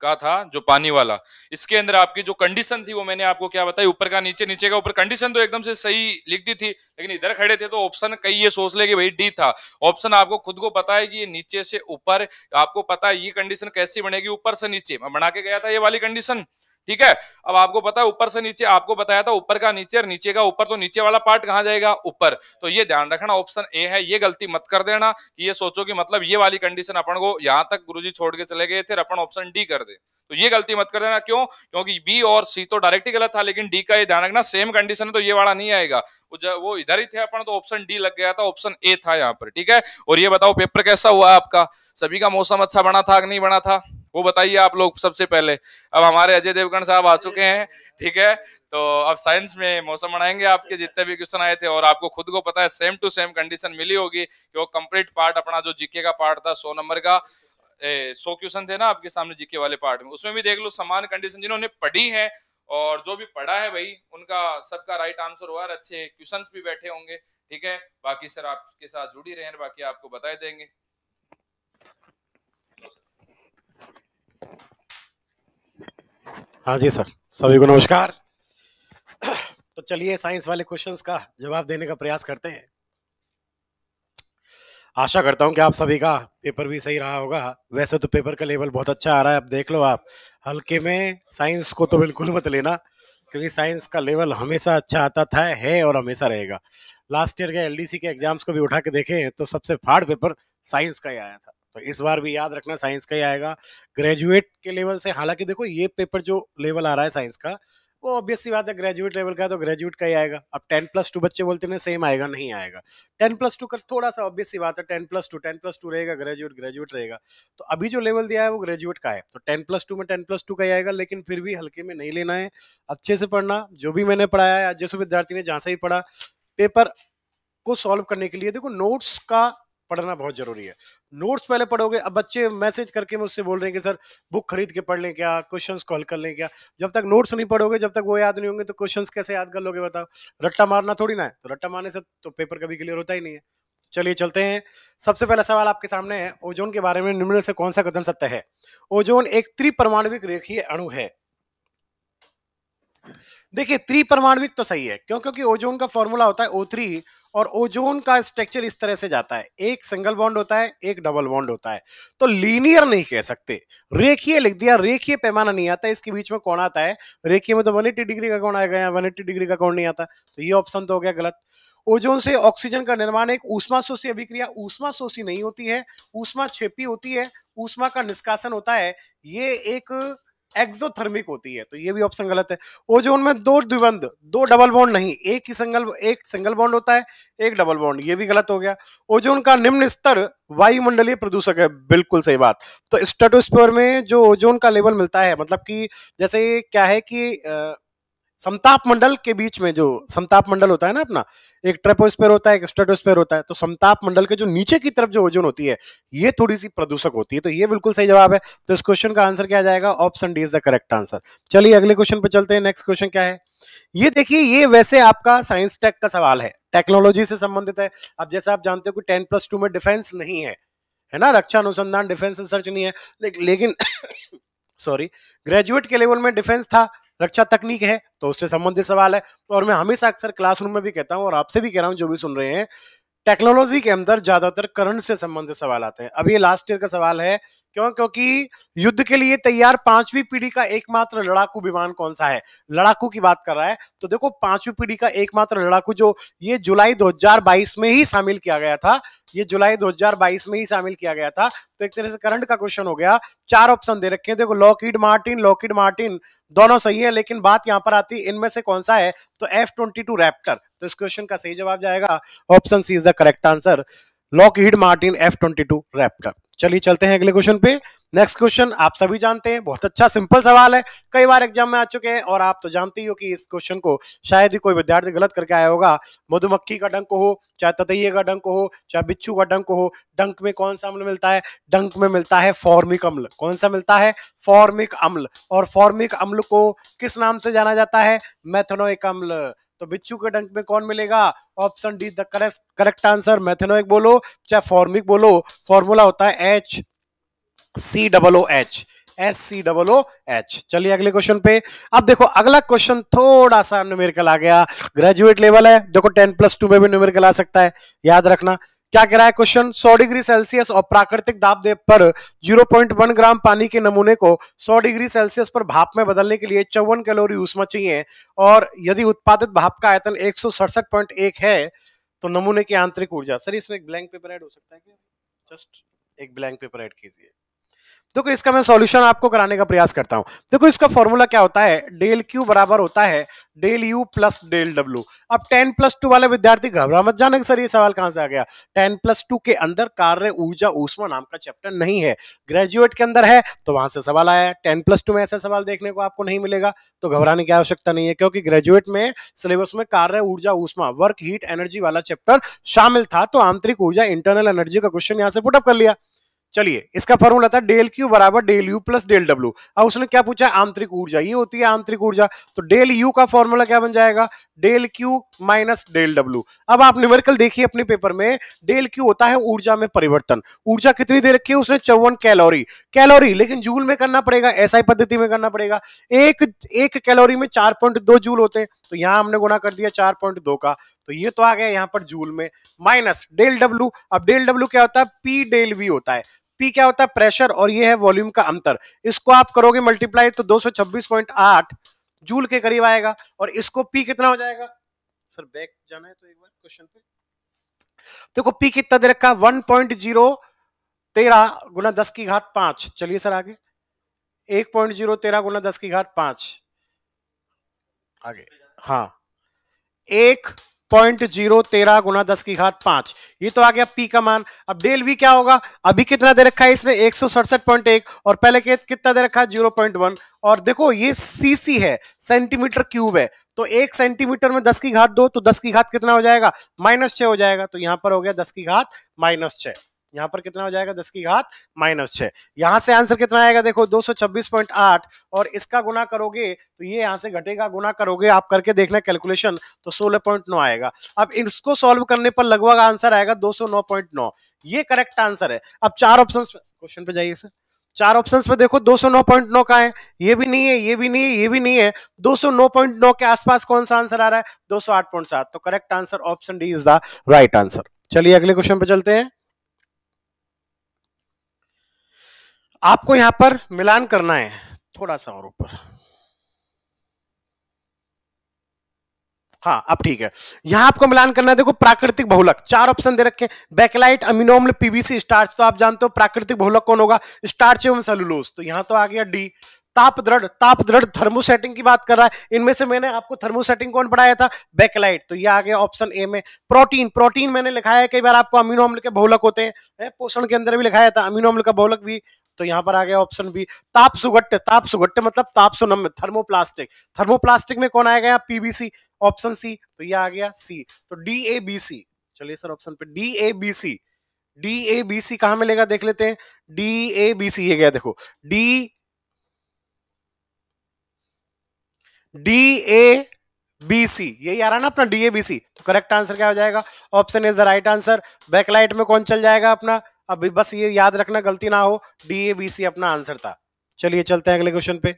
[SPEAKER 5] का था जो पानी वाला इसके अंदर आपकी जो कंडीशन थी वो मैंने आपको क्या बताई ऊपर का नीचे नीचे का ऊपर कंडीशन तो एकदम से सही लिख दी थी लेकिन इधर खड़े थे तो ऑप्शन कई ये सोच ले कि भाई डी था ऑप्शन आपको खुद को पता है कि ये नीचे से ऊपर आपको पता है ये कंडीशन कैसी बनेगी ऊपर से नीचे मैं बना के गया था ये वाली कंडीशन ठीक है अब आपको पता है ऊपर से नीचे आपको बताया था ऊपर का नीचे और नीचे का ऊपर तो नीचे वाला पार्ट कहाँ जाएगा ऊपर तो ये ध्यान रखना ऑप्शन ए है ये गलती मत कर देना कि ये सोचो कि मतलब ये वाली कंडीशन अपन को यहाँ तक गुरुजी छोड़ के चले गए थे अपन ऑप्शन डी कर दे तो ये गलती मत कर देना क्यों क्योंकि बी और सी तो डायरेक्ट ही गलत था लेकिन डी का ये ध्यान रखना सेम कंडीशन है तो ये वाला नहीं आएगा वो इधर ही थे अपन तो ऑप्शन डी लग गया था ऑप्शन ए था यहाँ पर ठीक है और ये बताओ पेपर कैसा हुआ आपका सभी का मौसम अच्छा बना था कि नहीं बना था वो बताइए आप लोग सबसे पहले अब हमारे अजय देवगण साहब आ चुके हैं ठीक है तो अब साइंस में मौसम बनाएंगे आपके जितने भी क्वेश्चन आए थे और आपको खुद को पता है सेम टू सेम कंडीशन मिली होगी कि वो कंप्लीट पार्ट अपना जो जीके का पार्ट था सौ नंबर का ए, सौ क्वेश्चन थे ना आपके सामने जीके वाले पार्ट में उसमें भी देख लो समान कंडीशन जिन्होंने पढ़ी है और जो भी पढ़ा है भाई उनका सबका राइट आंसर हुआ अच्छे क्वेश्चन भी बैठे होंगे ठीक है बाकी सर आपके साथ जुड़ी रहे बाकी आपको बताए देंगे
[SPEAKER 10] हाँ जी सर सभी को नमस्कार तो चलिए साइंस वाले क्वेश्चंस का जवाब देने का प्रयास करते हैं आशा करता हूं कि आप सभी का पेपर भी सही रहा होगा वैसे तो पेपर का लेवल बहुत अच्छा आ रहा है अब देख लो आप हल्के में साइंस को तो बिल्कुल मत लेना क्योंकि साइंस का लेवल हमेशा अच्छा आता था है और हमेशा रहेगा लास्ट ईयर के एलडीसी के एग्जाम्स को भी उठा के देखें तो सबसे फाड़ पेपर साइंस का ही आया था तो इस बार भी याद रखना साइंस का ही आएगा ग्रेजुएट के लेवल से हालांकि देखो ये पेपर जो लेवल आ रहा है साइंस का वो ऑब्वियस बात है ग्रेजुएट लेवल का तो ग्रेजुएट का ही आएगा अब टेन प्लस टू बच्चे बोलते हैं सेम आएगा नहीं आएगा टेन प्लस टू का थोड़ा सा ऑब्वियस सी बात है ten plus two ten plus two रहेगा ग्रेजुएट ग्रेजुएट रहेगा तो अभी जो लेवल दिया है वो ग्रेजुएट का है तो टेन प्लस टू में टेन प्लस टू का ही आएगा लेकिन फिर भी हल्के में नहीं लेना है अच्छे से पढ़ना जो भी मैंने पढ़ाया है जैसे विद्यार्थी ने जहाँ से ही पढ़ा पेपर को सॉल्व करने के लिए देखो नोट्स का पढ़ना बहुत जरूरी है नोट्स पहले पढ़ोगे अब बच्चे मैसेज करके मुझसे बोल रहे हैं कि सर बुक खरीद के पढ़ लें क्या क्वेश्चन कॉल कर लें क्या जब तक नोट्स नहीं पढ़ोगे जब तक वो याद नहीं होंगे तो क्वेश्चन कैसे याद कर लोगे बताओ रट्टा मारना थोड़ी ना है तो रट्टा मारने से तो पेपर कभी क्लियर होता ही नहीं है चलिए चलते हैं सबसे पहला सवाल आपके सामने है ओजोन के बारे में निम्न से कौन सा कथन सत्य है ओजोन एक त्रिपरमाणविक रेखीय अणु है देखिए त्रिपरमाणविक तो सही है क्यों क्योंकि ओजोन का फॉर्मूला होता है ओ थ्री और ओजोन का स्ट्रक्चर इस तरह से जाता है एक सिंगल बॉन्ड होता है एक डबल बॉन्ड होता है तो लीनियर नहीं कह सकते रेखीय लिख दिया रेखीय पैमाना नहीं आता इसके बीच में कौन आता है रेखीय में तो वन डिग्री का कौन आएगा या वन डिग्री का कौन नहीं आता तो ये ऑप्शन तो हो गया गलत ओजोन से ऑक्सीजन का निर्माण एक ऊष्मा शोषी अभिक्रिया ऊष्मा शोषी नहीं होती है ऊष्मा छेपी होती है ऊष्मा का निष्कासन होता है ये एक एक्सोथर्मिक होती है तो ये भी ऑप्शन गलत है ओजोन में दो द्विबंध दो डबल बॉन्ड नहीं एक ही सिंगल एक सिंगल बॉन्ड होता है एक डबल बॉन्ड ये भी गलत हो गया ओजोन का निम्न स्तर वायुमंडलीय प्रदूषक है बिल्कुल सही बात तो स्टेटोस्फीयर में जो ओजोन का लेवल मिलता है मतलब कि जैसे क्या है कि समताप मंडल के बीच में जो समताप मंडल होता है ना अपना एक ट्रेपोस्पेयर होता है एक स्टेटोस्पेयर होता है तो समताप मंडल के जो नीचे की तरफ जो ओजोन होती है ये थोड़ी सी प्रदूषक होती है तो ये बिल्कुल सही जवाब है तो इस क्वेश्चन का आंसर क्या जाएगा option D is the correct answer चलिए अगले क्वेश्चन पे चलते हैं नेक्स्ट क्वेश्चन क्या है ये देखिए ये वैसे आपका साइंस टेक का सवाल है टेक्नोलॉजी से संबंधित है अब जैसे आप जानते हो कि टेन प्लस टू में डिफेंस नहीं है है ना रक्षा अनुसंधान डिफेंस रिसर्च नहीं है लेकिन सॉरी ग्रेजुएट के लेवल में डिफेंस था रक्षा तकनीक है तो उससे संबंधित सवाल है तो और मैं हमेशा अक्सर क्लासरूम में भी कहता हूँ और आपसे भी कह रहा हूँ जो भी सुन रहे हैं टेक्नोलॉजी के अंदर ज्यादातर करंट से संबंधित सवाल आते हैं अब ये लास्ट ईयर का सवाल है क्यों क्योंकि युद्ध के लिए तैयार पांचवी पीढ़ी का एकमात्र लड़ाकू विमान कौन सा है लड़ाकू की बात कर रहा है तो देखो पांचवी पीढ़ी का एकमात्र लड़ाकू जो ये जुलाई 2022 में ही शामिल किया गया था ये जुलाई 2022 में ही शामिल किया गया था तो एक तरह से करंट का क्वेश्चन हो गया चार ऑप्शन दे रखे हैं देखो लॉकिड मार्टिन लॉकिड मार्टिन दोनों सही है लेकिन बात यहां पर आती है इनमें से कौन सा है तो एफ ट्वेंटी टू रैप्टर तो इस क्वेश्चन का सही जवाब जाएगा option C is the correct answer Lockheed Martin F twenty two Raptor चलिए चलते हैं अगले क्वेश्चन पे नेक्स्ट क्वेश्चन आप सभी जानते हैं बहुत अच्छा सिंपल सवाल है कई बार एग्जाम में आ चुके हैं और आप तो जानते ही हो कि इस क्वेश्चन को शायद ही कोई विद्यार्थी गलत करके आया होगा मधुमक्खी का डंक हो चाहे ततैये का डंक हो चाहे बिच्छू का डंक हो डंक में कौन सा अम्ल मिलता है डंक में मिलता है फॉर्मिक अम्ल कौन सा मिलता है फॉर्मिक अम्ल और फॉर्मिक अम्ल को किस नाम से जाना जाता है मैथनोइक अम्ल तो बिच्छू के डंक में कौन मिलेगा option D the correct correct answer methanoic बोलो चाहे फॉर्मिक बोलो फॉर्मूला होता है H C double O H S C double O H चलिए अगले क्वेश्चन पे अब देखो अगला क्वेश्चन थोड़ा सा न्यूमेरिकल आ गया ग्रेजुएट लेवल है देखो टेन प्लस टू में भी न्यूमेरिकल आ सकता है याद रखना क्या कह रहा है क्वेश्चन 100 डिग्री सेल्सियस और प्राकृतिक दाब दे पर 0.1 ग्राम पानी के नमूने को 100 डिग्री सेल्सियस पर भाप में बदलने के लिए चौवन कैलोरी ऊष्मा चाहिए और यदि उत्पादित भाप का आयतन एक है तो नमूने की आंतरिक ऊर्जा सर इसमें एक ब्लैंक पेपर एड हो सकता है क्या जस्ट एक ब्लैंक पेपर एड कीजिए देखो इसका मैं सॉल्यूशन आपको कराने का प्रयास करता हूं देखो इसका फॉर्मूला क्या होता है डेल क्यू बराबर होता है del U plus del W अब टेन प्लस टू वाले विद्यार्थी घबरा मत जाने सर ये सवाल कहां से आ गया टेन प्लस टू के अंदर कार्य ऊर्जा ऊष्मा नाम का चैप्टर नहीं है ग्रेजुएट के अंदर है तो वहां से सवाल आया टेन प्लस टू में ऐसा सवाल देखने को आपको नहीं मिलेगा तो घबराने की आवश्यकता नहीं है क्योंकि ग्रेजुएट में सिलेबस में कार्य ऊर्जा ऊष्मा वर्क हीट एनर्जी वाला चैप्टर शामिल था तो आंतरिक ऊर्जा इंटरनल एनर्जी का क्वेश्चन यहाँ से पुटअप कर लिया चलिए इसका फॉर्मूला था डेल क्यू बराबर del U plus del W अब उसने क्या पूछा आंतरिक ऊर्जा ये होती है आंतरिक ऊर्जा तो डेल यू का फॉर्मूला क्या बन जाएगा del Q minus del W अब आप न्यूमेरिकल देखिए अपने पेपर में डेल क्यू होता है ऊर्जा में परिवर्तन ऊर्जा कितनी दे रखी है उसने चौवन कैलोरी कैलोरी लेकिन जूल में करना पड़ेगा ऐसा ही पद्धति में करना पड़ेगा एक एक कैलोरी में चार पॉइंट दो जूल होते हैं तो यहां हमने गुना कर दिया चार पॉइंट दो का तो ये तो आ गया यहाँ पर जूल में माइनस डेल डब्ल्यू अब डेल डब्ल्यू क्या होता है पी डेल वी होता है पी क्या होता है प्रेशर और ये है वॉल्यूम का अंतर इसको आप करोगे मल्टीप्लाई तो 226.8 जूल के करीब आएगा और इसको पी कितना हो जाएगा सर बैक जाना है तो एक बार क्वेश्चन पे देखो तो पी कितना दे रखा वन पॉइंट जीरो तेरह गुना दस की घात पांच चलिए सर आगे एक पॉइंट जीरो तेरह गुना दस की घात पांच आगे हाँ एक पॉइंट जीरो तेरह गुना दस की घात पांच ये तो आ गया पी का मान अब डेल वी क्या होगा अभी कितना दे रखा है इसने एक सौ सड़सठ पॉइंट एक और पहले के कितना दे रखा है जीरो पॉइंट वन और देखो ये सीसी है सेंटीमीटर क्यूब है तो एक सेंटीमीटर में दस की घात दो तो दस की घात कितना हो जाएगा माइनस छ हो जाएगा तो यहां पर हो गया दस की घात माइनस छह यहाँ पर कितना हो जाएगा दस की घात माइनस छह यहाँ से आंसर कितना आएगा देखो दो सौ छब्बीस पॉइंट आठ और इसका गुना करोगे तो ये यहाँ से घटेगा गुना करोगे आप करके देखना कैलकुलेशन तो सोलह पॉइंट नौ आएगा अब इसको सॉल्व करने पर लगभग आंसर आएगा दो सौ नौ पॉइंट नौ ये करेक्ट आंसर है अब चार ऑप्शन क्वेश्चन पे जाइए सर चार ऑप्शंस पे देखो 209.9 का है ये भी नहीं है ये भी नहीं है ये भी नहीं है 209.9 के आसपास कौन सा आंसर आ रहा है 208.7 तो correct answer option D is the right answer चलिए अगले क्वेश्चन पे चलते हैं आपको यहां पर मिलान करना है थोड़ा सा और ऊपर हाँ अब ठीक है यहां आपको मिलान करना है देखो प्राकृतिक बहुलक चार ऑप्शन दे रखे बैकलाइट अमिनोम पीवीसी स्टार्च तो आप जानते हो प्राकृतिक बहुलक कौन होगा स्टार्च एवं सेलुलोज तो यहां तो आ गया डी ताप दृढ़ ताप दृढ़ थर्मोसेटिंग की बात कर रहा है इनमें से मैंने आपको थर्मोसेटिंग कौन पढ़ाया था बैकलाइट तो ये आ गया ऑप्शन ए में प्रोटीन प्रोटीन मैंने लिखाया है कई बार आपको अमीनो अम्ल के बहुलक होते हैं पोषण के अंदर भी लिखाया था अमीनो अम्ल का बहुलक भी तो यहां पर आ गया ऑप्शन बी ताप सुगट्ट ताप सुगट्ट मतलब ताप सुनम थर्मोप्लास्टिक थर्मोप्लास्टिक में कौन आएगा यहाँ पीबीसी ऑप्शन सी तो ये आ गया सी तो डी ए बी सी चलिए सर ऑप्शन पे D A B C D A B C कहा मिलेगा देख लेते हैं डी ए बी सी ये गया देखो D D A B C यही आ रहा है ना अपना डी ए बी सी तो करेक्ट आंसर क्या हो जाएगा option is the right answer backlight में कौन चल जाएगा अपना अभी बस ये याद रखना गलती ना हो डी ए बी सी अपना आंसर था चलिए चलते हैं अगले क्वेश्चन पे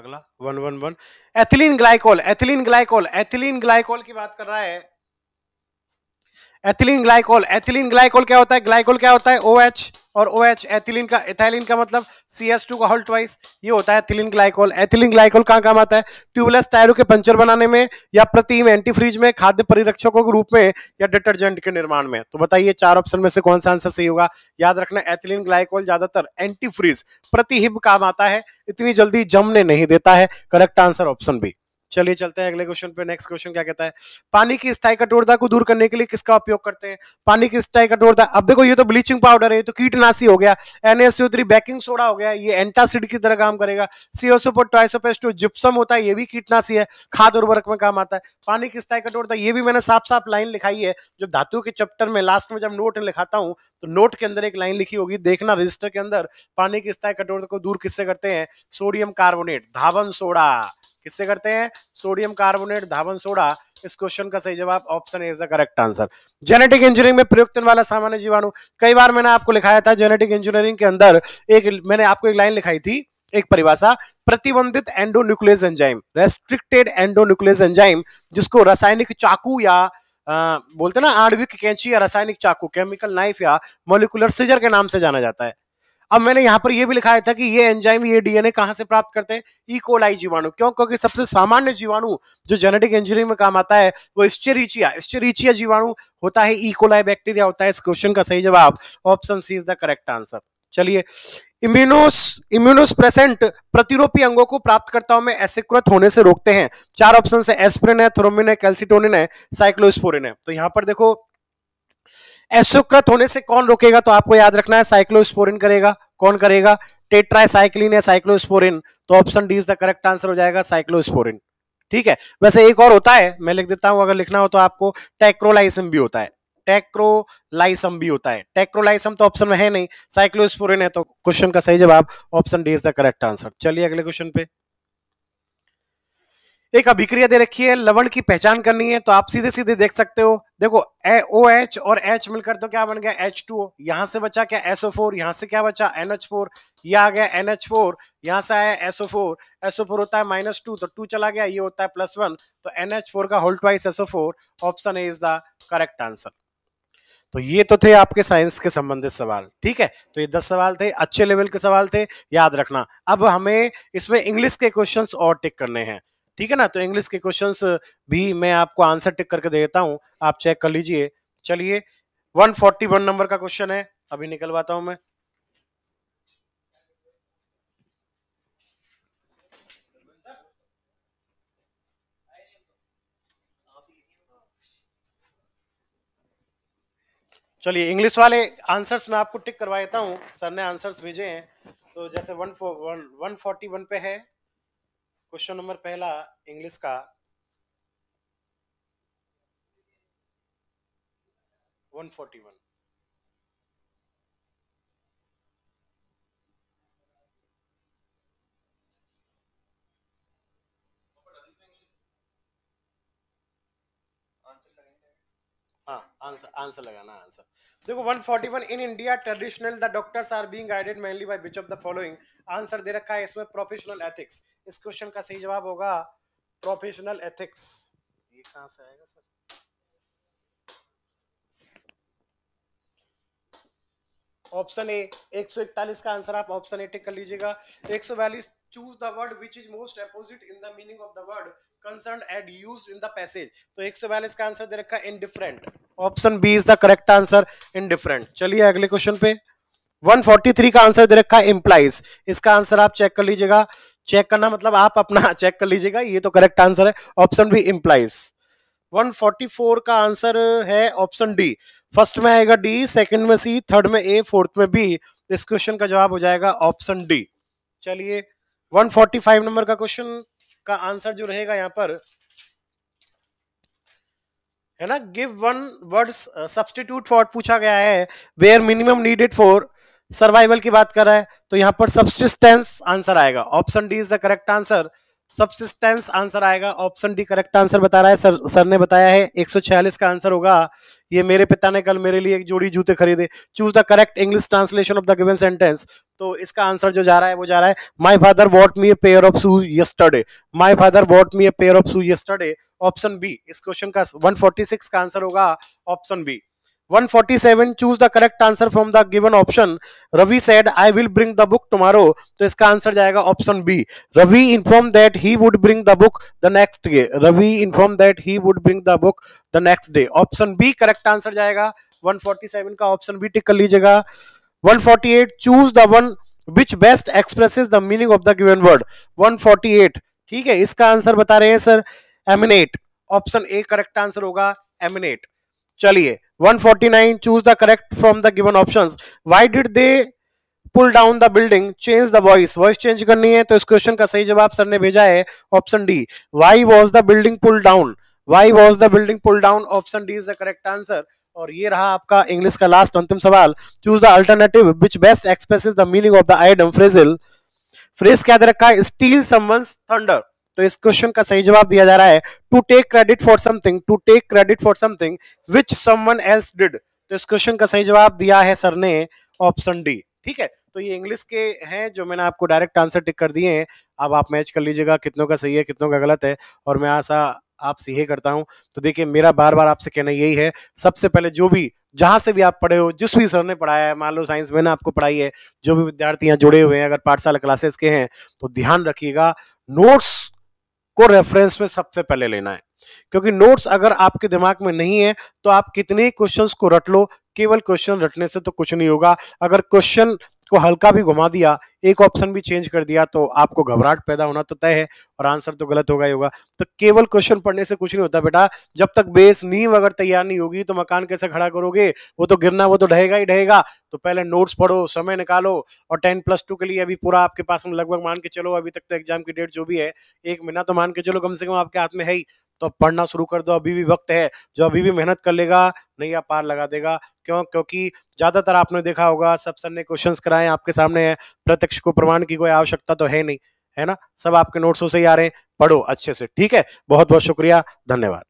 [SPEAKER 10] अगला one one one ethylene glycol ethylene glycol ethylene glycol की बात कर रहा है एथिलीन ग्लाइकोल एथिलीन ग्लाइकोल क्या होता है ग्लाइकोल क्या होता है ओ OH, एच और ओ एच एथिलीन का एथाइलिन का मतलब सी एस टू का होल ट्वाइस ये होता है एथिलीन ग्लाइकोल एथिलीन ग्लाइकोल कहाँ काम आता है ट्यूबलेस टायरों के पंचर बनाने में या प्रतिम एंटी फ्रिज में खाद्य परिरक्षकों के रूप में या डिटर्जेंट के निर्माण में तो बताइए चार ऑप्शन में से कौन सा आंसर सही होगा याद रखना एथिलीन ग्लाइकोल ज्यादातर एंटी फ्रिज प्रतिहिब काम आता है इतनी जल्दी जमने नहीं देता है करेक्ट आंसर ऑप्शन बी चलिए चलते हैं अगले क्वेश्चन पे नेक्स्ट क्वेश्चन क्या कहता है पानी की स्थायी कठोरता को दूर करने के लिए किसका उपयोग करते हैं पानी की स्थायी कठोरता अब देखो ये तो ब्लीचिंग पाउडर है तो कीटनाशी हो गया एनएसओ थ्री बेकिंग सोडा हो गया ये एंटासिड की तरह काम करेगा सीओसो पर ट्राइसोपेस्टो जिप्सम होता है ये भी कीटनाशी है खाद उर्वरक में काम आता है पानी की स्थायी कठोरता ये भी मैंने साफ साफ लाइन लिखाई है जब धातु के चैप्टर में लास्ट में जब नोट लिखाता हूँ तो नोट के अंदर एक लाइन लिखी होगी देखना रजिस्टर के अंदर पानी की स्थायी कठोरता को दूर किससे करते हैं सोडियम कार्बोनेट धावन सोडा किससे करते हैं सोडियम कार्बोनेट धावन सोडा इस क्वेश्चन का सही जवाब option is the correct answer genetic engineering में प्रयुक्त वाला सामान्य जीवाणु कई बार मैंने आपको लिखाया था जेनेटिक इंजीनियरिंग के अंदर एक मैंने आपको एक लाइन लिखाई थी एक परिभाषा प्रतिबंधित endonuclease enzyme restricted endonuclease enzyme जिसको रासायनिक चाकू या आ, बोलते ना आणविक कैंची या रासायनिक चाकू केमिकल नाइफ या मोलिकुलर सीजर के नाम से जाना जाता है अब मैंने यहाँ पर यह भी लिखाया था कि ये एंजाइम ये डीएनए कहाँ से प्राप्त करते हैं इकोलाई e. जीवाणु क्यों क्योंकि सबसे सामान्य जीवाणु जो जेनेटिक इंजीनियरिंग में काम आता है वो स्टेरिचिया स्टेरिचिया जीवाणु होता है इकोलाई e. बैक्टीरिया होता है इस क्वेश्चन का सही जवाब option C is the correct answer चलिए इम्यूनोस इम्यूनोस प्रेसेंट प्रतिरोपी अंगों को प्राप्त प्राप्तकर्ताओं में एसिकृत होने से रोकते हैं चार ऑप्शन है एस्प्रिन है थ्रोमिन है कैल्सिटोनिन है साइक्लोस्पोरिन है तो यहां पर देखो एसोक्रत होने से कौन रोकेगा तो आपको याद रखना है साइक्लोस्पोरिन करेगा कौन करेगा टेट्राइसाइक्लिन या साइक्लोस्पोरिन तो option D is the correct answer हो जाएगा साइक्लोस्पोरिन ठीक है वैसे एक और होता है मैं लिख देता हूं अगर लिखना हो तो आपको टेक्रोलाइसम भी होता है टेक्रोलाइसम भी होता है टेक्रोलाइसम तो ऑप्शन में है नहीं साइक्लोस्पोरिन है तो क्वेश्चन का सही जवाब option D is the correct answer चलिए अगले क्वेश्चन पे एक अभिक्रिया दे रखी है लवण की पहचान करनी है तो आप सीधे सीधे देख सकते हो देखो ए, ओ एच और एच मिलकर तो क्या बन गया एच टू यहां से बचा क्या एसओ फोर यहां से क्या बचा एन एच फोर ये आ गया एन एच फोर यहां से आया एसओ फोर एसओ फोर होता है माइनस टू तो टू चला गया ये होता है प्लस वन तो एन एच फोर का hold SO four option A is the correct answer तो ये तो थे आपके साइंस के संबंधित सवाल ठीक है तो ये दस सवाल थे अच्छे लेवल के सवाल थे याद रखना अब हमें इसमें इंग्लिश के क्वेश्चंस और टिक करने हैं ठीक है ना तो इंग्लिश के क्वेश्चन भी मैं आपको आंसर टिक करके देता हूँ आप चेक कर लीजिए चलिए 141 नंबर का क्वेश्चन है अभी निकलवाता हूं मैं चलिए इंग्लिश वाले आंसर्स मैं आपको टिक करवा देता हूँ सर ने आंसर्स भेजे हैं तो जैसे one four one one forty one पे है क्वेश्चन नंबर पहला इंग्लिश का वन फोर्टी वन हाँ, आंसर आंसर लगाना आंसर देखो 141 in India traditional the doctors are being guided mainly by which of the following answer दे रखा है इसमें प्रोफेशनल एथिक्स इस क्वेश्चन का सही जवाब होगा प्रोफेशनल एथिक्स ये कहाँ से आएगा सर ऑप्शन ए 141 का आंसर आप ऑप्शन ए टिक कर लीजिएगा 142 choose the word which is most opposite in the meaning of the word concern and used in the passage तो 142 का आंसर दे रखा है indifferent option B is the correct answer indifferent चलिए अगले क्वेश्चन पे 143 का आंसर दे रखा है इंप्लाइज इसका आंसर आप चेक कर लीजिएगा चेक करना मतलब आप अपना चेक कर लीजिएगा ये तो करेक्ट आंसर है ऑप्शन बी इम्प्लाइज 144 का आंसर है ऑप्शन डी फर्स्ट में आएगा डी सेकंड में सी थर्ड में ए फोर्थ में बी इस क्वेश्चन का जवाब हो जाएगा ऑप्शन डी चलिए 145 नंबर का क्वेश्चन का आंसर जो रहेगा यहाँ पर है ना give one words substitute for पूछा गया है where minimum needed for survival की बात कर रहा है तो यहाँ पर सब्सिस्टेंस आंसर आएगा option D is the correct answer subsistence answer आएगा ऑप्शन डी करेक्ट आंसर बता रहा है सर सर ने बताया है 146 का आंसर होगा ये मेरे पिता ने कल मेरे लिए एक जोड़ी जूते खरीदे choose the correct English translation of the given sentence तो इसका आंसर जो जा रहा है वो जा रहा है my father bought me a pair of shoes yesterday my father bought me a pair of shoes yesterday option B इस क्वेश्चन का 146 का आंसर होगा option B 147 choose the correct answer from the given option Ravi said I will bring the book tomorrow तो इसका answer जाएगा option B Ravi inform that he would bring the book the next day Ravi inform that he would bring the book the next day option B correct answer जाएगा 147 का option B tick कर लीजिएगा 148 choose the one which best expresses the meaning of the given word 148 ठीक है इसका answer बता रहे हैं sir eminent option A correct answer होगा एमिनेट चलिए 149 choose the correct from the given options why did they pull down the building change the voice voice change करनी है तो इस question ka sahi jawab sir ne bheja है option D why was the building pull down why was the building pull down option D is the correct answer और ये रहा आपका English का लास्ट अंतिम सवाल choose the alternative which best express the meaning of the idiom phrasal phrase क्या दे रखा है स्टील समवंस थंडर तो इस क्वेश्चन का सही जवाब दिया जा रहा है to take credit for something to take credit for something which someone else did तो इस क्वेश्चन का सही जवाब दिया है सर ने ऑप्शन डी ठीक है तो ये इंग्लिश के हैं जो मैंने आपको डायरेक्ट आंसर टिक कर दिए हैं अब आप मैच कर लीजिएगा कितनों का सही है कितनों का गलत है और मैं आशा आपसे ये करता हूं तो देखिए मेरा बार बार आपसे कहना यही है सबसे पहले जो भी जहां से भी आप पढ़े हो जिस भी सर ने पढ़ाया है मान लो साइंस मैंने आपको पढ़ाई है जो भी विद्यार्थी यहाँ जुड़े हुए हैं अगर पाठशाला क्लासेस के हैं तो ध्यान रखिएगा नोट्स को रेफरेंस में सबसे पहले लेना है क्योंकि नोट्स अगर आपके दिमाग में नहीं है तो आप कितने क्वेश्चंस को रट लो केवल क्वेश्चन रटने से तो कुछ नहीं होगा अगर क्वेश्चन को हल्का भी घुमा दिया एक ऑप्शन भी चेंज कर दिया तो आपको घबराहट पैदा होना तो तय है और आंसर तो गलत होगा ही होगा तो केवल क्वेश्चन पढ़ने से कुछ नहीं होता बेटा जब तक बेस नींव अगर तैयार नहीं होगी तो मकान कैसे खड़ा करोगे वो तो गिरना वो तो ढहेगा ही ढहेगा तो पहले नोट्स पढ़ो समय निकालो और टेन प्लस टू के लिए अभी पूरा आपके पास हम लगभग मान के चलो अभी तक तो एग्जाम की डेट जो भी है एक महीना तो मान के चलो कम से कम आपके हाथ में है ही तो पढ़ना शुरू कर दो अभी भी वक्त है जो अभी भी मेहनत कर लेगा नहीं या पार लगा देगा क्यों क्योंकि ज़्यादातर आपने देखा होगा सब सर ने क्वेश्चन कराए आपके सामने है प्रत्यक्ष को प्रमाण की कोई आवश्यकता तो है नहीं है ना सब आपके नोट्सों से ही आ रहे हैं पढ़ो अच्छे से ठीक है बहुत बहुत शुक्रिया
[SPEAKER 3] धन्यवाद